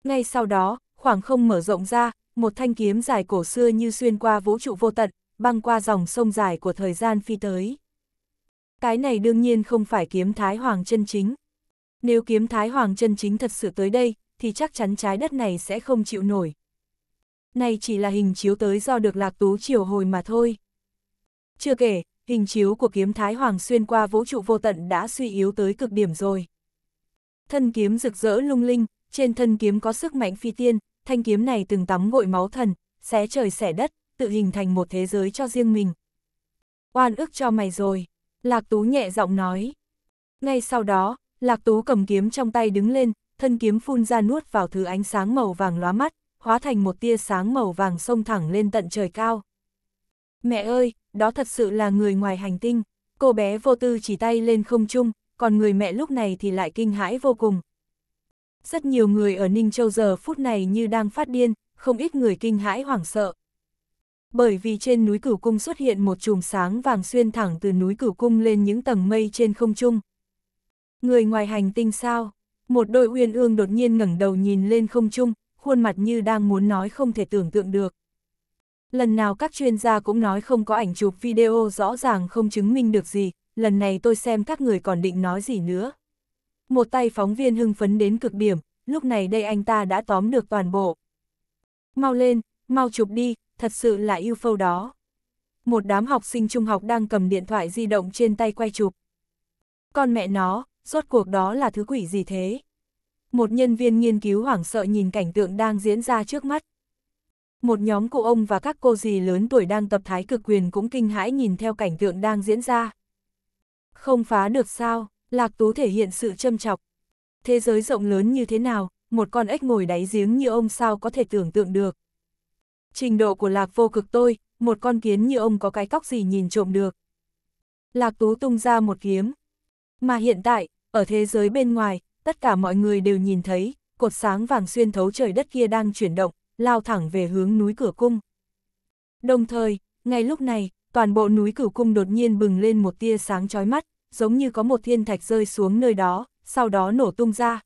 Ngay sau đó, khoảng không mở rộng ra, một thanh kiếm dài cổ xưa như xuyên qua vũ trụ vô tận, băng qua dòng sông dài của thời gian phi tới. Cái này đương nhiên không phải kiếm Thái Hoàng chân chính, nếu kiếm Thái Hoàng chân chính thật sự tới đây, thì chắc chắn trái đất này sẽ không chịu nổi. Này chỉ là hình chiếu tới do được lạc tú chiều hồi mà thôi. Chưa kể, hình chiếu của kiếm Thái Hoàng xuyên qua vũ trụ vô tận đã suy yếu tới cực điểm rồi. Thân kiếm rực rỡ lung linh, trên thân kiếm có sức mạnh phi tiên, thanh kiếm này từng tắm gội máu thần, xé trời xẻ đất, tự hình thành một thế giới cho riêng mình. Oan ức cho mày rồi, Lạc Tú nhẹ giọng nói. Ngay sau đó, Lạc Tú cầm kiếm trong tay đứng lên, thân kiếm phun ra nuốt vào thứ ánh sáng màu vàng lóa mắt, hóa thành một tia sáng màu vàng xông thẳng lên tận trời cao. Mẹ ơi, đó thật sự là người ngoài hành tinh, cô bé vô tư chỉ tay lên không trung, còn người mẹ lúc này thì lại kinh hãi vô cùng. Rất nhiều người ở Ninh Châu giờ phút này như đang phát điên, không ít người kinh hãi hoảng sợ. Bởi vì trên núi Cửu Cung xuất hiện một chùm sáng vàng xuyên thẳng từ núi Cửu Cung lên những tầng mây trên không trung. Người ngoài hành tinh sao? Một đội uyên ương đột nhiên ngẩng đầu nhìn lên không trung, khuôn mặt như đang muốn nói không thể tưởng tượng được. Lần nào các chuyên gia cũng nói không có ảnh chụp video rõ ràng không chứng minh được gì, lần này tôi xem các người còn định nói gì nữa. Một tay phóng viên hưng phấn đến cực điểm, lúc này đây anh ta đã tóm được toàn bộ. Mau lên, mau chụp đi, thật sự là yêu phâu đó. Một đám học sinh trung học đang cầm điện thoại di động trên tay quay chụp. Con mẹ nó, rốt cuộc đó là thứ quỷ gì thế? Một nhân viên nghiên cứu hoảng sợ nhìn cảnh tượng đang diễn ra trước mắt. Một nhóm cụ ông và các cô dì lớn tuổi đang tập thái cực quyền cũng kinh hãi nhìn theo cảnh tượng đang diễn ra. Không phá được sao, Lạc Tú thể hiện sự châm chọc. Thế giới rộng lớn như thế nào, một con ếch ngồi đáy giếng như ông sao có thể tưởng tượng được. Trình độ của Lạc vô cực tôi, một con kiến như ông có cái cóc gì nhìn trộm được. Lạc Tú tung ra một kiếm. Mà hiện tại, ở thế giới bên ngoài, tất cả mọi người đều nhìn thấy, cột sáng vàng xuyên thấu trời đất kia đang chuyển động, lao thẳng về hướng núi cửa cung. Đồng thời, ngay lúc này, toàn bộ núi cửa cung đột nhiên bừng lên một tia sáng chói mắt, giống như có một thiên thạch rơi xuống nơi đó, sau đó nổ tung ra.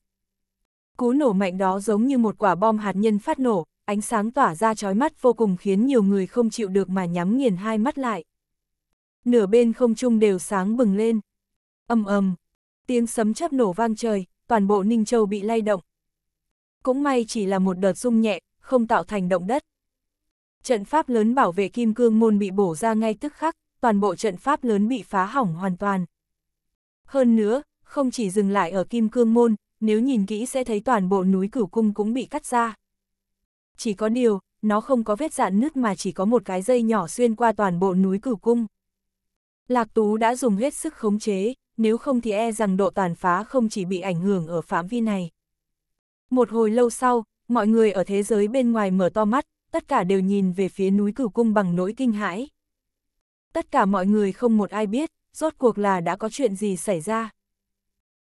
Cú nổ mạnh đó giống như một quả bom hạt nhân phát nổ, ánh sáng tỏa ra chói mắt vô cùng khiến nhiều người không chịu được mà nhắm nghiền hai mắt lại. Nửa bên không trung đều sáng bừng lên. Âm ầm, Tiếng sấm chớp nổ vang trời, toàn bộ Ninh Châu bị lay động. Cũng may chỉ là một đợt rung nhẹ, không tạo thành động đất. Trận pháp lớn bảo vệ kim cương môn bị bổ ra ngay tức khắc, toàn bộ trận pháp lớn bị phá hỏng hoàn toàn. Hơn nữa, không chỉ dừng lại ở kim cương môn, nếu nhìn kỹ sẽ thấy toàn bộ núi cửu cung cũng bị cắt ra. Chỉ có điều, nó không có vết dạn nứt mà chỉ có một cái dây nhỏ xuyên qua toàn bộ núi cửu cung. Lạc Tú đã dùng hết sức khống chế, nếu không thì e rằng độ tàn phá không chỉ bị ảnh hưởng ở phạm vi này. Một hồi lâu sau, mọi người ở thế giới bên ngoài mở to mắt, tất cả đều nhìn về phía núi cửu cung bằng nỗi kinh hãi. Tất cả mọi người không một ai biết, rốt cuộc là đã có chuyện gì xảy ra.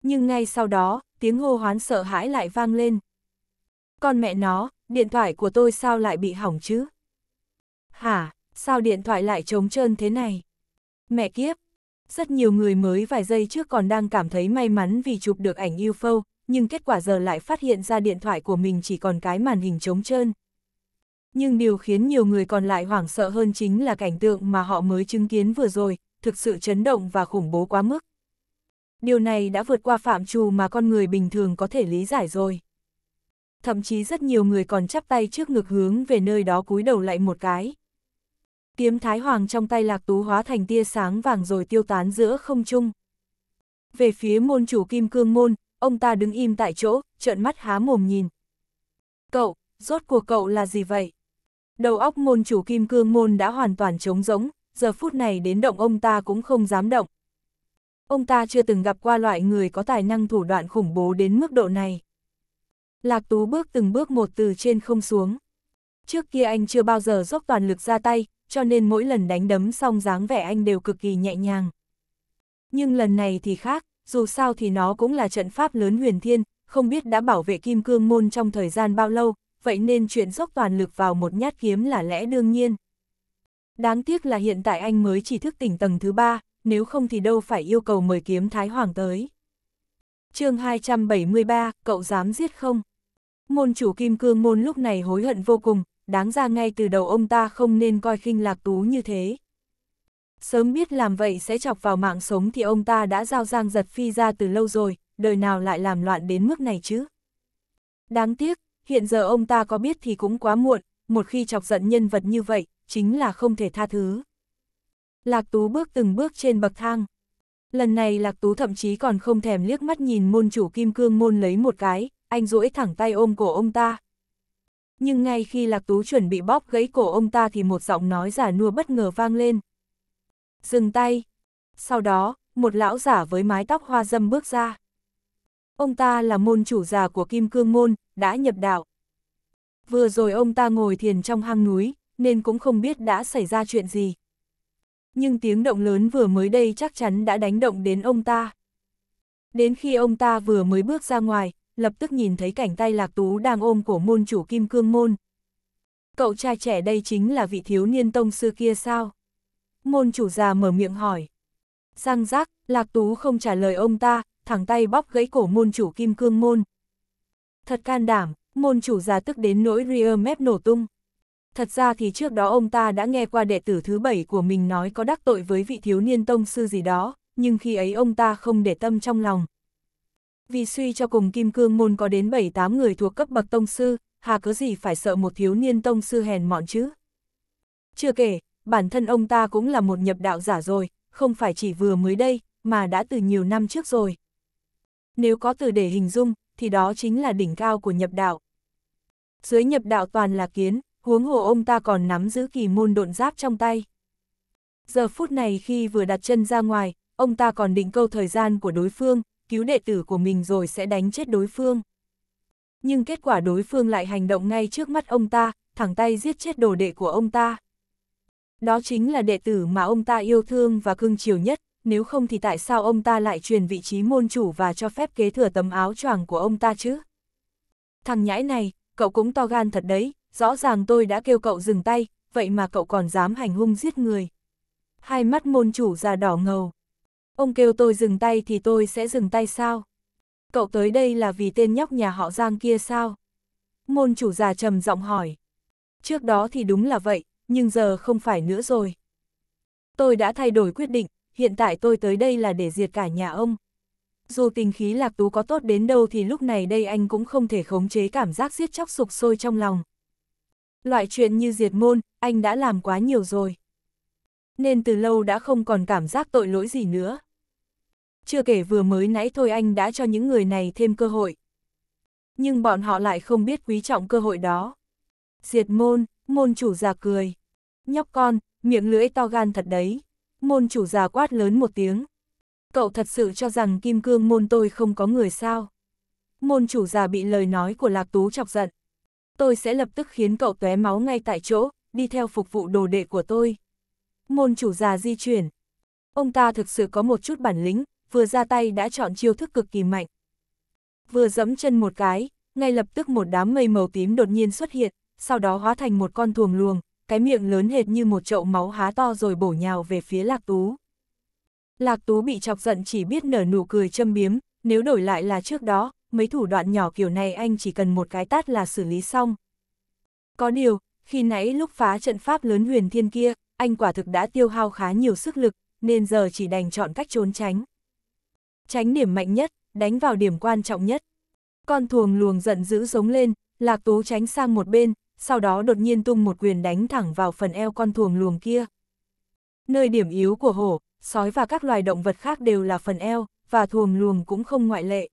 Nhưng ngay sau đó, tiếng hô hoán sợ hãi lại vang lên. Con mẹ nó, điện thoại của tôi sao lại bị hỏng chứ? Hả, sao điện thoại lại trống trơn thế này? Mẹ kiếp, rất nhiều người mới vài giây trước còn đang cảm thấy may mắn vì chụp được ảnh UFO, nhưng kết quả giờ lại phát hiện ra điện thoại của mình chỉ còn cái màn hình trống trơn. Nhưng điều khiến nhiều người còn lại hoảng sợ hơn chính là cảnh tượng mà họ mới chứng kiến vừa rồi, thực sự chấn động và khủng bố quá mức. Điều này đã vượt qua phạm trù mà con người bình thường có thể lý giải rồi. Thậm chí rất nhiều người còn chắp tay trước ngực hướng về nơi đó cúi đầu lại một cái. Kiếm Thái Hoàng trong tay lạc tú hóa thành tia sáng vàng rồi tiêu tán giữa không trung. Về phía môn chủ kim cương môn, ông ta đứng im tại chỗ, trợn mắt há mồm nhìn. Cậu, rốt của cậu là gì vậy? Đầu óc môn chủ kim cương môn đã hoàn toàn trống rỗng, giờ phút này đến động ông ta cũng không dám động. Ông ta chưa từng gặp qua loại người có tài năng thủ đoạn khủng bố đến mức độ này. Lạc Tú bước từng bước một từ trên không xuống. Trước kia anh chưa bao giờ dốc toàn lực ra tay, cho nên mỗi lần đánh đấm xong dáng vẻ anh đều cực kỳ nhẹ nhàng. Nhưng lần này thì khác, dù sao thì nó cũng là trận pháp lớn huyền thiên, không biết đã bảo vệ kim cương môn trong thời gian bao lâu, vậy nên chuyện dốc toàn lực vào một nhát kiếm là lẽ đương nhiên. Đáng tiếc là hiện tại anh mới chỉ thức tỉnh tầng thứ ba, nếu không thì đâu phải yêu cầu mời kiếm Thái Hoàng tới. chương 273, cậu dám giết không? Môn chủ kim cương môn lúc này hối hận vô cùng, đáng ra ngay từ đầu ông ta không nên coi khinh lạc tú như thế. Sớm biết làm vậy sẽ chọc vào mạng sống thì ông ta đã giao giang giật phi ra từ lâu rồi, đời nào lại làm loạn đến mức này chứ. Đáng tiếc, hiện giờ ông ta có biết thì cũng quá muộn, một khi chọc giận nhân vật như vậy, chính là không thể tha thứ. Lạc Tú bước từng bước trên bậc thang. Lần này Lạc Tú thậm chí còn không thèm liếc mắt nhìn môn chủ kim cương môn lấy một cái, anh duỗi thẳng tay ôm cổ ông ta nhưng ngay khi Lạc Tú chuẩn bị bóp gãy cổ ông ta thì một giọng nói giả nua bất ngờ vang lên. Dừng tay. Sau đó, một lão giả với mái tóc hoa dâm bước ra. Ông ta là môn chủ già của Kim Cương Môn, đã nhập đạo. Vừa rồi ông ta ngồi thiền trong hang núi, nên cũng không biết đã xảy ra chuyện gì. Nhưng tiếng động lớn vừa mới đây chắc chắn đã đánh động đến ông ta. Đến khi ông ta vừa mới bước ra ngoài, lập tức nhìn thấy cảnh tay lạc tú đang ôm cổ môn chủ kim cương môn. Cậu trai trẻ đây chính là vị thiếu niên tông sư kia sao? Môn chủ già mở miệng hỏi. Sang giác, lạc tú không trả lời ông ta, thẳng tay bóp gãy cổ môn chủ kim cương môn. Thật can đảm, môn chủ già tức đến nỗi ria mép nổ tung. Thật ra thì trước đó ông ta đã nghe qua đệ tử thứ bảy của mình nói có đắc tội với vị thiếu niên tông sư gì đó, nhưng khi ấy ông ta không để tâm trong lòng, vì suy cho cùng kim cương môn có đến 7-8 người thuộc cấp bậc tông sư, hà cớ gì phải sợ một thiếu niên tông sư hèn mọn chứ. Chưa kể, bản thân ông ta cũng là một nhập đạo giả rồi, không phải chỉ vừa mới đây, mà đã từ nhiều năm trước rồi. Nếu có từ để hình dung, thì đó chính là đỉnh cao của nhập đạo. Dưới nhập đạo toàn là kiến, huống hồ ông ta còn nắm giữ kỳ môn độn giáp trong tay. Giờ phút này khi vừa đặt chân ra ngoài, ông ta còn định câu thời gian của đối phương, cứu đệ tử của mình rồi sẽ đánh chết đối phương. Nhưng kết quả đối phương lại hành động ngay trước mắt ông ta, thẳng tay giết chết đồ đệ của ông ta. Đó chính là đệ tử mà ông ta yêu thương và cưng chiều nhất, nếu không thì tại sao ông ta lại truyền vị trí môn chủ và cho phép kế thừa tấm áo choàng của ông ta chứ? Thằng nhãi này, cậu cũng to gan thật đấy, rõ ràng tôi đã kêu cậu dừng tay, vậy mà cậu còn dám hành hung giết người. Hai mắt môn chủ già đỏ ngầu. Ông kêu tôi dừng tay thì tôi sẽ dừng tay sao? Cậu tới đây là vì tên nhóc nhà họ Giang kia sao? Môn chủ già trầm giọng hỏi. Trước đó thì đúng là vậy, nhưng giờ không phải nữa rồi. Tôi đã thay đổi quyết định, hiện tại tôi tới đây là để diệt cả nhà ông. Dù tình khí lạc tú có tốt đến đâu thì lúc này đây anh cũng không thể khống chế cảm giác giết chóc sục sôi trong lòng. Loại chuyện như diệt môn, anh đã làm quá nhiều rồi nên từ lâu đã không còn cảm giác tội lỗi gì nữa. Chưa kể vừa mới nãy thôi anh đã cho những người này thêm cơ hội. Nhưng bọn họ lại không biết quý trọng cơ hội đó. Diệt môn, môn chủ già cười. Nhóc con, miệng lưỡi to gan thật đấy. Môn chủ già quát lớn một tiếng. Cậu thật sự cho rằng kim cương môn tôi không có người sao. Môn chủ già bị lời nói của Lạc Tú chọc giận. Tôi sẽ lập tức khiến cậu tóe máu ngay tại chỗ, đi theo phục vụ đồ đệ của tôi môn chủ già di chuyển. Ông ta thực sự có một chút bản lĩnh, vừa ra tay đã chọn chiêu thức cực kỳ mạnh. Vừa giẫm chân một cái, ngay lập tức một đám mây màu tím đột nhiên xuất hiện, sau đó hóa thành một con thuồng luồng, cái miệng lớn hệt như một chậu máu há to rồi bổ nhào về phía Lạc Tú. Lạc Tú bị chọc giận chỉ biết nở nụ cười châm biếm, nếu đổi lại là trước đó, mấy thủ đoạn nhỏ kiểu này anh chỉ cần một cái tát là xử lý xong. Có điều, khi nãy lúc phá trận pháp lớn huyền thiên kia, anh quả thực đã tiêu hao khá nhiều sức lực, nên giờ chỉ đành chọn cách trốn tránh. Tránh điểm mạnh nhất, đánh vào điểm quan trọng nhất. Con thuồng luồng giận dữ giống lên, Lạc Tú tránh sang một bên, sau đó đột nhiên tung một quyền đánh thẳng vào phần eo con thuồng luồng kia. Nơi điểm yếu của hổ, sói và các loài động vật khác đều là phần eo, và thuồng luồng cũng không ngoại lệ.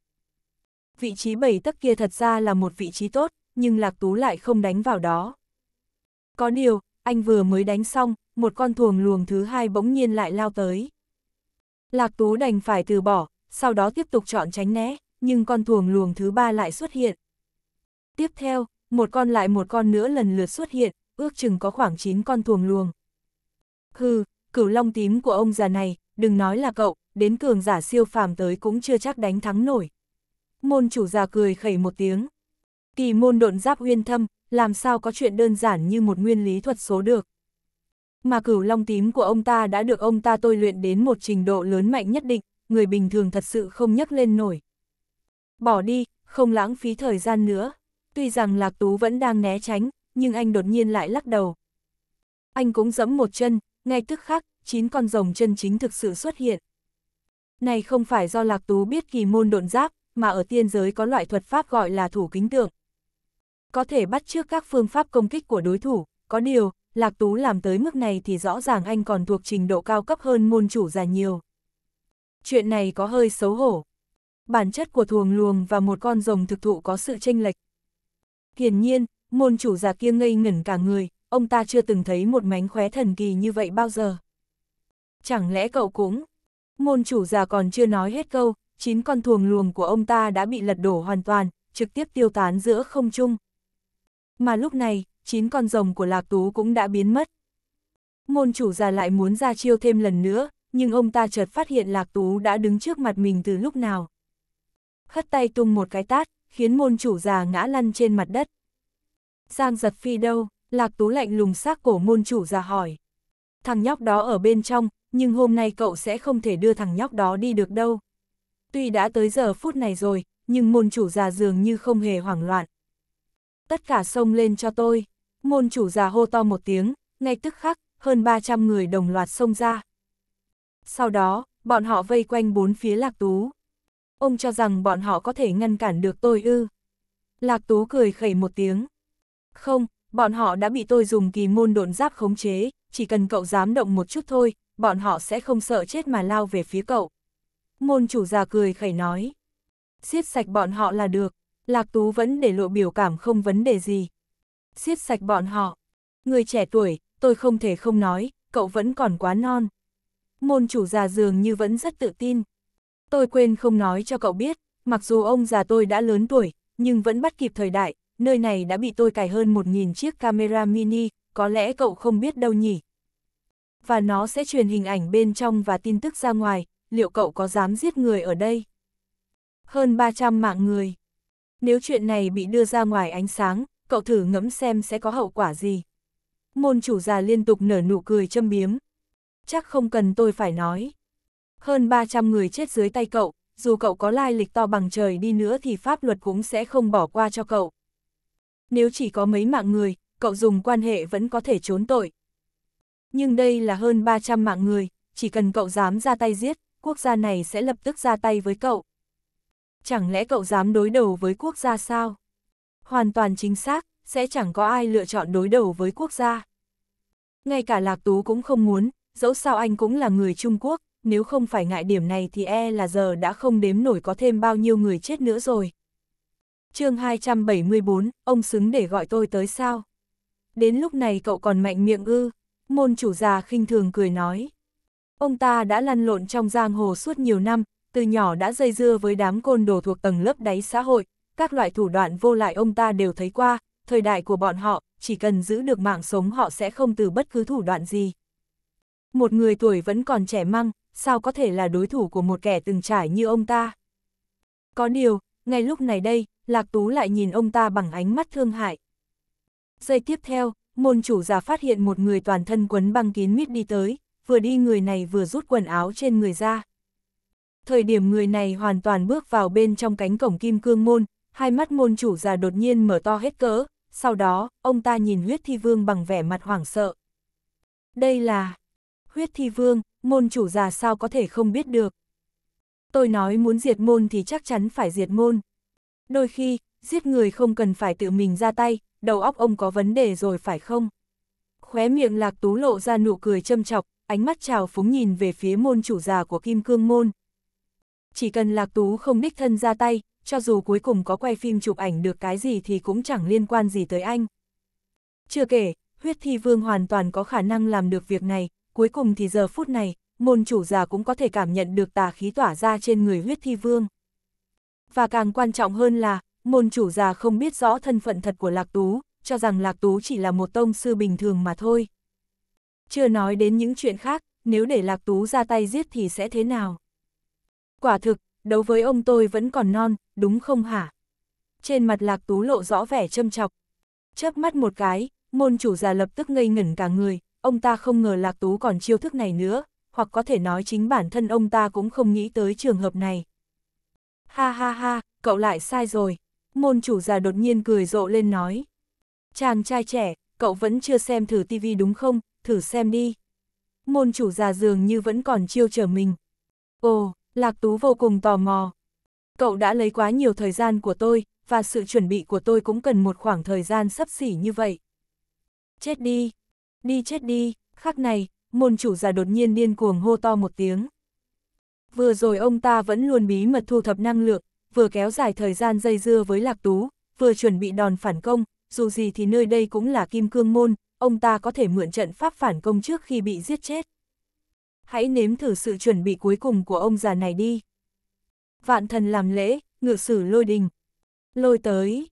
Vị trí bảy tấc kia thật ra là một vị trí tốt, nhưng Lạc Tú lại không đánh vào đó. Có điều, anh vừa mới đánh xong, một con thuồng luồng thứ hai bỗng nhiên lại lao tới. Lạc Tú đành phải từ bỏ, sau đó tiếp tục chọn tránh né, nhưng con thuồng luồng thứ ba lại xuất hiện. Tiếp theo, một con lại một con nữa lần lượt xuất hiện, ước chừng có khoảng 9 con thuồng luồng. Hừ, cửu long tím của ông già này, đừng nói là cậu, đến cường giả siêu phàm tới cũng chưa chắc đánh thắng nổi. Môn chủ già cười khẩy một tiếng. Kỳ môn độn giáp uyên thâm, làm sao có chuyện đơn giản như một nguyên lý thuật số được. Mà cửu long tím của ông ta đã được ông ta tôi luyện đến một trình độ lớn mạnh nhất định, người bình thường thật sự không nhấc lên nổi. Bỏ đi, không lãng phí thời gian nữa. Tuy rằng Lạc Tú vẫn đang né tránh, nhưng anh đột nhiên lại lắc đầu. Anh cũng giẫm một chân, ngay tức khắc, chín con rồng chân chính thực sự xuất hiện. Này không phải do Lạc Tú biết kỳ môn độn giáp, mà ở tiên giới có loại thuật pháp gọi là thủ kính tượng. Có thể bắt trước các phương pháp công kích của đối thủ, có điều, Lạc Tú làm tới mức này thì rõ ràng anh còn thuộc trình độ cao cấp hơn môn chủ già nhiều. Chuyện này có hơi xấu hổ. Bản chất của thuồng luồng và một con rồng thực thụ có sự chênh lệch. Hiển nhiên, môn chủ già kia ngây ngẩn cả người, ông ta chưa từng thấy một mánh khóe thần kỳ như vậy bao giờ. Chẳng lẽ cậu cũng? Môn chủ già còn chưa nói hết câu, chín con thuồng luồng của ông ta đã bị lật đổ hoàn toàn, trực tiếp tiêu tán giữa không trung. Mà lúc này, chín con rồng của Lạc Tú cũng đã biến mất. Môn chủ già lại muốn ra chiêu thêm lần nữa, nhưng ông ta chợt phát hiện Lạc Tú đã đứng trước mặt mình từ lúc nào. Khất tay tung một cái tát, khiến môn chủ già ngã lăn trên mặt đất. Giang giật phi đâu, Lạc Tú lạnh lùng xác cổ môn chủ già hỏi. Thằng nhóc đó ở bên trong, nhưng hôm nay cậu sẽ không thể đưa thằng nhóc đó đi được đâu. Tuy đã tới giờ phút này rồi, nhưng môn chủ già dường như không hề hoảng loạn. Tất cả xông lên cho tôi. Môn chủ già hô to một tiếng, ngay tức khắc, hơn 300 người đồng loạt xông ra. Sau đó, bọn họ vây quanh bốn phía Lạc Tú. Ông cho rằng bọn họ có thể ngăn cản được tôi ư. Lạc Tú cười khẩy một tiếng. Không, bọn họ đã bị tôi dùng kỳ môn độn giáp khống chế, chỉ cần cậu dám động một chút thôi, bọn họ sẽ không sợ chết mà lao về phía cậu. Môn chủ già cười khẩy nói. Xiết sạch bọn họ là được, Lạc Tú vẫn để lộ biểu cảm không vấn đề gì, siết sạch bọn họ. Người trẻ tuổi, tôi không thể không nói, cậu vẫn còn quá non. Môn chủ già dường như vẫn rất tự tin. Tôi quên không nói cho cậu biết, mặc dù ông già tôi đã lớn tuổi, nhưng vẫn bắt kịp thời đại, nơi này đã bị tôi cài hơn 1.000 chiếc camera mini, có lẽ cậu không biết đâu nhỉ. Và nó sẽ truyền hình ảnh bên trong và tin tức ra ngoài, liệu cậu có dám giết người ở đây? Hơn 300 mạng người. Nếu chuyện này bị đưa ra ngoài ánh sáng, cậu thử ngẫm xem sẽ có hậu quả gì. Môn chủ già liên tục nở nụ cười châm biếm. Chắc không cần tôi phải nói. Hơn 300 người chết dưới tay cậu, dù cậu có lai lịch to bằng trời đi nữa thì pháp luật cũng sẽ không bỏ qua cho cậu. Nếu chỉ có mấy mạng người, cậu dùng quan hệ vẫn có thể trốn tội. Nhưng đây là hơn 300 mạng người, chỉ cần cậu dám ra tay giết, quốc gia này sẽ lập tức ra tay với cậu. Chẳng lẽ cậu dám đối đầu với quốc gia sao? hoàn toàn chính xác, sẽ chẳng có ai lựa chọn đối đầu với quốc gia. Ngay cả Lạc Tú cũng không muốn, dẫu sao anh cũng là người Trung Quốc, nếu không phải ngại điểm này thì e là giờ đã không đếm nổi có thêm bao nhiêu người chết nữa rồi. chương 274, ông xứng để gọi tôi tới sao? Đến lúc này cậu còn mạnh miệng ư, môn chủ già khinh thường cười nói. Ông ta đã lăn lộn trong giang hồ suốt nhiều năm, từ nhỏ đã dây dưa với đám côn đồ thuộc tầng lớp đáy xã hội, các loại thủ đoạn vô lại ông ta đều thấy qua, thời đại của bọn họ, chỉ cần giữ được mạng sống họ sẽ không từ bất cứ thủ đoạn gì. Một người tuổi vẫn còn trẻ măng, sao có thể là đối thủ của một kẻ từng trải như ông ta? Có điều, ngay lúc này đây, Lạc Tú lại nhìn ông ta bằng ánh mắt thương hại. Giây tiếp theo, môn chủ già phát hiện một người toàn thân quấn băng kín mít đi tới, vừa đi người này vừa rút quần áo trên người ra. Thời điểm người này hoàn toàn bước vào bên trong cánh cổng kim cương môn, Hai mắt môn chủ già đột nhiên mở to hết cỡ, sau đó, ông ta nhìn huyết thi vương bằng vẻ mặt hoảng sợ. Đây là... Huyết thi vương, môn chủ già sao có thể không biết được. Tôi nói muốn diệt môn thì chắc chắn phải diệt môn. Đôi khi, giết người không cần phải tự mình ra tay, đầu óc ông có vấn đề rồi phải không? Khóe miệng lạc tú lộ ra nụ cười châm chọc, ánh mắt trào phúng nhìn về phía môn chủ già của kim cương môn. Chỉ cần lạc tú không đích thân ra tay, cho dù cuối cùng có quay phim chụp ảnh được cái gì thì cũng chẳng liên quan gì tới anh. Chưa kể, huyết thi vương hoàn toàn có khả năng làm được việc này, cuối cùng thì giờ phút này, môn chủ già cũng có thể cảm nhận được tà khí tỏa ra trên người huyết thi vương. Và càng quan trọng hơn là, môn chủ già không biết rõ thân phận thật của Lạc Tú, cho rằng Lạc Tú chỉ là một tông sư bình thường mà thôi. Chưa nói đến những chuyện khác, nếu để Lạc Tú ra tay giết thì sẽ thế nào? Quả thực, đấu với ông tôi vẫn còn non, đúng không hả? Trên mặt lạc tú lộ rõ vẻ châm chọc. Chớp mắt một cái, môn chủ già lập tức ngây ngẩn cả người, ông ta không ngờ lạc tú còn chiêu thức này nữa, hoặc có thể nói chính bản thân ông ta cũng không nghĩ tới trường hợp này. Ha ha ha, cậu lại sai rồi. Môn chủ già đột nhiên cười rộ lên nói. Chàng trai trẻ, cậu vẫn chưa xem thử tivi đúng không, thử xem đi. Môn chủ già dường như vẫn còn chiêu trở mình. Ồ, Lạc Tú vô cùng tò mò. Cậu đã lấy quá nhiều thời gian của tôi, và sự chuẩn bị của tôi cũng cần một khoảng thời gian sắp xỉ như vậy. Chết đi! Đi chết đi! Khắc này, môn chủ già đột nhiên điên cuồng hô to một tiếng. Vừa rồi ông ta vẫn luôn bí mật thu thập năng lượng, vừa kéo dài thời gian dây dưa với Lạc Tú, vừa chuẩn bị đòn phản công, dù gì thì nơi đây cũng là kim cương môn, ông ta có thể mượn trận pháp phản công trước khi bị giết chết hãy nếm thử sự chuẩn bị cuối cùng của ông già này đi. Vạn thần làm lễ, ngự sử lôi đình. Lôi tới.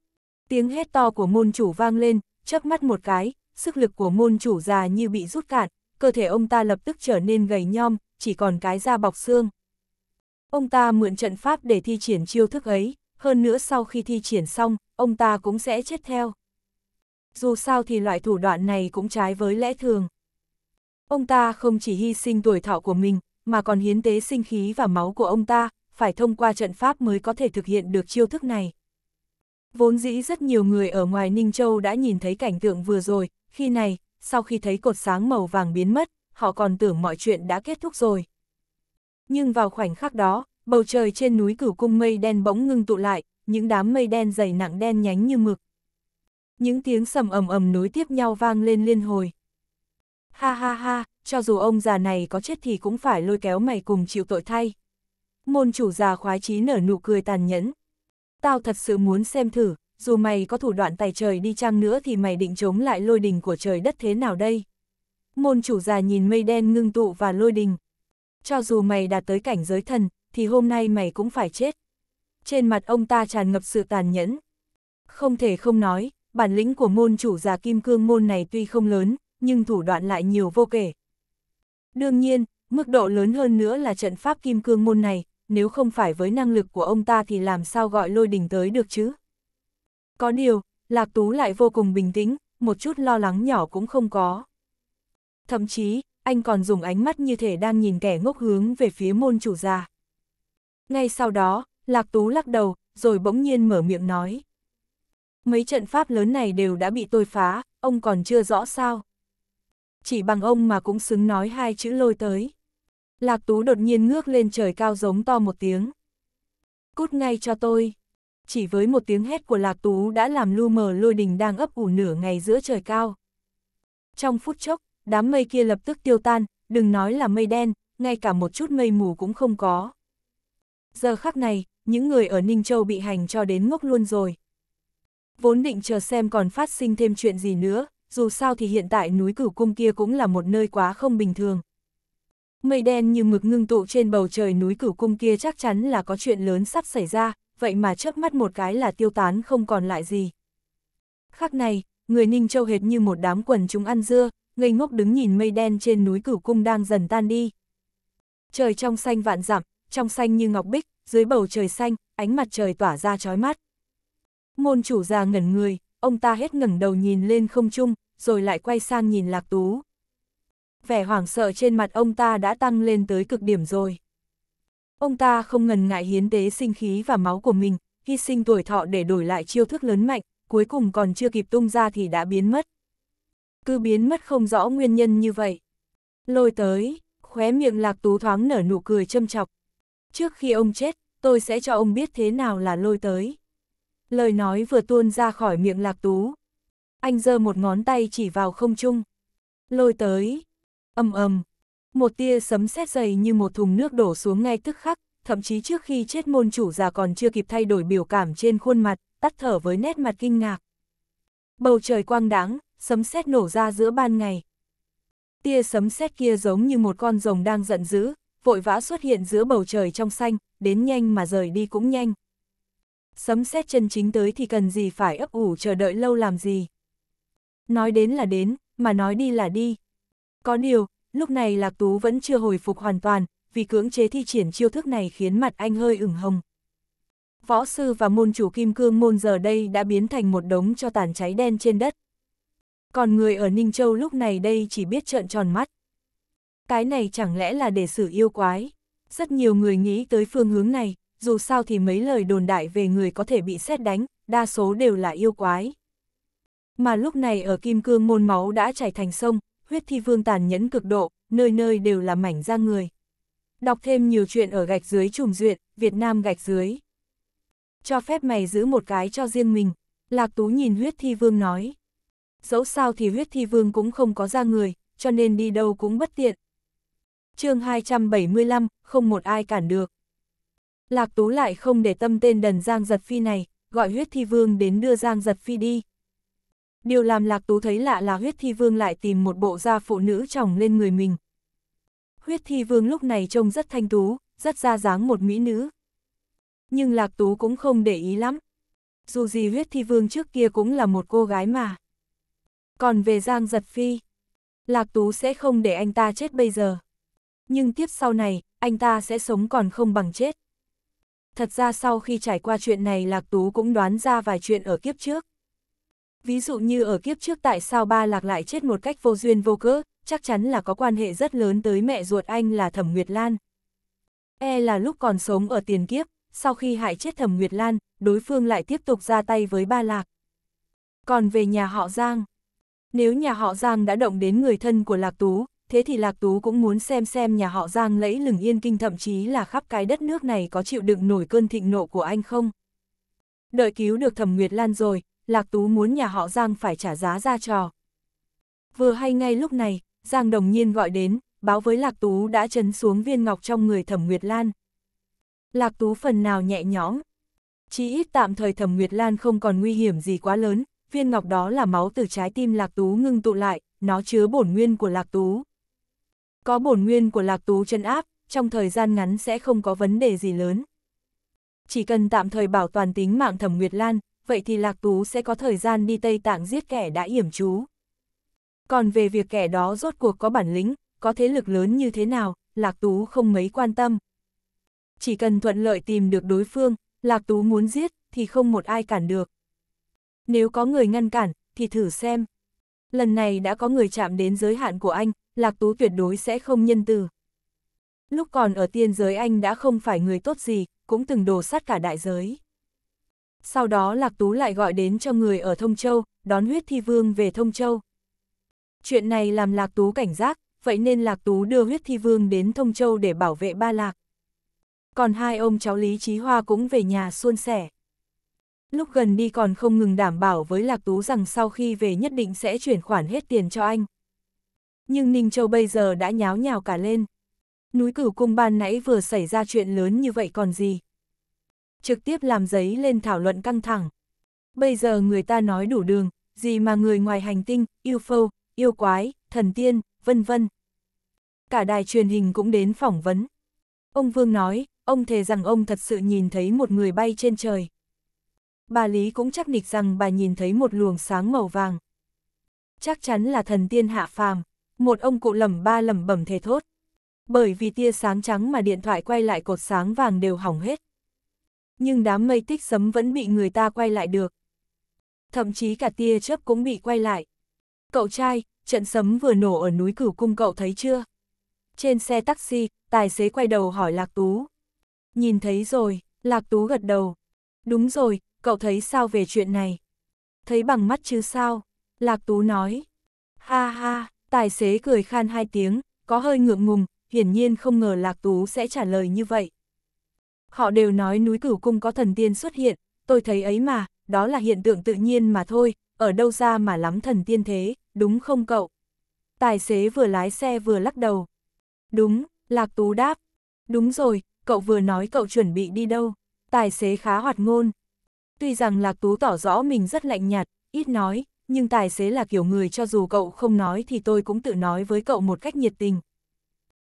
Tiếng hét to của môn chủ vang lên, chớp mắt một cái, sức lực của môn chủ già như bị rút cạn, cơ thể ông ta lập tức trở nên gầy nhom, chỉ còn cái da bọc xương. Ông ta mượn trận pháp để thi triển chiêu thức ấy, hơn nữa sau khi thi triển xong, ông ta cũng sẽ chết theo. Dù sao thì loại thủ đoạn này cũng trái với lẽ thường. Ông ta không chỉ hy sinh tuổi thọ của mình, mà còn hiến tế sinh khí và máu của ông ta, phải thông qua trận pháp mới có thể thực hiện được chiêu thức này. Vốn dĩ rất nhiều người ở ngoài Ninh Châu đã nhìn thấy cảnh tượng vừa rồi, khi này, sau khi thấy cột sáng màu vàng biến mất, họ còn tưởng mọi chuyện đã kết thúc rồi. Nhưng vào khoảnh khắc đó, bầu trời trên núi cửu cung mây đen bỗng ngưng tụ lại, những đám mây đen dày nặng đen nhánh như mực. Những tiếng sầm ầm ầm nối tiếp nhau vang lên liên hồi. Ha ha ha, cho dù ông già này có chết thì cũng phải lôi kéo mày cùng chịu tội thay. Môn chủ già khoái chí nở nụ cười tàn nhẫn. Tao thật sự muốn xem thử, dù mày có thủ đoạn tài trời đi chăng nữa thì mày định chống lại lôi đình của trời đất thế nào đây? Môn chủ già nhìn mây đen ngưng tụ và lôi đình. Cho dù mày đạt tới cảnh giới thần, thì hôm nay mày cũng phải chết. Trên mặt ông ta tràn ngập sự tàn nhẫn. Không thể không nói, bản lĩnh của môn chủ già kim cương môn này tuy không lớn, nhưng thủ đoạn lại nhiều vô kể. Đương nhiên, mức độ lớn hơn nữa là trận pháp kim cương môn này, nếu không phải với năng lực của ông ta thì làm sao gọi lôi đình tới được chứ. Có điều, Lạc Tú lại vô cùng bình tĩnh, một chút lo lắng nhỏ cũng không có. Thậm chí, anh còn dùng ánh mắt như thể đang nhìn kẻ ngốc hướng về phía môn chủ già. Ngay sau đó, Lạc Tú lắc đầu, rồi bỗng nhiên mở miệng nói. Mấy trận pháp lớn này đều đã bị tôi phá, ông còn chưa rõ sao chỉ bằng ông mà cũng xứng nói hai chữ lôi tới. Lạc Tú đột nhiên ngước lên trời cao giống to một tiếng. Cút ngay cho tôi. Chỉ với một tiếng hét của Lạc Tú đã làm lu mờ lôi đình đang ấp ủ nửa ngày giữa trời cao. Trong phút chốc, đám mây kia lập tức tiêu tan, đừng nói là mây đen, ngay cả một chút mây mù cũng không có. Giờ khắc này, những người ở Ninh Châu bị hành cho đến ngốc luôn rồi. Vốn định chờ xem còn phát sinh thêm chuyện gì nữa, dù sao thì hiện tại núi cửu cung kia cũng là một nơi quá không bình thường. Mây đen như mực ngưng tụ trên bầu trời núi cửu cung kia chắc chắn là có chuyện lớn sắp xảy ra, vậy mà chớp mắt một cái là tiêu tán không còn lại gì. Khắc này, người Ninh Châu hệt như một đám quần chúng ăn dưa, ngây ngốc đứng nhìn mây đen trên núi cửu cung đang dần tan đi. Trời trong xanh vạn dặm, trong xanh như ngọc bích, dưới bầu trời xanh, ánh mặt trời tỏa ra chói mắt. Môn chủ già ngẩn người, ông ta hết ngẩng đầu nhìn lên không trung, rồi lại quay sang nhìn Lạc Tú. Vẻ hoảng sợ trên mặt ông ta đã tăng lên tới cực điểm rồi. Ông ta không ngần ngại hiến tế sinh khí và máu của mình, hy sinh tuổi thọ để đổi lại chiêu thức lớn mạnh, cuối cùng còn chưa kịp tung ra thì đã biến mất. Cứ biến mất không rõ nguyên nhân như vậy. Lôi tới, khóe miệng Lạc Tú thoáng nở nụ cười châm chọc. Trước khi ông chết, tôi sẽ cho ông biết thế nào là lôi tới. Lời nói vừa tuôn ra khỏi miệng lạc tú. Anh giơ một ngón tay chỉ vào không trung. Lôi tới. ầm ầm Một tia sấm sét dày như một thùng nước đổ xuống ngay tức khắc, thậm chí trước khi chết môn chủ già còn chưa kịp thay đổi biểu cảm trên khuôn mặt, tắt thở với nét mặt kinh ngạc. Bầu trời quang đáng, sấm sét nổ ra giữa ban ngày. Tia sấm sét kia giống như một con rồng đang giận dữ, vội vã xuất hiện giữa bầu trời trong xanh, đến nhanh mà rời đi cũng nhanh sấm xét chân chính tới thì cần gì phải ấp ủ chờ đợi lâu làm gì. Nói đến là đến, mà nói đi là đi. Có điều, lúc này Lạc Tú vẫn chưa hồi phục hoàn toàn, vì cưỡng chế thi triển chiêu thức này khiến mặt anh hơi ửng hồng. Võ sư và môn chủ kim cương môn giờ đây đã biến thành một đống cho tàn cháy đen trên đất. Còn người ở Ninh Châu lúc này đây chỉ biết trợn tròn mắt. Cái này chẳng lẽ là để xử yêu quái. Rất nhiều người nghĩ tới phương hướng này, dù sao thì mấy lời đồn đại về người có thể bị xét đánh, đa số đều là yêu quái. Mà lúc này ở kim cương môn máu đã chảy thành sông, huyết thi vương tàn nhẫn cực độ, nơi nơi đều là mảnh da người. Đọc thêm nhiều chuyện ở gạch dưới trùm duyệt, Việt Nam gạch dưới. Cho phép mày giữ một cái cho riêng mình, Lạc Tú nhìn huyết thi vương nói. Dẫu sao thì huyết thi vương cũng không có da người, cho nên đi đâu cũng bất tiện. chương 275, không một ai cản được. Lạc Tú lại không để tâm tên đần Giang Giật Phi này, gọi huyết thi vương đến đưa Giang Giật Phi đi. Điều làm Lạc Tú thấy lạ là huyết thi vương lại tìm một bộ da phụ nữ chồng lên người mình. Huyết thi vương lúc này trông rất thanh tú, rất ra dáng một mỹ nữ. Nhưng Lạc Tú cũng không để ý lắm. Dù gì huyết thi vương trước kia cũng là một cô gái mà. Còn về Giang Giật Phi, Lạc Tú sẽ không để anh ta chết bây giờ. Nhưng tiếp sau này, anh ta sẽ sống còn không bằng chết thật ra sau khi trải qua chuyện này Lạc Tú cũng đoán ra vài chuyện ở kiếp trước. Ví dụ như ở kiếp trước tại sao ba Lạc lại chết một cách vô duyên vô cớ, chắc chắn là có quan hệ rất lớn tới mẹ ruột anh là Thẩm Nguyệt Lan. E là lúc còn sống ở tiền kiếp, sau khi hại chết Thẩm Nguyệt Lan, đối phương lại tiếp tục ra tay với ba Lạc. Còn về nhà họ Giang, nếu nhà họ Giang đã động đến người thân của Lạc Tú, thế thì Lạc Tú cũng muốn xem xem nhà họ Giang lẫy lừng yên kinh thậm chí là khắp cái đất nước này có chịu đựng nổi cơn thịnh nộ của anh không. Đợi cứu được Thẩm Nguyệt Lan rồi, Lạc Tú muốn nhà họ Giang phải trả giá ra trò. Vừa hay ngay lúc này, Giang đồng nhiên gọi đến, báo với Lạc Tú đã chấn xuống viên ngọc trong người Thẩm Nguyệt Lan. Lạc Tú phần nào nhẹ nhõm. Chỉ ít tạm thời Thẩm Nguyệt Lan không còn nguy hiểm gì quá lớn, viên ngọc đó là máu từ trái tim Lạc Tú ngưng tụ lại, nó chứa bổn nguyên của Lạc Tú. Có bổn nguyên của Lạc Tú chân áp, trong thời gian ngắn sẽ không có vấn đề gì lớn. Chỉ cần tạm thời bảo toàn tính mạng Thẩm Nguyệt Lan, vậy thì Lạc Tú sẽ có thời gian đi Tây Tạng giết kẻ đã yểm chú. Còn về việc kẻ đó rốt cuộc có bản lĩnh, có thế lực lớn như thế nào, Lạc Tú không mấy quan tâm. Chỉ cần thuận lợi tìm được đối phương, Lạc Tú muốn giết thì không một ai cản được. Nếu có người ngăn cản, thì thử xem, Lần này đã có người chạm đến giới hạn của anh, Lạc Tú tuyệt đối sẽ không nhân từ. Lúc còn ở tiên giới anh đã không phải người tốt gì, cũng từng đổ sát cả đại giới. Sau đó Lạc Tú lại gọi đến cho người ở Thông Châu, đón huyết thi vương về Thông Châu. Chuyện này làm Lạc Tú cảnh giác, vậy nên Lạc Tú đưa huyết thi vương đến Thông Châu để bảo vệ ba Lạc. Còn hai ông cháu Lý Trí Hoa cũng về nhà xuôn sẻ. Lúc gần đi còn không ngừng đảm bảo với Lạc Tú rằng sau khi về nhất định sẽ chuyển khoản hết tiền cho anh. Nhưng Ninh Châu bây giờ đã nháo nhào cả lên. Núi cửu cung ban nãy vừa xảy ra chuyện lớn như vậy còn gì. Trực tiếp làm giấy lên thảo luận căng thẳng. Bây giờ người ta nói đủ đường, gì mà người ngoài hành tinh, yêu phâu, yêu quái, thần tiên, vân vân. Cả đài truyền hình cũng đến phỏng vấn. Ông Vương nói, ông thề rằng ông thật sự nhìn thấy một người bay trên trời bà Lý cũng chắc nịch rằng bà nhìn thấy một luồng sáng màu vàng. Chắc chắn là thần tiên hạ phàm, một ông cụ lầm ba lầm bẩm thề thốt. Bởi vì tia sáng trắng mà điện thoại quay lại cột sáng vàng đều hỏng hết. Nhưng đám mây tích sấm vẫn bị người ta quay lại được. Thậm chí cả tia chớp cũng bị quay lại. Cậu trai, trận sấm vừa nổ ở núi cửu cung cậu thấy chưa? Trên xe taxi, tài xế quay đầu hỏi Lạc Tú. Nhìn thấy rồi, Lạc Tú gật đầu. Đúng rồi, cậu thấy sao về chuyện này? Thấy bằng mắt chứ sao? Lạc Tú nói. Ha ha, tài xế cười khan hai tiếng, có hơi ngượng ngùng, hiển nhiên không ngờ Lạc Tú sẽ trả lời như vậy. Họ đều nói núi cửu cung có thần tiên xuất hiện, tôi thấy ấy mà, đó là hiện tượng tự nhiên mà thôi, ở đâu ra mà lắm thần tiên thế, đúng không cậu? Tài xế vừa lái xe vừa lắc đầu. Đúng, Lạc Tú đáp. Đúng rồi, cậu vừa nói cậu chuẩn bị đi đâu. Tài xế khá hoạt ngôn. Tuy rằng Lạc Tú tỏ rõ mình rất lạnh nhạt, ít nói, nhưng tài xế là kiểu người cho dù cậu không nói thì tôi cũng tự nói với cậu một cách nhiệt tình.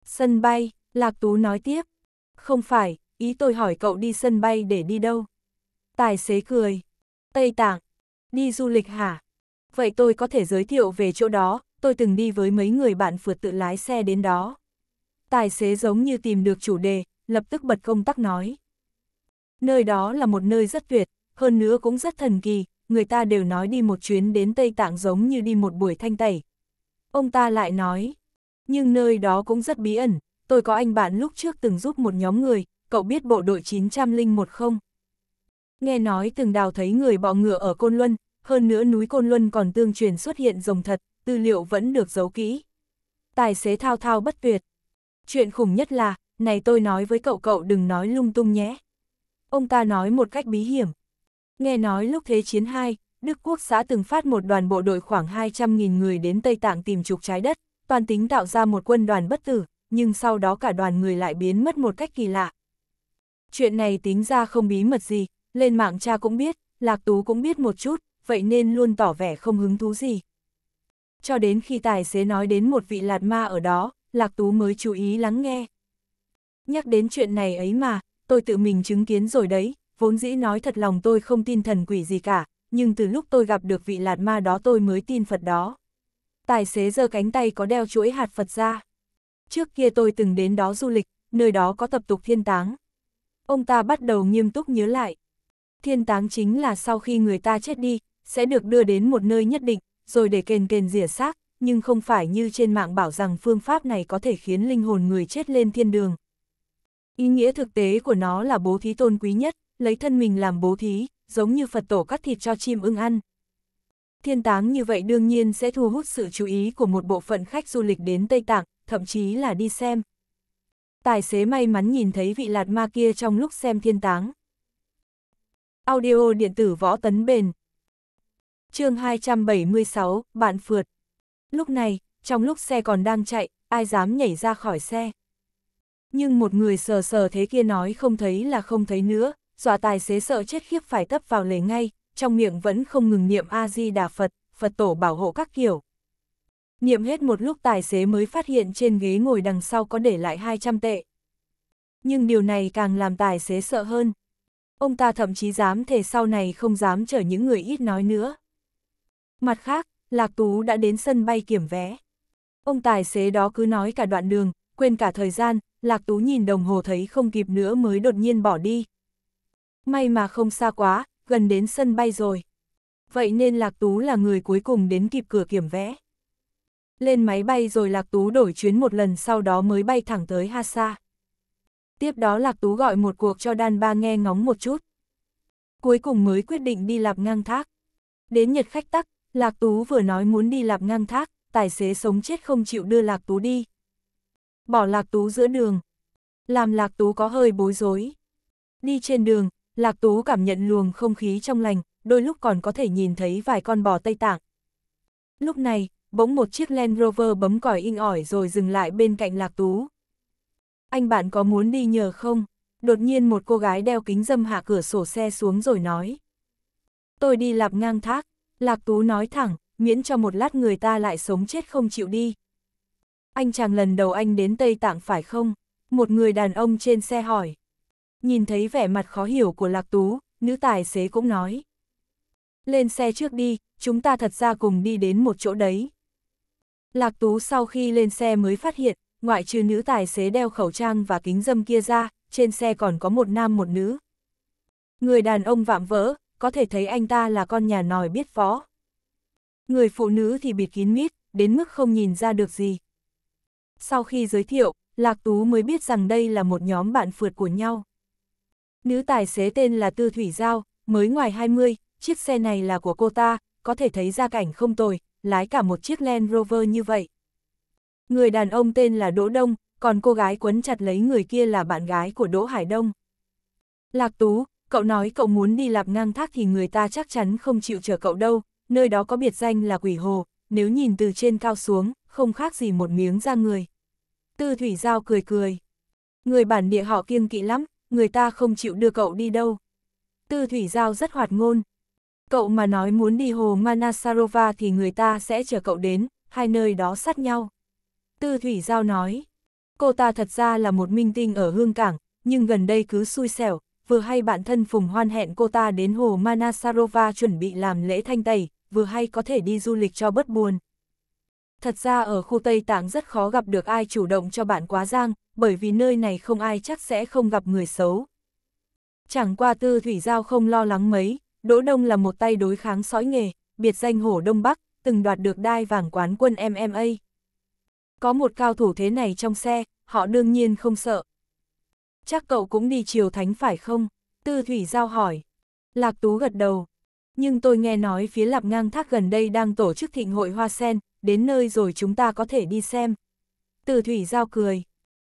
Sân bay, Lạc Tú nói tiếp. Không phải, ý tôi hỏi cậu đi sân bay để đi đâu. Tài xế cười. Tây Tạng. Đi du lịch hả? Vậy tôi có thể giới thiệu về chỗ đó, tôi từng đi với mấy người bạn vượt tự lái xe đến đó. Tài xế giống như tìm được chủ đề, lập tức bật công tắc nói. Nơi đó là một nơi rất tuyệt, hơn nữa cũng rất thần kỳ, người ta đều nói đi một chuyến đến Tây Tạng giống như đi một buổi thanh tẩy. Ông ta lại nói, nhưng nơi đó cũng rất bí ẩn, tôi có anh bạn lúc trước từng giúp một nhóm người, cậu biết bộ đội 901 không? Nghe nói từng đào thấy người bọ ngựa ở Côn Luân, hơn nữa núi Côn Luân còn tương truyền xuất hiện rồng thật, tư liệu vẫn được giấu kỹ. Tài xế thao thao bất tuyệt. Chuyện khủng nhất là, này tôi nói với cậu cậu đừng nói lung tung nhé. Ông ta nói một cách bí hiểm. Nghe nói lúc Thế chiến 2, Đức Quốc xã từng phát một đoàn bộ đội khoảng 200.000 người đến Tây Tạng tìm trục trái đất, toàn tính tạo ra một quân đoàn bất tử, nhưng sau đó cả đoàn người lại biến mất một cách kỳ lạ. Chuyện này tính ra không bí mật gì, lên mạng cha cũng biết, Lạc Tú cũng biết một chút, vậy nên luôn tỏ vẻ không hứng thú gì. Cho đến khi tài xế nói đến một vị lạt ma ở đó, Lạc Tú mới chú ý lắng nghe. Nhắc đến chuyện này ấy mà, tôi tự mình chứng kiến rồi đấy, vốn dĩ nói thật lòng tôi không tin thần quỷ gì cả, nhưng từ lúc tôi gặp được vị lạt ma đó tôi mới tin Phật đó. Tài xế giơ cánh tay có đeo chuỗi hạt Phật ra. Trước kia tôi từng đến đó du lịch, nơi đó có tập tục thiên táng. Ông ta bắt đầu nghiêm túc nhớ lại. Thiên táng chính là sau khi người ta chết đi, sẽ được đưa đến một nơi nhất định, rồi để kền kền rỉa xác, nhưng không phải như trên mạng bảo rằng phương pháp này có thể khiến linh hồn người chết lên thiên đường. Ý nghĩa thực tế của nó là bố thí tôn quý nhất, lấy thân mình làm bố thí, giống như Phật tổ cắt thịt cho chim ưng ăn. Thiên táng như vậy đương nhiên sẽ thu hút sự chú ý của một bộ phận khách du lịch đến Tây Tạng, thậm chí là đi xem. Tài xế may mắn nhìn thấy vị lạt ma kia trong lúc xem thiên táng. Audio điện tử võ tấn bền. chương 276, bạn phượt. Lúc này, trong lúc xe còn đang chạy, ai dám nhảy ra khỏi xe. Nhưng một người sờ sờ thế kia nói không thấy là không thấy nữa, dọa tài xế sợ chết khiếp phải tấp vào lề ngay, trong miệng vẫn không ngừng niệm A-di-đà Phật, Phật tổ bảo hộ các kiểu. Niệm hết một lúc tài xế mới phát hiện trên ghế ngồi đằng sau có để lại 200 tệ. Nhưng điều này càng làm tài xế sợ hơn. Ông ta thậm chí dám thể sau này không dám chở những người ít nói nữa. Mặt khác, Lạc Tú đã đến sân bay kiểm vé. Ông tài xế đó cứ nói cả đoạn đường, quên cả thời gian, Lạc Tú nhìn đồng hồ thấy không kịp nữa mới đột nhiên bỏ đi, may mà không xa quá, gần đến sân bay rồi. Vậy nên Lạc Tú là người cuối cùng đến kịp cửa kiểm vẽ. Lên máy bay rồi Lạc Tú đổi chuyến một lần sau đó mới bay thẳng tới Hasa. Tiếp đó Lạc Tú gọi một cuộc cho đan ba nghe ngóng một chút. Cuối cùng mới quyết định đi lạp ngang thác. Đến Nhật khách tắc, Lạc Tú vừa nói muốn đi lạp ngang thác, tài xế sống chết không chịu đưa Lạc Tú đi. Bỏ Lạc Tú giữa đường. Làm Lạc Tú có hơi bối rối. Đi trên đường, Lạc Tú cảm nhận luồng không khí trong lành, đôi lúc còn có thể nhìn thấy vài con bò Tây Tạng. Lúc này, bỗng một chiếc Land Rover bấm còi in ỏi rồi dừng lại bên cạnh Lạc Tú. Anh bạn có muốn đi nhờ không? Đột nhiên một cô gái đeo kính dâm hạ cửa sổ xe xuống rồi nói. Tôi đi lạp ngang thác, Lạc Tú nói thẳng, miễn cho một lát người ta lại sống chết không chịu đi. Anh chàng lần đầu anh đến Tây Tạng phải không? Một người đàn ông trên xe hỏi. Nhìn thấy vẻ mặt khó hiểu của Lạc Tú, nữ tài xế cũng nói. Lên xe trước đi, chúng ta thật ra cùng đi đến một chỗ đấy. Lạc Tú sau khi lên xe mới phát hiện, ngoại trừ nữ tài xế đeo khẩu trang và kính dâm kia ra, trên xe còn có một nam một nữ. Người đàn ông vạm vỡ, có thể thấy anh ta là con nhà nòi biết phó Người phụ nữ thì bịt kín mít, đến mức không nhìn ra được gì. Sau khi giới thiệu, Lạc Tú mới biết rằng đây là một nhóm bạn phượt của nhau. Nữ tài xế tên là Tư Thủy Giao, mới ngoài 20, chiếc xe này là của cô ta, có thể thấy gia cảnh không tồi, lái cả một chiếc Land Rover như vậy. Người đàn ông tên là Đỗ Đông, còn cô gái quấn chặt lấy người kia là bạn gái của Đỗ Hải Đông. Lạc Tú, cậu nói cậu muốn đi lạp ngang thác thì người ta chắc chắn không chịu chờ cậu đâu, nơi đó có biệt danh là quỷ hồ, nếu nhìn từ trên cao xuống, không khác gì một miếng da người. Tư Thủy Giao cười cười. Người bản địa họ kiêng kỵ lắm, người ta không chịu đưa cậu đi đâu. Tư Thủy Giao rất hoạt ngôn. Cậu mà nói muốn đi hồ Manasarova thì người ta sẽ chờ cậu đến, hai nơi đó sát nhau. Tư Thủy Giao nói, cô ta thật ra là một minh tinh ở Hương Cảng, nhưng gần đây cứ xui xẻo, vừa hay bạn thân Phùng Hoan hẹn cô ta đến hồ Manasarova chuẩn bị làm lễ thanh tẩy, vừa hay có thể đi du lịch cho bớt buồn. Thật ra ở khu Tây Tạng rất khó gặp được ai chủ động cho bạn quá giang, bởi vì nơi này không ai chắc sẽ không gặp người xấu. Chẳng qua tư thủy giao không lo lắng mấy, Đỗ Đông là một tay đối kháng sói nghề, biệt danh hổ Đông Bắc, từng đoạt được đai vàng quán quân MMA. Có một cao thủ thế này trong xe, họ đương nhiên không sợ. Chắc cậu cũng đi chiều thánh phải không? Tư Thủy Giao hỏi. Lạc Tú gật đầu. Nhưng tôi nghe nói phía Lạp Ngang Thác gần đây đang tổ chức thịnh hội hoa sen, đến nơi rồi chúng ta có thể đi xem. Từ thủy giao cười.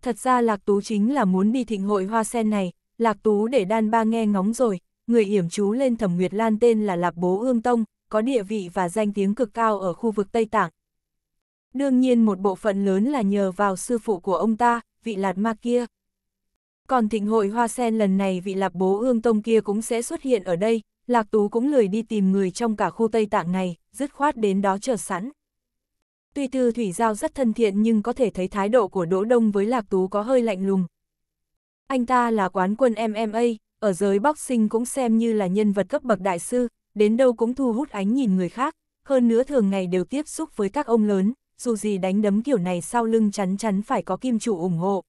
Thật ra Lạc Tú chính là muốn đi thịnh hội hoa sen này, Lạc Tú để đan ba nghe ngóng rồi, người yểm chú lên thẩm Nguyệt Lan tên là lạc Bố Ương Tông, có địa vị và danh tiếng cực cao ở khu vực Tây Tạng. Đương nhiên một bộ phận lớn là nhờ vào sư phụ của ông ta, vị Lạt Ma kia. Còn thịnh hội hoa sen lần này vị lạc Bố Ương Tông kia cũng sẽ xuất hiện ở đây, Lạc Tú cũng lười đi tìm người trong cả khu Tây Tạng này, dứt khoát đến đó chờ sẵn. Tuy Tư Thủy Giao rất thân thiện nhưng có thể thấy thái độ của Đỗ Đông với Lạc Tú có hơi lạnh lùng. Anh ta là quán quân MMA, ở giới boxing cũng xem như là nhân vật cấp bậc đại sư, đến đâu cũng thu hút ánh nhìn người khác, hơn nữa thường ngày đều tiếp xúc với các ông lớn, dù gì đánh đấm kiểu này sau lưng chắn chắn phải có kim chủ ủng hộ.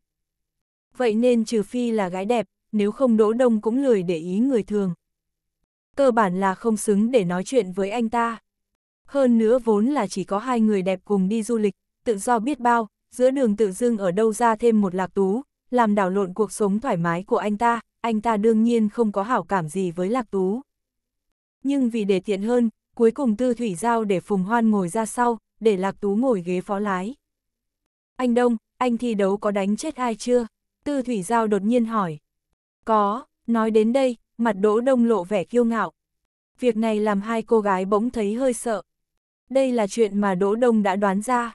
Vậy nên trừ phi là gái đẹp, nếu không Đỗ Đông cũng lười để ý người thường. Cơ bản là không xứng để nói chuyện với anh ta. Hơn nữa vốn là chỉ có hai người đẹp cùng đi du lịch, tự do biết bao, giữa đường tự dưng ở đâu ra thêm một lạc tú, làm đảo lộn cuộc sống thoải mái của anh ta, anh ta đương nhiên không có hảo cảm gì với lạc tú. Nhưng vì để tiện hơn, cuối cùng tư thủy giao để Phùng Hoan ngồi ra sau, để lạc tú ngồi ghế phó lái. Anh Đông, anh thi đấu có đánh chết ai chưa? Tư thủy giao đột nhiên hỏi. Có, nói đến đây, mặt đỗ đông lộ vẻ kiêu ngạo. Việc này làm hai cô gái bỗng thấy hơi sợ. Đây là chuyện mà Đỗ Đông đã đoán ra.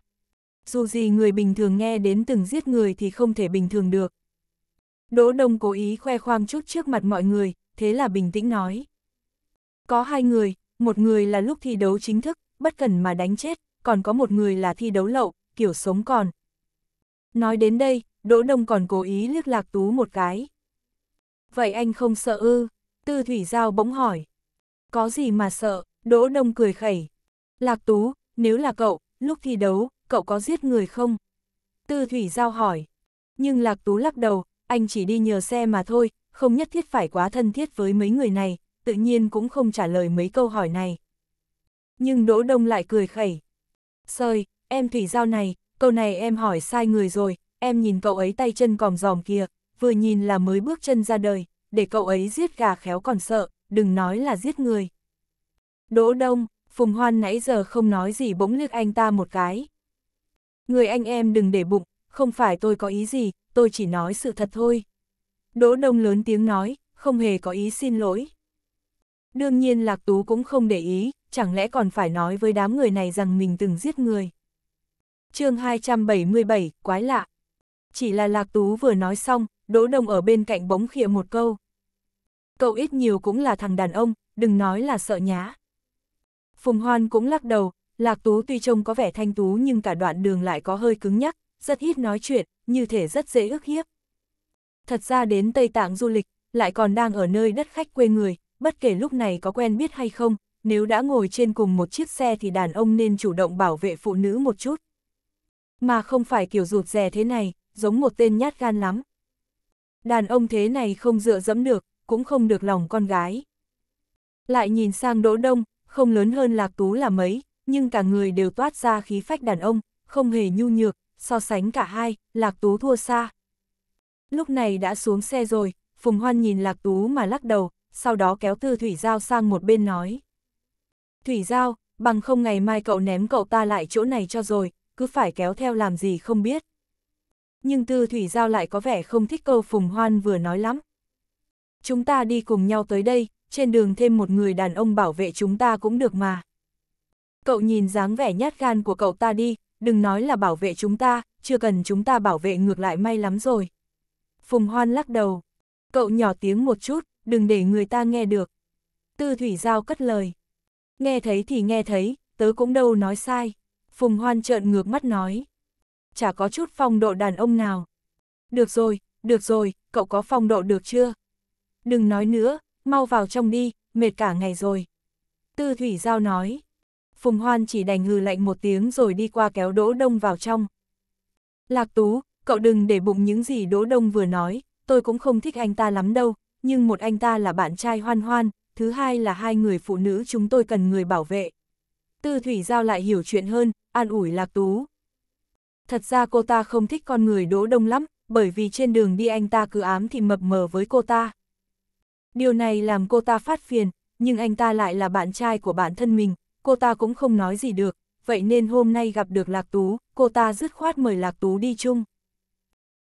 Dù gì người bình thường nghe đến từng giết người thì không thể bình thường được. Đỗ Đông cố ý khoe khoang chút trước mặt mọi người, thế là bình tĩnh nói. Có hai người, một người là lúc thi đấu chính thức, bất cần mà đánh chết, còn có một người là thi đấu lậu, kiểu sống còn. Nói đến đây, Đỗ Đông còn cố ý liếc Lạc Tú một cái. Vậy anh không sợ ư? Tư Thủy Giao bỗng hỏi. Có gì mà sợ? Đỗ Đông cười khẩy, Lạc Tú, nếu là cậu, lúc thi đấu, cậu có giết người không? Tư Thủy Giao hỏi. Nhưng Lạc Tú lắc đầu, anh chỉ đi nhờ xe mà thôi, không nhất thiết phải quá thân thiết với mấy người này, tự nhiên cũng không trả lời mấy câu hỏi này. Nhưng Đỗ Đông lại cười khẩy. Sơi, em Thủy Giao này, câu này em hỏi sai người rồi, em nhìn cậu ấy tay chân còm giòm kia, vừa nhìn là mới bước chân ra đời, để cậu ấy giết gà khéo còn sợ, đừng nói là giết người. Đỗ Đông, Phùng Hoan nãy giờ không nói gì bỗng liếc anh ta một cái. Người anh em đừng để bụng, không phải tôi có ý gì, tôi chỉ nói sự thật thôi. Đỗ Đông lớn tiếng nói, không hề có ý xin lỗi. Đương nhiên Lạc Tú cũng không để ý, chẳng lẽ còn phải nói với đám người này rằng mình từng giết người. chương 277, quái lạ. Chỉ là Lạc Tú vừa nói xong, Đỗ Đông ở bên cạnh bỗng khịa một câu. Cậu ít nhiều cũng là thằng đàn ông, đừng nói là sợ nhá. Phùng Hoan cũng lắc đầu, Lạc Tú tuy trông có vẻ thanh tú nhưng cả đoạn đường lại có hơi cứng nhắc, rất ít nói chuyện, như thể rất dễ ức hiếp. Thật ra đến Tây Tạng du lịch, lại còn đang ở nơi đất khách quê người, bất kể lúc này có quen biết hay không, nếu đã ngồi trên cùng một chiếc xe thì đàn ông nên chủ động bảo vệ phụ nữ một chút. Mà không phải kiểu rụt rè thế này, giống một tên nhát gan lắm. Đàn ông thế này không dựa dẫm được, cũng không được lòng con gái. Lại nhìn sang Đỗ Đông, không lớn hơn Lạc Tú là mấy, nhưng cả người đều toát ra khí phách đàn ông, không hề nhu nhược, so sánh cả hai, Lạc Tú thua xa. Lúc này đã xuống xe rồi, Phùng Hoan nhìn Lạc Tú mà lắc đầu, sau đó kéo Tư Thủy Giao sang một bên nói. Thủy Giao, bằng không ngày mai cậu ném cậu ta lại chỗ này cho rồi, cứ phải kéo theo làm gì không biết. Nhưng Tư Thủy Giao lại có vẻ không thích câu Phùng Hoan vừa nói lắm. Chúng ta đi cùng nhau tới đây, trên đường thêm một người đàn ông bảo vệ chúng ta cũng được mà. Cậu nhìn dáng vẻ nhát gan của cậu ta đi, đừng nói là bảo vệ chúng ta, chưa cần chúng ta bảo vệ ngược lại may lắm rồi. Phùng Hoan lắc đầu. Cậu nhỏ tiếng một chút, đừng để người ta nghe được. Tư Thủy Giao cất lời. Nghe thấy thì nghe thấy, tớ cũng đâu nói sai. Phùng Hoan trợn ngược mắt nói. Chả có chút phong độ đàn ông nào. Được rồi, được rồi, cậu có phong độ được chưa? Đừng nói nữa, mau vào trong đi, mệt cả ngày rồi. Tư Thủy Giao nói. Phùng Hoan chỉ đành ngừ lạnh một tiếng rồi đi qua kéo Đỗ Đông vào trong. Lạc Tú, cậu đừng để bụng những gì Đỗ Đông vừa nói, tôi cũng không thích anh ta lắm đâu, nhưng một anh ta là bạn trai hoan hoan, thứ hai là hai người phụ nữ chúng tôi cần người bảo vệ. Tư Thủy Giao lại hiểu chuyện hơn, an ủi Lạc Tú. Thật ra cô ta không thích con người Đỗ Đông lắm, bởi vì trên đường đi anh ta cứ ám thì mập mờ với cô ta. Điều này làm cô ta phát phiền, nhưng anh ta lại là bạn trai của bản thân mình, cô ta cũng không nói gì được, vậy nên hôm nay gặp được Lạc Tú, cô ta dứt khoát mời Lạc Tú đi chung.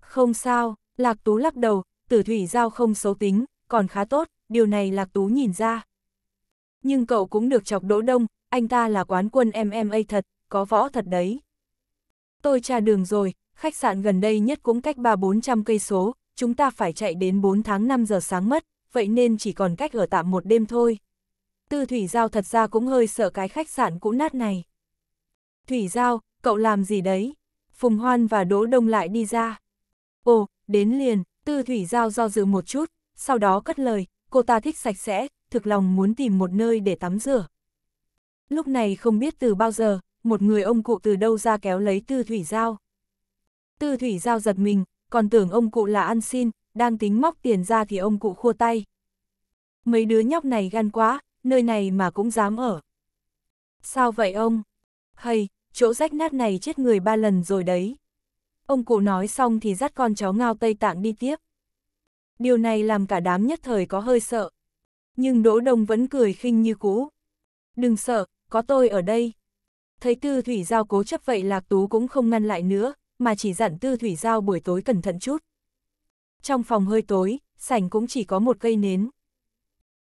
Không sao, Lạc Tú lắc đầu, tử thủy giao không xấu tính, còn khá tốt, điều này Lạc Tú nhìn ra. Nhưng cậu cũng được chọc đỗ đông, anh ta là quán quân MMA thật, có võ thật đấy. Tôi tra đường rồi, khách sạn gần đây nhất cũng cách 3-400 cây số, chúng ta phải chạy đến 4 tháng 5 giờ sáng mất, vậy nên chỉ còn cách ở tạm một đêm thôi. Tư Thủy Giao thật ra cũng hơi sợ cái khách sạn cũ nát này. Thủy Giao, cậu làm gì đấy? Phùng Hoan và Đỗ Đông lại đi ra. Ồ, đến liền, Tư Thủy Giao do dự một chút, sau đó cất lời, cô ta thích sạch sẽ, thực lòng muốn tìm một nơi để tắm rửa. Lúc này không biết từ bao giờ, một người ông cụ từ đâu ra kéo lấy Tư Thủy Giao. Tư Thủy Giao giật mình, còn tưởng ông cụ là ăn xin, đang tính móc tiền ra thì ông cụ khua tay. Mấy đứa nhóc này gan quá, nơi này mà cũng dám ở. Sao vậy ông? Hay, chỗ rách nát này chết người ba lần rồi đấy. Ông cụ nói xong thì dắt con chó ngao Tây Tạng đi tiếp. Điều này làm cả đám nhất thời có hơi sợ. Nhưng Đỗ Đông vẫn cười khinh như cũ. Đừng sợ, có tôi ở đây. Thấy Tư Thủy Giao cố chấp vậy Lạc Tú cũng không ngăn lại nữa, mà chỉ dặn Tư Thủy Giao buổi tối cẩn thận chút, trong phòng hơi tối, sảnh cũng chỉ có một cây nến.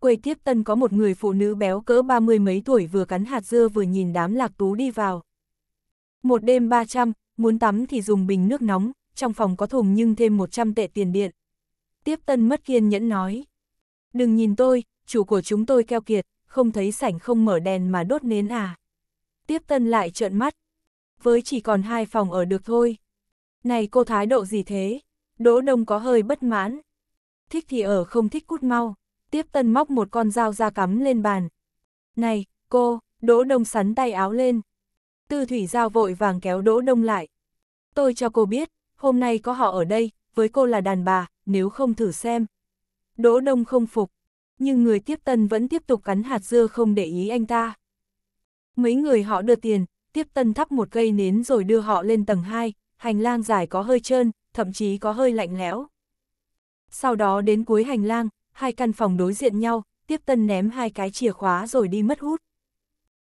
Quầy tiếp tân có một người phụ nữ béo cỡ ba mươi mấy tuổi vừa cắn hạt dưa vừa nhìn đám lạc tú đi vào. Một đêm 300, muốn tắm thì dùng bình nước nóng, trong phòng có thùng nhưng thêm 100 tệ tiền điện. Tiếp tân mất kiên nhẫn nói. Đừng nhìn tôi, chủ của chúng tôi keo kiệt, không thấy sảnh không mở đèn mà đốt nến à. Tiếp tân lại trợn mắt. Với chỉ còn hai phòng ở được thôi. Này cô thái độ gì thế? Đỗ Đông có hơi bất mãn. Thích thì ở không thích cút mau. Tiếp tân móc một con dao ra cắm lên bàn. Này, cô, Đỗ Đông sắn tay áo lên. Tư thủy giao vội vàng kéo Đỗ Đông lại. Tôi cho cô biết, hôm nay có họ ở đây, với cô là đàn bà, nếu không thử xem. Đỗ Đông không phục, nhưng người tiếp tân vẫn tiếp tục cắn hạt dưa không để ý anh ta. Mấy người họ đưa tiền, tiếp tân thắp một cây nến rồi đưa họ lên tầng 2, hành lang dài có hơi trơn, thậm chí có hơi lạnh lẽo. Sau đó đến cuối hành lang, hai căn phòng đối diện nhau, tiếp tân ném hai cái chìa khóa rồi đi mất hút.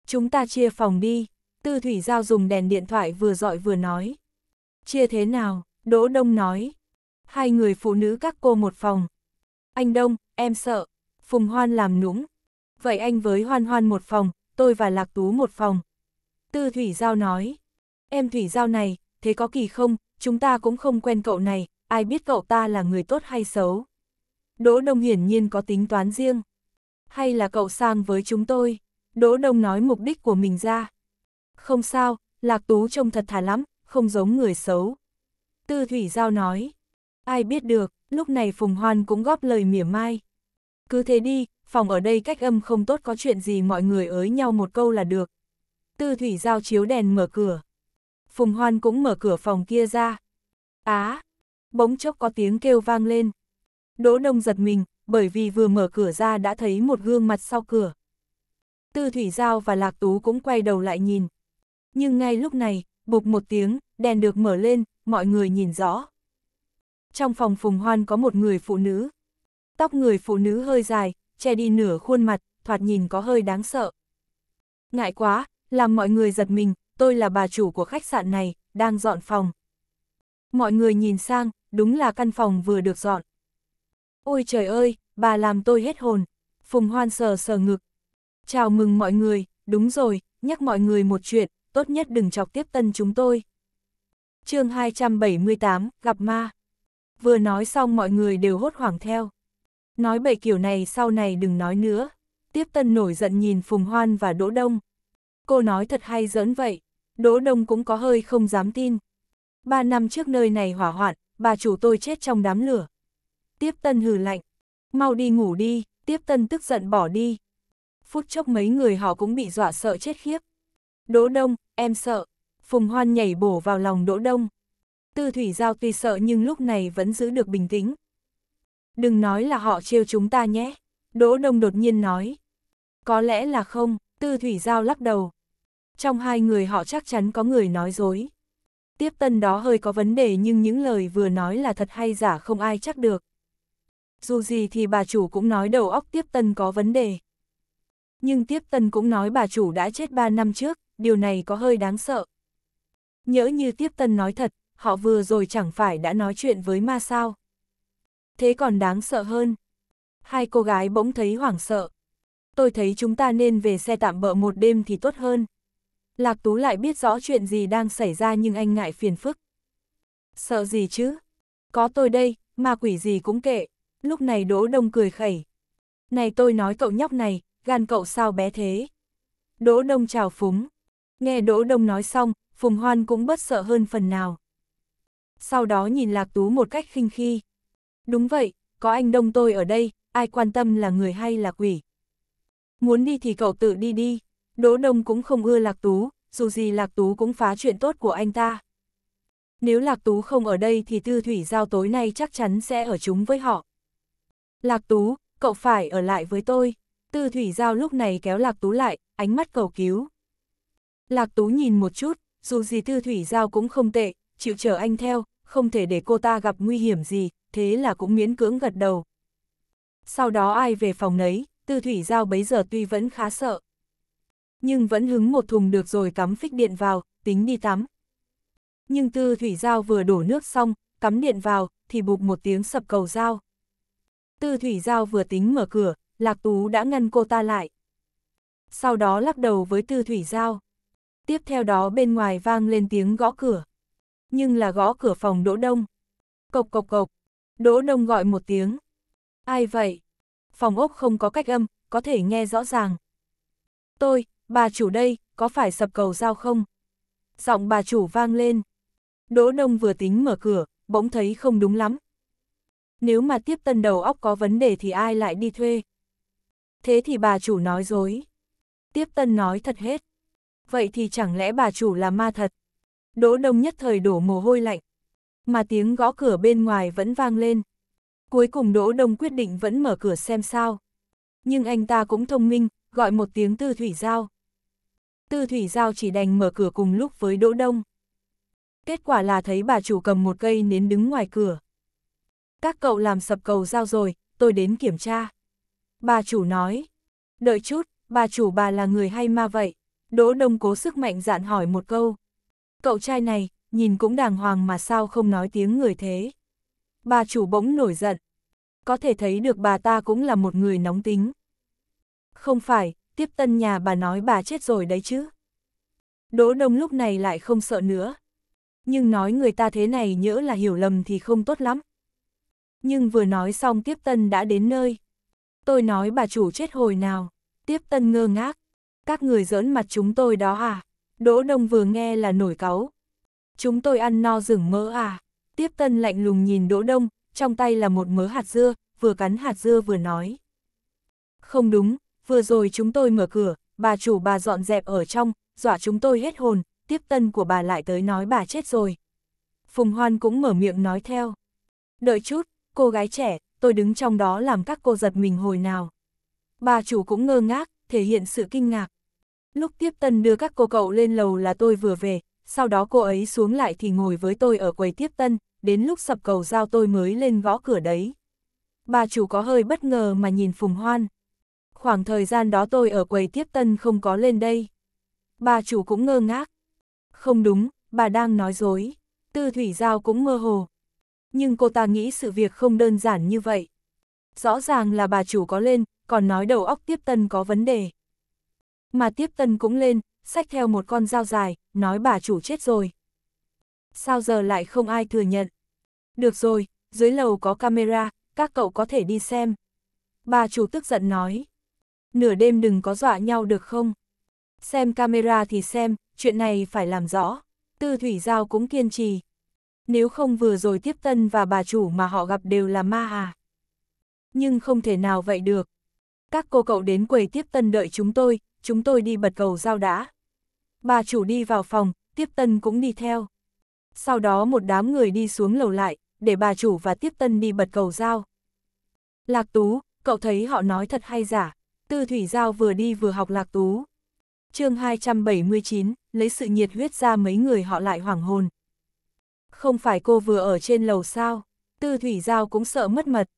Chúng ta chia phòng đi, tư thủy giao dùng đèn điện thoại vừa dọi vừa nói. Chia thế nào, Đỗ Đông nói. Hai người phụ nữ các cô một phòng. Anh Đông, em sợ. Phùng Hoan làm nũng. Vậy anh với Hoan Hoan một phòng, tôi và Lạc Tú một phòng. Tư Thủy Giao nói. Em Thủy Giao này, thế có kỳ không, chúng ta cũng không quen cậu này, ai biết cậu ta là người tốt hay xấu. Đỗ Đông hiển nhiên có tính toán riêng. Hay là cậu sang với chúng tôi? Đỗ Đông nói mục đích của mình ra. Không sao, Lạc Tú trông thật thà lắm, không giống người xấu. Tư Thủy Giao nói. Ai biết được, lúc này Phùng Hoan cũng góp lời mỉa mai. Cứ thế đi, phòng ở đây cách âm không tốt có chuyện gì mọi người ới nhau một câu là được. Tư Thủy Giao chiếu đèn mở cửa. Phùng Hoan cũng mở cửa phòng kia ra. Á! À, bỗng chốc có tiếng kêu vang lên. Đỗ Đông giật mình, bởi vì vừa mở cửa ra đã thấy một gương mặt sau cửa. Tư Thủy Giao và Lạc Tú cũng quay đầu lại nhìn. Nhưng ngay lúc này, bục một tiếng, đèn được mở lên, mọi người nhìn rõ. Trong phòng Phùng Hoan có một người phụ nữ. Tóc người phụ nữ hơi dài, che đi nửa khuôn mặt, thoạt nhìn có hơi đáng sợ. Ngại quá, làm mọi người giật mình, tôi là bà chủ của khách sạn này, đang dọn phòng. Mọi người nhìn sang, đúng là căn phòng vừa được dọn. Ôi trời ơi, bà làm tôi hết hồn. Phùng Hoan sờ sờ ngực. Chào mừng mọi người, đúng rồi, nhắc mọi người một chuyện, tốt nhất đừng chọc tiếp tân chúng tôi. chương 278, gặp ma. Vừa nói xong mọi người đều hốt hoảng theo. Nói bậy kiểu này sau này đừng nói nữa. Tiếp tân nổi giận nhìn Phùng Hoan và Đỗ Đông, cô nói thật hay giỡn vậy, Đỗ Đông cũng có hơi không dám tin. Ba năm trước nơi này hỏa hoạn, bà chủ tôi chết trong đám lửa. Tiếp tân hừ lạnh, mau đi ngủ đi, tiếp tân tức giận bỏ đi. Phút chốc mấy người họ cũng bị dọa sợ chết khiếp. Đỗ Đông, em sợ. Phùng Hoan nhảy bổ vào lòng Đỗ Đông. Tư Thủy Giao tuy sợ nhưng lúc này vẫn giữ được bình tĩnh. Đừng nói là họ trêu chúng ta nhé. Đỗ Đông đột nhiên nói. Có lẽ là không, Tư Thủy Giao lắc đầu trong hai người họ chắc chắn có người nói dối. Tiếp tân đó hơi có vấn đề nhưng những lời vừa nói là thật hay giả không ai chắc được. Dù gì thì bà chủ cũng nói đầu óc tiếp tân có vấn đề. Nhưng tiếp tân cũng nói bà chủ đã chết ba năm trước, điều này có hơi đáng sợ. Nhỡ như tiếp tân nói thật, họ vừa rồi chẳng phải đã nói chuyện với ma sao. Thế còn đáng sợ hơn. Hai cô gái bỗng thấy hoảng sợ. Tôi thấy chúng ta nên về xe tạm bỡ một đêm thì tốt hơn. Lạc Tú lại biết rõ chuyện gì đang xảy ra nhưng anh ngại phiền phức. Sợ gì chứ? Có tôi đây, ma quỷ gì cũng kệ. Lúc này Đỗ Đông cười khẩy. Này tôi nói cậu nhóc này, gan cậu sao bé thế? Đỗ Đông chào Phúng. Nghe Đỗ Đông nói xong, Phùng Hoan cũng bất sợ hơn phần nào. Sau đó nhìn Lạc Tú một cách khinh khi. Đúng vậy, có anh Đông tôi ở đây, ai quan tâm là người hay là quỷ. Muốn đi thì cậu tự đi đi. Đỗ Đông cũng không ưa Lạc Tú, dù gì Lạc Tú cũng phá chuyện tốt của anh ta. Nếu Lạc Tú không ở đây thì Tư Thủy Giao tối nay chắc chắn sẽ ở chúng với họ. Lạc Tú, cậu phải ở lại với tôi. Tư Thủy Giao lúc này kéo Lạc Tú lại, ánh mắt cầu cứu. Lạc Tú nhìn một chút, dù gì Tư Thủy Giao cũng không tệ, chịu chờ anh theo, không thể để cô ta gặp nguy hiểm gì, thế là cũng miễn cưỡng gật đầu. Sau đó ai về phòng nấy, Tư Thủy Giao bấy giờ tuy vẫn khá sợ nhưng vẫn hứng một thùng được rồi cắm phích điện vào, tính đi tắm. Nhưng tư thủy dao vừa đổ nước xong, cắm điện vào, thì bụp một tiếng sập cầu dao. Tư thủy dao vừa tính mở cửa, lạc tú đã ngăn cô ta lại. Sau đó lắc đầu với tư thủy dao. Tiếp theo đó bên ngoài vang lên tiếng gõ cửa. Nhưng là gõ cửa phòng đỗ đông. Cộc cộc cộc, đỗ đông gọi một tiếng. Ai vậy? Phòng ốc không có cách âm, có thể nghe rõ ràng. Tôi, bà chủ đây, có phải sập cầu giao không? Giọng bà chủ vang lên. Đỗ Nông vừa tính mở cửa, bỗng thấy không đúng lắm. Nếu mà tiếp tân đầu óc có vấn đề thì ai lại đi thuê? Thế thì bà chủ nói dối. Tiếp tân nói thật hết. Vậy thì chẳng lẽ bà chủ là ma thật? Đỗ đông nhất thời đổ mồ hôi lạnh. Mà tiếng gõ cửa bên ngoài vẫn vang lên. Cuối cùng Đỗ Đông quyết định vẫn mở cửa xem sao. Nhưng anh ta cũng thông minh, gọi một tiếng tư thủy giao. Tư Thủy Giao chỉ đành mở cửa cùng lúc với Đỗ Đông. Kết quả là thấy bà chủ cầm một cây nến đứng ngoài cửa. Các cậu làm sập cầu giao rồi, tôi đến kiểm tra. Bà chủ nói, đợi chút, bà chủ bà là người hay ma vậy? Đỗ Đông cố sức mạnh dạn hỏi một câu. Cậu trai này, nhìn cũng đàng hoàng mà sao không nói tiếng người thế. Bà chủ bỗng nổi giận. Có thể thấy được bà ta cũng là một người nóng tính. Không phải, tiếp tân nhà bà nói bà chết rồi đấy chứ. Đỗ Đông lúc này lại không sợ nữa. Nhưng nói người ta thế này nhỡ là hiểu lầm thì không tốt lắm. Nhưng vừa nói xong tiếp tân đã đến nơi. Tôi nói bà chủ chết hồi nào. Tiếp tân ngơ ngác. Các người giỡn mặt chúng tôi đó à? Đỗ Đông vừa nghe là nổi cáu. Chúng tôi ăn no rừng mỡ à? Tiếp tân lạnh lùng nhìn Đỗ Đông, trong tay là một mớ hạt dưa, vừa cắn hạt dưa vừa nói. Không đúng, vừa rồi chúng tôi mở cửa, bà chủ bà dọn dẹp ở trong, dọa chúng tôi hết hồn, tiếp tân của bà lại tới nói bà chết rồi. Phùng Hoan cũng mở miệng nói theo. Đợi chút, cô gái trẻ, tôi đứng trong đó làm các cô giật mình hồi nào. Bà chủ cũng ngơ ngác, thể hiện sự kinh ngạc. Lúc tiếp tân đưa các cô cậu lên lầu là tôi vừa về, sau đó cô ấy xuống lại thì ngồi với tôi ở quầy tiếp tân, đến lúc sập cầu giao tôi mới lên gõ cửa đấy. Bà chủ có hơi bất ngờ mà nhìn Phùng Hoan khoảng thời gian đó tôi ở quầy tiếp tân không có lên đây. Bà chủ cũng ngơ ngác. Không đúng, bà đang nói dối. Tư Thủy Giao cũng mơ hồ. Nhưng cô ta nghĩ sự việc không đơn giản như vậy. Rõ ràng là bà chủ có lên, còn nói đầu óc tiếp tân có vấn đề. Mà tiếp tân cũng lên, xách theo một con dao dài, nói bà chủ chết rồi. Sao giờ lại không ai thừa nhận? Được rồi, dưới lầu có camera, các cậu có thể đi xem. Bà chủ tức giận nói nửa đêm đừng có dọa nhau được không? Xem camera thì xem, chuyện này phải làm rõ. Tư Thủy Giao cũng kiên trì. Nếu không vừa rồi tiếp tân và bà chủ mà họ gặp đều là ma à. Nhưng không thể nào vậy được. Các cô cậu đến quầy tiếp tân đợi chúng tôi, chúng tôi đi bật cầu giao đã. Bà chủ đi vào phòng, tiếp tân cũng đi theo. Sau đó một đám người đi xuống lầu lại, để bà chủ và tiếp tân đi bật cầu giao. Lạc Tú, cậu thấy họ nói thật hay giả? Tư Thủy Giao vừa đi vừa học lạc tú. chương 279, lấy sự nhiệt huyết ra mấy người họ lại hoảng hồn. Không phải cô vừa ở trên lầu sao, Tư Thủy Giao cũng sợ mất mật.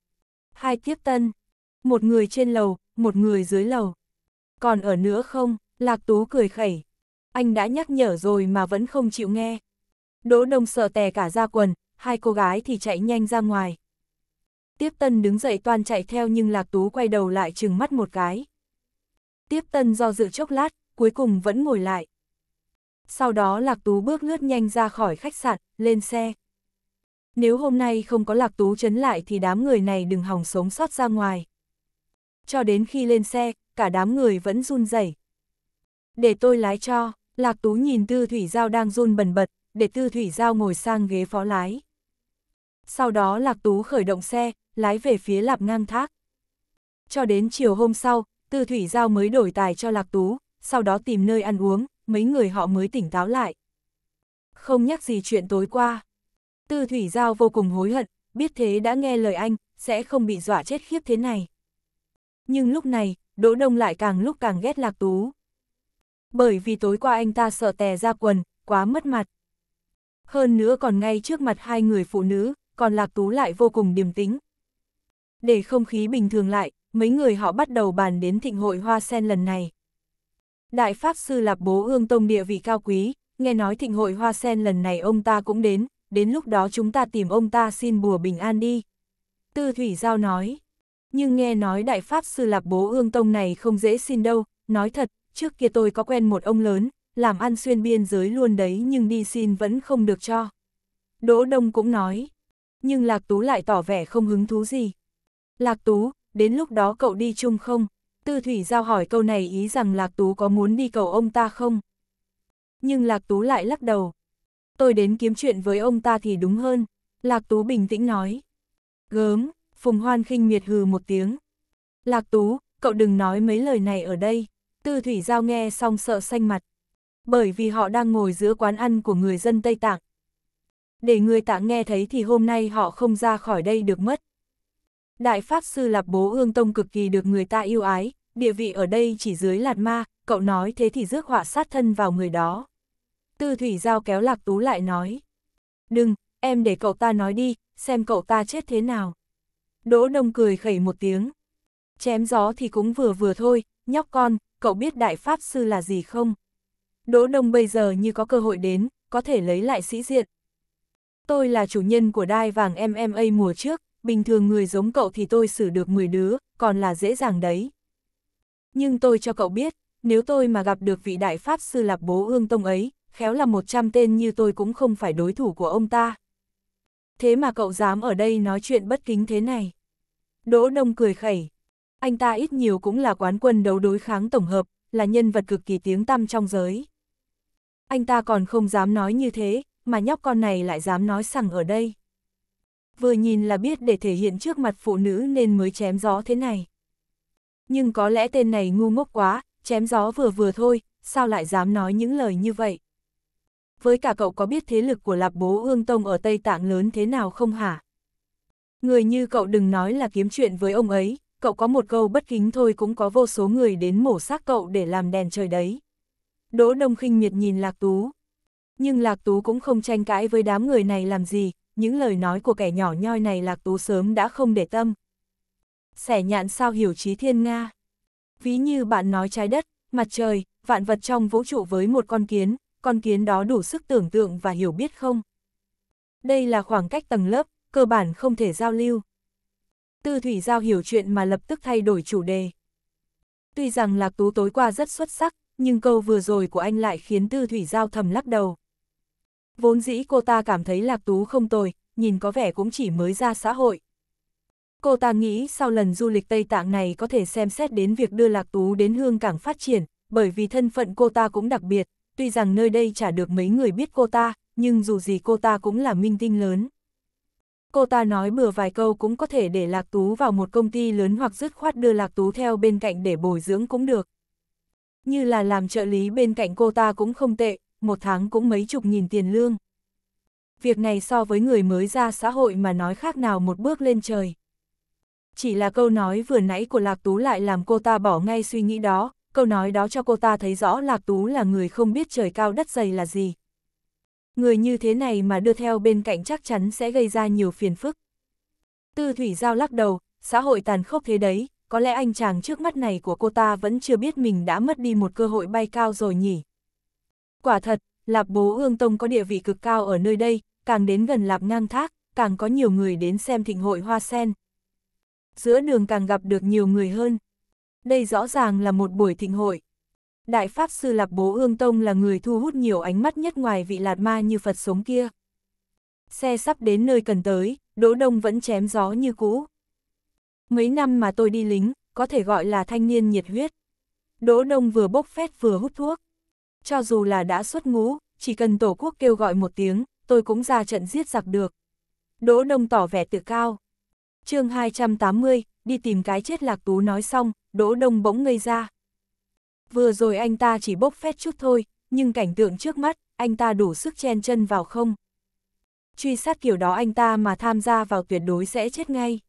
Hai tiếp tân, một người trên lầu, một người dưới lầu. Còn ở nữa không, Lạc Tú cười khẩy. Anh đã nhắc nhở rồi mà vẫn không chịu nghe. Đỗ Đông sợ tè cả ra quần, hai cô gái thì chạy nhanh ra ngoài. Tiếp Tân đứng dậy toàn chạy theo nhưng Lạc Tú quay đầu lại chừng mắt một cái. Tiếp Tân do dự chốc lát, cuối cùng vẫn ngồi lại. Sau đó Lạc Tú bước lướt nhanh ra khỏi khách sạn, lên xe. Nếu hôm nay không có Lạc Tú chấn lại thì đám người này đừng hòng sống sót ra ngoài. Cho đến khi lên xe, cả đám người vẫn run rẩy. Để tôi lái cho, Lạc Tú nhìn Tư Thủy Giao đang run bần bật, để Tư Thủy Giao ngồi sang ghế phó lái. Sau đó Lạc Tú khởi động xe, lái về phía Lạp Ngang Thác. Cho đến chiều hôm sau, Tư Thủy Giao mới đổi tài cho Lạc Tú, sau đó tìm nơi ăn uống, mấy người họ mới tỉnh táo lại. Không nhắc gì chuyện tối qua. Tư Thủy Giao vô cùng hối hận, biết thế đã nghe lời anh, sẽ không bị dọa chết khiếp thế này. Nhưng lúc này, Đỗ Đông lại càng lúc càng ghét Lạc Tú. Bởi vì tối qua anh ta sợ tè ra quần, quá mất mặt. Hơn nữa còn ngay trước mặt hai người phụ nữ, còn Lạc Tú lại vô cùng điềm tĩnh. Để không khí bình thường lại, mấy người họ bắt đầu bàn đến thịnh hội hoa sen lần này. Đại Pháp Sư Lạp Bố Ương Tông địa vị cao quý, nghe nói thịnh hội hoa sen lần này ông ta cũng đến, đến lúc đó chúng ta tìm ông ta xin bùa bình an đi. Tư Thủy Giao nói, nhưng nghe nói Đại Pháp Sư Lạp Bố Ương Tông này không dễ xin đâu, nói thật, trước kia tôi có quen một ông lớn, làm ăn xuyên biên giới luôn đấy nhưng đi xin vẫn không được cho. Đỗ Đông cũng nói, nhưng Lạc Tú lại tỏ vẻ không hứng thú gì. Lạc Tú, đến lúc đó cậu đi chung không? Tư Thủy Giao hỏi câu này ý rằng Lạc Tú có muốn đi cầu ông ta không? Nhưng Lạc Tú lại lắc đầu. Tôi đến kiếm chuyện với ông ta thì đúng hơn. Lạc Tú bình tĩnh nói. Gớm, Phùng Hoan khinh miệt hừ một tiếng. Lạc Tú, cậu đừng nói mấy lời này ở đây. Tư Thủy Giao nghe xong sợ xanh mặt. Bởi vì họ đang ngồi giữa quán ăn của người dân Tây Tạng, để người tạng nghe thấy thì hôm nay họ không ra khỏi đây được mất. Đại Pháp Sư Lạp Bố Ương Tông cực kỳ được người ta yêu ái, địa vị ở đây chỉ dưới lạt ma, cậu nói thế thì rước họa sát thân vào người đó. Tư Thủy Giao kéo Lạc Tú lại nói, đừng, em để cậu ta nói đi, xem cậu ta chết thế nào. Đỗ Đông cười khẩy một tiếng, chém gió thì cũng vừa vừa thôi, nhóc con, cậu biết Đại Pháp Sư là gì không? Đỗ Đông bây giờ như có cơ hội đến, có thể lấy lại sĩ diện, Tôi là chủ nhân của đai vàng MMA mùa trước, bình thường người giống cậu thì tôi xử được 10 đứa, còn là dễ dàng đấy. Nhưng tôi cho cậu biết, nếu tôi mà gặp được vị đại pháp sư lạp bố ương tông ấy, khéo là 100 tên như tôi cũng không phải đối thủ của ông ta. Thế mà cậu dám ở đây nói chuyện bất kính thế này. Đỗ Đông cười khẩy. Anh ta ít nhiều cũng là quán quân đấu đối kháng tổng hợp, là nhân vật cực kỳ tiếng tăm trong giới. Anh ta còn không dám nói như thế, mà nhóc con này lại dám nói sằng ở đây. Vừa nhìn là biết để thể hiện trước mặt phụ nữ nên mới chém gió thế này. Nhưng có lẽ tên này ngu ngốc quá, chém gió vừa vừa thôi, sao lại dám nói những lời như vậy? Với cả cậu có biết thế lực của lạp bố ương tông ở Tây Tạng lớn thế nào không hả? Người như cậu đừng nói là kiếm chuyện với ông ấy, cậu có một câu bất kính thôi cũng có vô số người đến mổ xác cậu để làm đèn trời đấy. Đỗ Đông khinh miệt nhìn Lạc Tú, nhưng Lạc Tú cũng không tranh cãi với đám người này làm gì, những lời nói của kẻ nhỏ nhoi này Lạc Tú sớm đã không để tâm. Xẻ nhạn sao hiểu trí thiên Nga. Ví như bạn nói trái đất, mặt trời, vạn vật trong vũ trụ với một con kiến, con kiến đó đủ sức tưởng tượng và hiểu biết không? Đây là khoảng cách tầng lớp, cơ bản không thể giao lưu. Tư Thủy Giao hiểu chuyện mà lập tức thay đổi chủ đề. Tuy rằng Lạc Tú tối qua rất xuất sắc, nhưng câu vừa rồi của anh lại khiến Tư Thủy Giao thầm lắc đầu. Vốn dĩ cô ta cảm thấy Lạc Tú không tồi, nhìn có vẻ cũng chỉ mới ra xã hội. Cô ta nghĩ sau lần du lịch Tây Tạng này có thể xem xét đến việc đưa Lạc Tú đến hương cảng phát triển, bởi vì thân phận cô ta cũng đặc biệt, tuy rằng nơi đây chả được mấy người biết cô ta, nhưng dù gì cô ta cũng là minh tinh lớn. Cô ta nói bừa vài câu cũng có thể để Lạc Tú vào một công ty lớn hoặc dứt khoát đưa Lạc Tú theo bên cạnh để bồi dưỡng cũng được. Như là làm trợ lý bên cạnh cô ta cũng không tệ, một tháng cũng mấy chục nghìn tiền lương. Việc này so với người mới ra xã hội mà nói khác nào một bước lên trời. Chỉ là câu nói vừa nãy của Lạc Tú lại làm cô ta bỏ ngay suy nghĩ đó, câu nói đó cho cô ta thấy rõ Lạc Tú là người không biết trời cao đất dày là gì. Người như thế này mà đưa theo bên cạnh chắc chắn sẽ gây ra nhiều phiền phức. Tư Thủy Giao lắc đầu, xã hội tàn khốc thế đấy, có lẽ anh chàng trước mắt này của cô ta vẫn chưa biết mình đã mất đi một cơ hội bay cao rồi nhỉ. Quả thật, Lạp Bố Ương Tông có địa vị cực cao ở nơi đây, càng đến gần Lạp Ngang Thác, càng có nhiều người đến xem thịnh hội hoa sen. Giữa đường càng gặp được nhiều người hơn. Đây rõ ràng là một buổi thịnh hội. Đại Pháp Sư Lạp Bố Ương Tông là người thu hút nhiều ánh mắt nhất ngoài vị Lạt Ma như Phật sống kia. Xe sắp đến nơi cần tới, Đỗ Đông vẫn chém gió như cũ. Mấy năm mà tôi đi lính, có thể gọi là thanh niên nhiệt huyết. Đỗ Đông vừa bốc phét vừa hút thuốc cho dù là đã xuất ngũ, chỉ cần Tổ quốc kêu gọi một tiếng, tôi cũng ra trận giết giặc được. Đỗ Đông tỏ vẻ tự cao. chương 280, đi tìm cái chết lạc tú nói xong, Đỗ Đông bỗng ngây ra. Vừa rồi anh ta chỉ bốc phét chút thôi, nhưng cảnh tượng trước mắt, anh ta đủ sức chen chân vào không. Truy sát kiểu đó anh ta mà tham gia vào tuyệt đối sẽ chết ngay.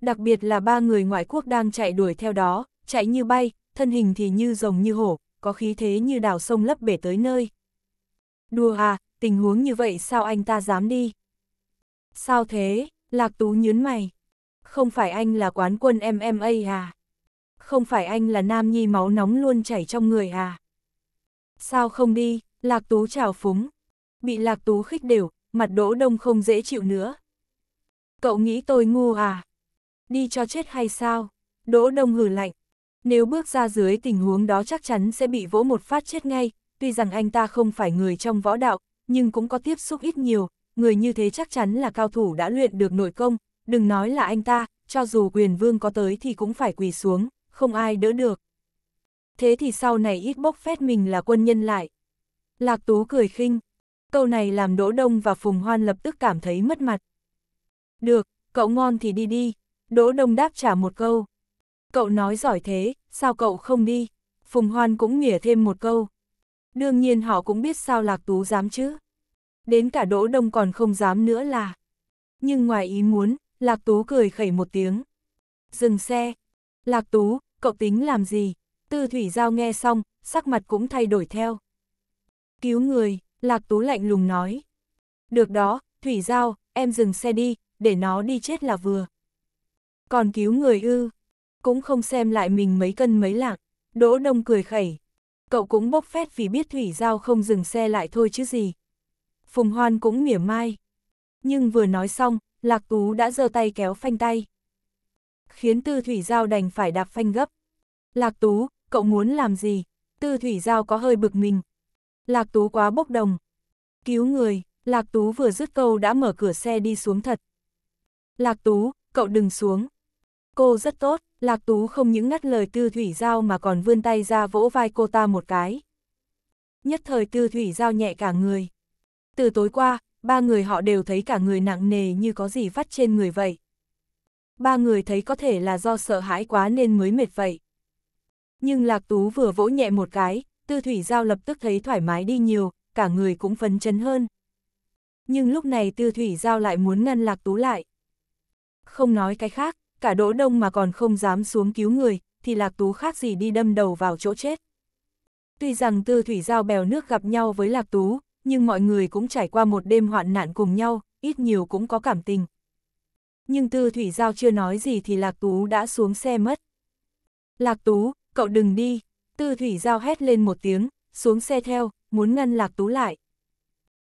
Đặc biệt là ba người ngoại quốc đang chạy đuổi theo đó, chạy như bay, thân hình thì như rồng như hổ, có khí thế như đào sông lấp bể tới nơi. Đùa à, tình huống như vậy sao anh ta dám đi? Sao thế? Lạc Tú nhớn mày. Không phải anh là quán quân MMA à? Không phải anh là nam nhi máu nóng luôn chảy trong người à? Sao không đi? Lạc Tú chào phúng. Bị Lạc Tú khích đều, mặt đỗ đông không dễ chịu nữa. Cậu nghĩ tôi ngu à? Đi cho chết hay sao? Đỗ đông hử lạnh. Nếu bước ra dưới tình huống đó chắc chắn sẽ bị vỗ một phát chết ngay, tuy rằng anh ta không phải người trong võ đạo, nhưng cũng có tiếp xúc ít nhiều, người như thế chắc chắn là cao thủ đã luyện được nội công, đừng nói là anh ta, cho dù quyền vương có tới thì cũng phải quỳ xuống, không ai đỡ được. Thế thì sau này ít bốc phét mình là quân nhân lại. Lạc Tú cười khinh, câu này làm Đỗ Đông và Phùng Hoan lập tức cảm thấy mất mặt. Được, cậu ngon thì đi đi, Đỗ Đông đáp trả một câu. Cậu nói giỏi thế, sao cậu không đi? Phùng Hoan cũng nghĩa thêm một câu. Đương nhiên họ cũng biết sao Lạc Tú dám chứ. Đến cả Đỗ Đông còn không dám nữa là. Nhưng ngoài ý muốn, Lạc Tú cười khẩy một tiếng. Dừng xe. Lạc Tú, cậu tính làm gì? Tư Thủy Giao nghe xong, sắc mặt cũng thay đổi theo. Cứu người, Lạc Tú lạnh lùng nói. Được đó, Thủy Giao, em dừng xe đi, để nó đi chết là vừa. Còn cứu người ư, cũng không xem lại mình mấy cân mấy lạng Đỗ Đông cười khẩy. Cậu cũng bốc phét vì biết Thủy Giao không dừng xe lại thôi chứ gì. Phùng Hoan cũng mỉa mai. Nhưng vừa nói xong, Lạc Tú đã giơ tay kéo phanh tay. Khiến Tư Thủy Giao đành phải đạp phanh gấp. Lạc Tú, cậu muốn làm gì? Tư Thủy Giao có hơi bực mình. Lạc Tú quá bốc đồng. Cứu người, Lạc Tú vừa dứt câu đã mở cửa xe đi xuống thật. Lạc Tú, cậu đừng xuống. Cô rất tốt. Lạc Tú không những ngắt lời Tư Thủy Giao mà còn vươn tay ra vỗ vai cô ta một cái. Nhất thời Tư Thủy Giao nhẹ cả người. Từ tối qua, ba người họ đều thấy cả người nặng nề như có gì vắt trên người vậy. Ba người thấy có thể là do sợ hãi quá nên mới mệt vậy. Nhưng Lạc Tú vừa vỗ nhẹ một cái, Tư Thủy Giao lập tức thấy thoải mái đi nhiều, cả người cũng phấn chấn hơn. Nhưng lúc này Tư Thủy Giao lại muốn ngăn Lạc Tú lại. Không nói cái khác, cả đỗ đông mà còn không dám xuống cứu người, thì lạc tú khác gì đi đâm đầu vào chỗ chết. Tuy rằng tư thủy giao bèo nước gặp nhau với lạc tú, nhưng mọi người cũng trải qua một đêm hoạn nạn cùng nhau, ít nhiều cũng có cảm tình. Nhưng tư thủy giao chưa nói gì thì lạc tú đã xuống xe mất. Lạc tú, cậu đừng đi, tư thủy giao hét lên một tiếng, xuống xe theo, muốn ngăn lạc tú lại.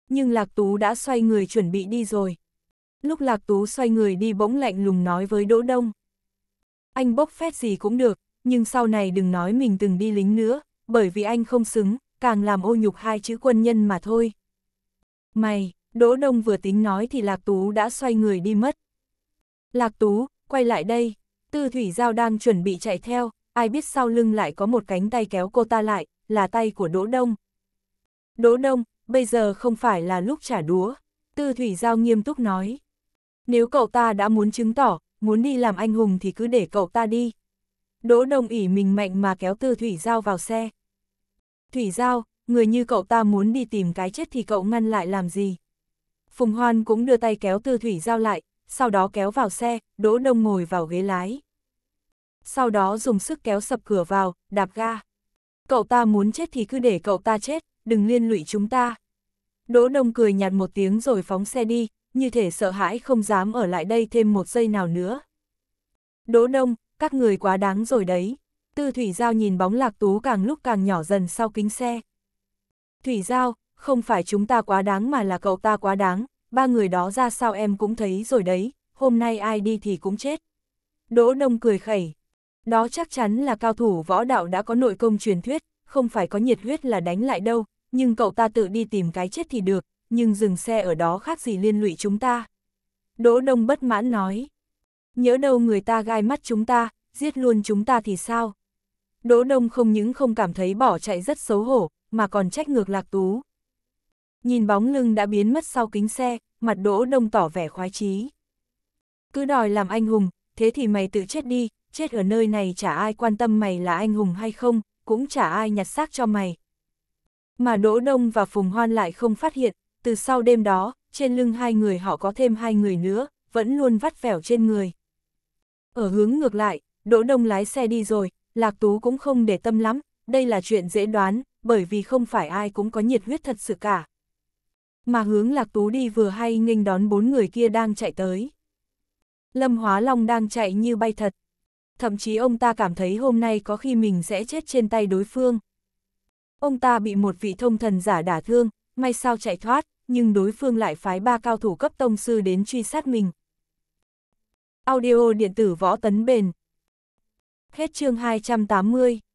Nhưng lạc tú đã xoay người chuẩn bị đi rồi. Lúc Lạc Tú xoay người đi bỗng lạnh lùng nói với Đỗ Đông. Anh bốc phét gì cũng được, nhưng sau này đừng nói mình từng đi lính nữa, bởi vì anh không xứng, càng làm ô nhục hai chữ quân nhân mà thôi. Mày, Đỗ Đông vừa tính nói thì Lạc Tú đã xoay người đi mất. Lạc Tú, quay lại đây, Tư Thủy Giao đang chuẩn bị chạy theo, ai biết sau lưng lại có một cánh tay kéo cô ta lại, là tay của Đỗ Đông. Đỗ Đông, bây giờ không phải là lúc trả đúa, Tư Thủy Giao nghiêm túc nói. Nếu cậu ta đã muốn chứng tỏ, muốn đi làm anh hùng thì cứ để cậu ta đi. Đỗ Đông ỉ mình mạnh mà kéo Tư Thủy Giao vào xe. Thủy Giao, người như cậu ta muốn đi tìm cái chết thì cậu ngăn lại làm gì? Phùng Hoan cũng đưa tay kéo Tư Thủy Giao lại, sau đó kéo vào xe, Đỗ Đông ngồi vào ghế lái. Sau đó dùng sức kéo sập cửa vào, đạp ga. Cậu ta muốn chết thì cứ để cậu ta chết, đừng liên lụy chúng ta. Đỗ Đông cười nhạt một tiếng rồi phóng xe đi, như thể sợ hãi không dám ở lại đây thêm một giây nào nữa. Đỗ Đông, các người quá đáng rồi đấy. Tư Thủy Giao nhìn bóng Lạc Tú càng lúc càng nhỏ dần sau kính xe. Thủy Giao, không phải chúng ta quá đáng mà là cậu ta quá đáng, ba người đó ra sao em cũng thấy rồi đấy, hôm nay ai đi thì cũng chết. Đỗ Đông cười khẩy. Đó chắc chắn là cao thủ võ đạo đã có nội công truyền thuyết, không phải có nhiệt huyết là đánh lại đâu, nhưng cậu ta tự đi tìm cái chết thì được, nhưng dừng xe ở đó khác gì liên lụy chúng ta. Đỗ Đông bất mãn nói. Nhớ đâu người ta gai mắt chúng ta, giết luôn chúng ta thì sao? Đỗ Đông không những không cảm thấy bỏ chạy rất xấu hổ, mà còn trách ngược Lạc Tú. Nhìn bóng lưng đã biến mất sau kính xe, mặt Đỗ Đông tỏ vẻ khoái chí. Cứ đòi làm anh hùng, thế thì mày tự chết đi, chết ở nơi này chả ai quan tâm mày là anh hùng hay không, cũng chả ai nhặt xác cho mày. Mà Đỗ Đông và Phùng Hoan lại không phát hiện, từ sau đêm đó, trên lưng hai người họ có thêm hai người nữa, vẫn luôn vắt vẻo trên người. Ở hướng ngược lại, Đỗ Đông lái xe đi rồi, Lạc Tú cũng không để tâm lắm, đây là chuyện dễ đoán, bởi vì không phải ai cũng có nhiệt huyết thật sự cả. Mà hướng Lạc Tú đi vừa hay nghênh đón bốn người kia đang chạy tới. Lâm Hóa Long đang chạy như bay thật. Thậm chí ông ta cảm thấy hôm nay có khi mình sẽ chết trên tay đối phương. Ông ta bị một vị thông thần giả đả thương, may sao chạy thoát, nhưng đối phương lại phái ba cao thủ cấp tông sư đến truy sát mình. Audio điện tử võ tấn bền Hết chương 280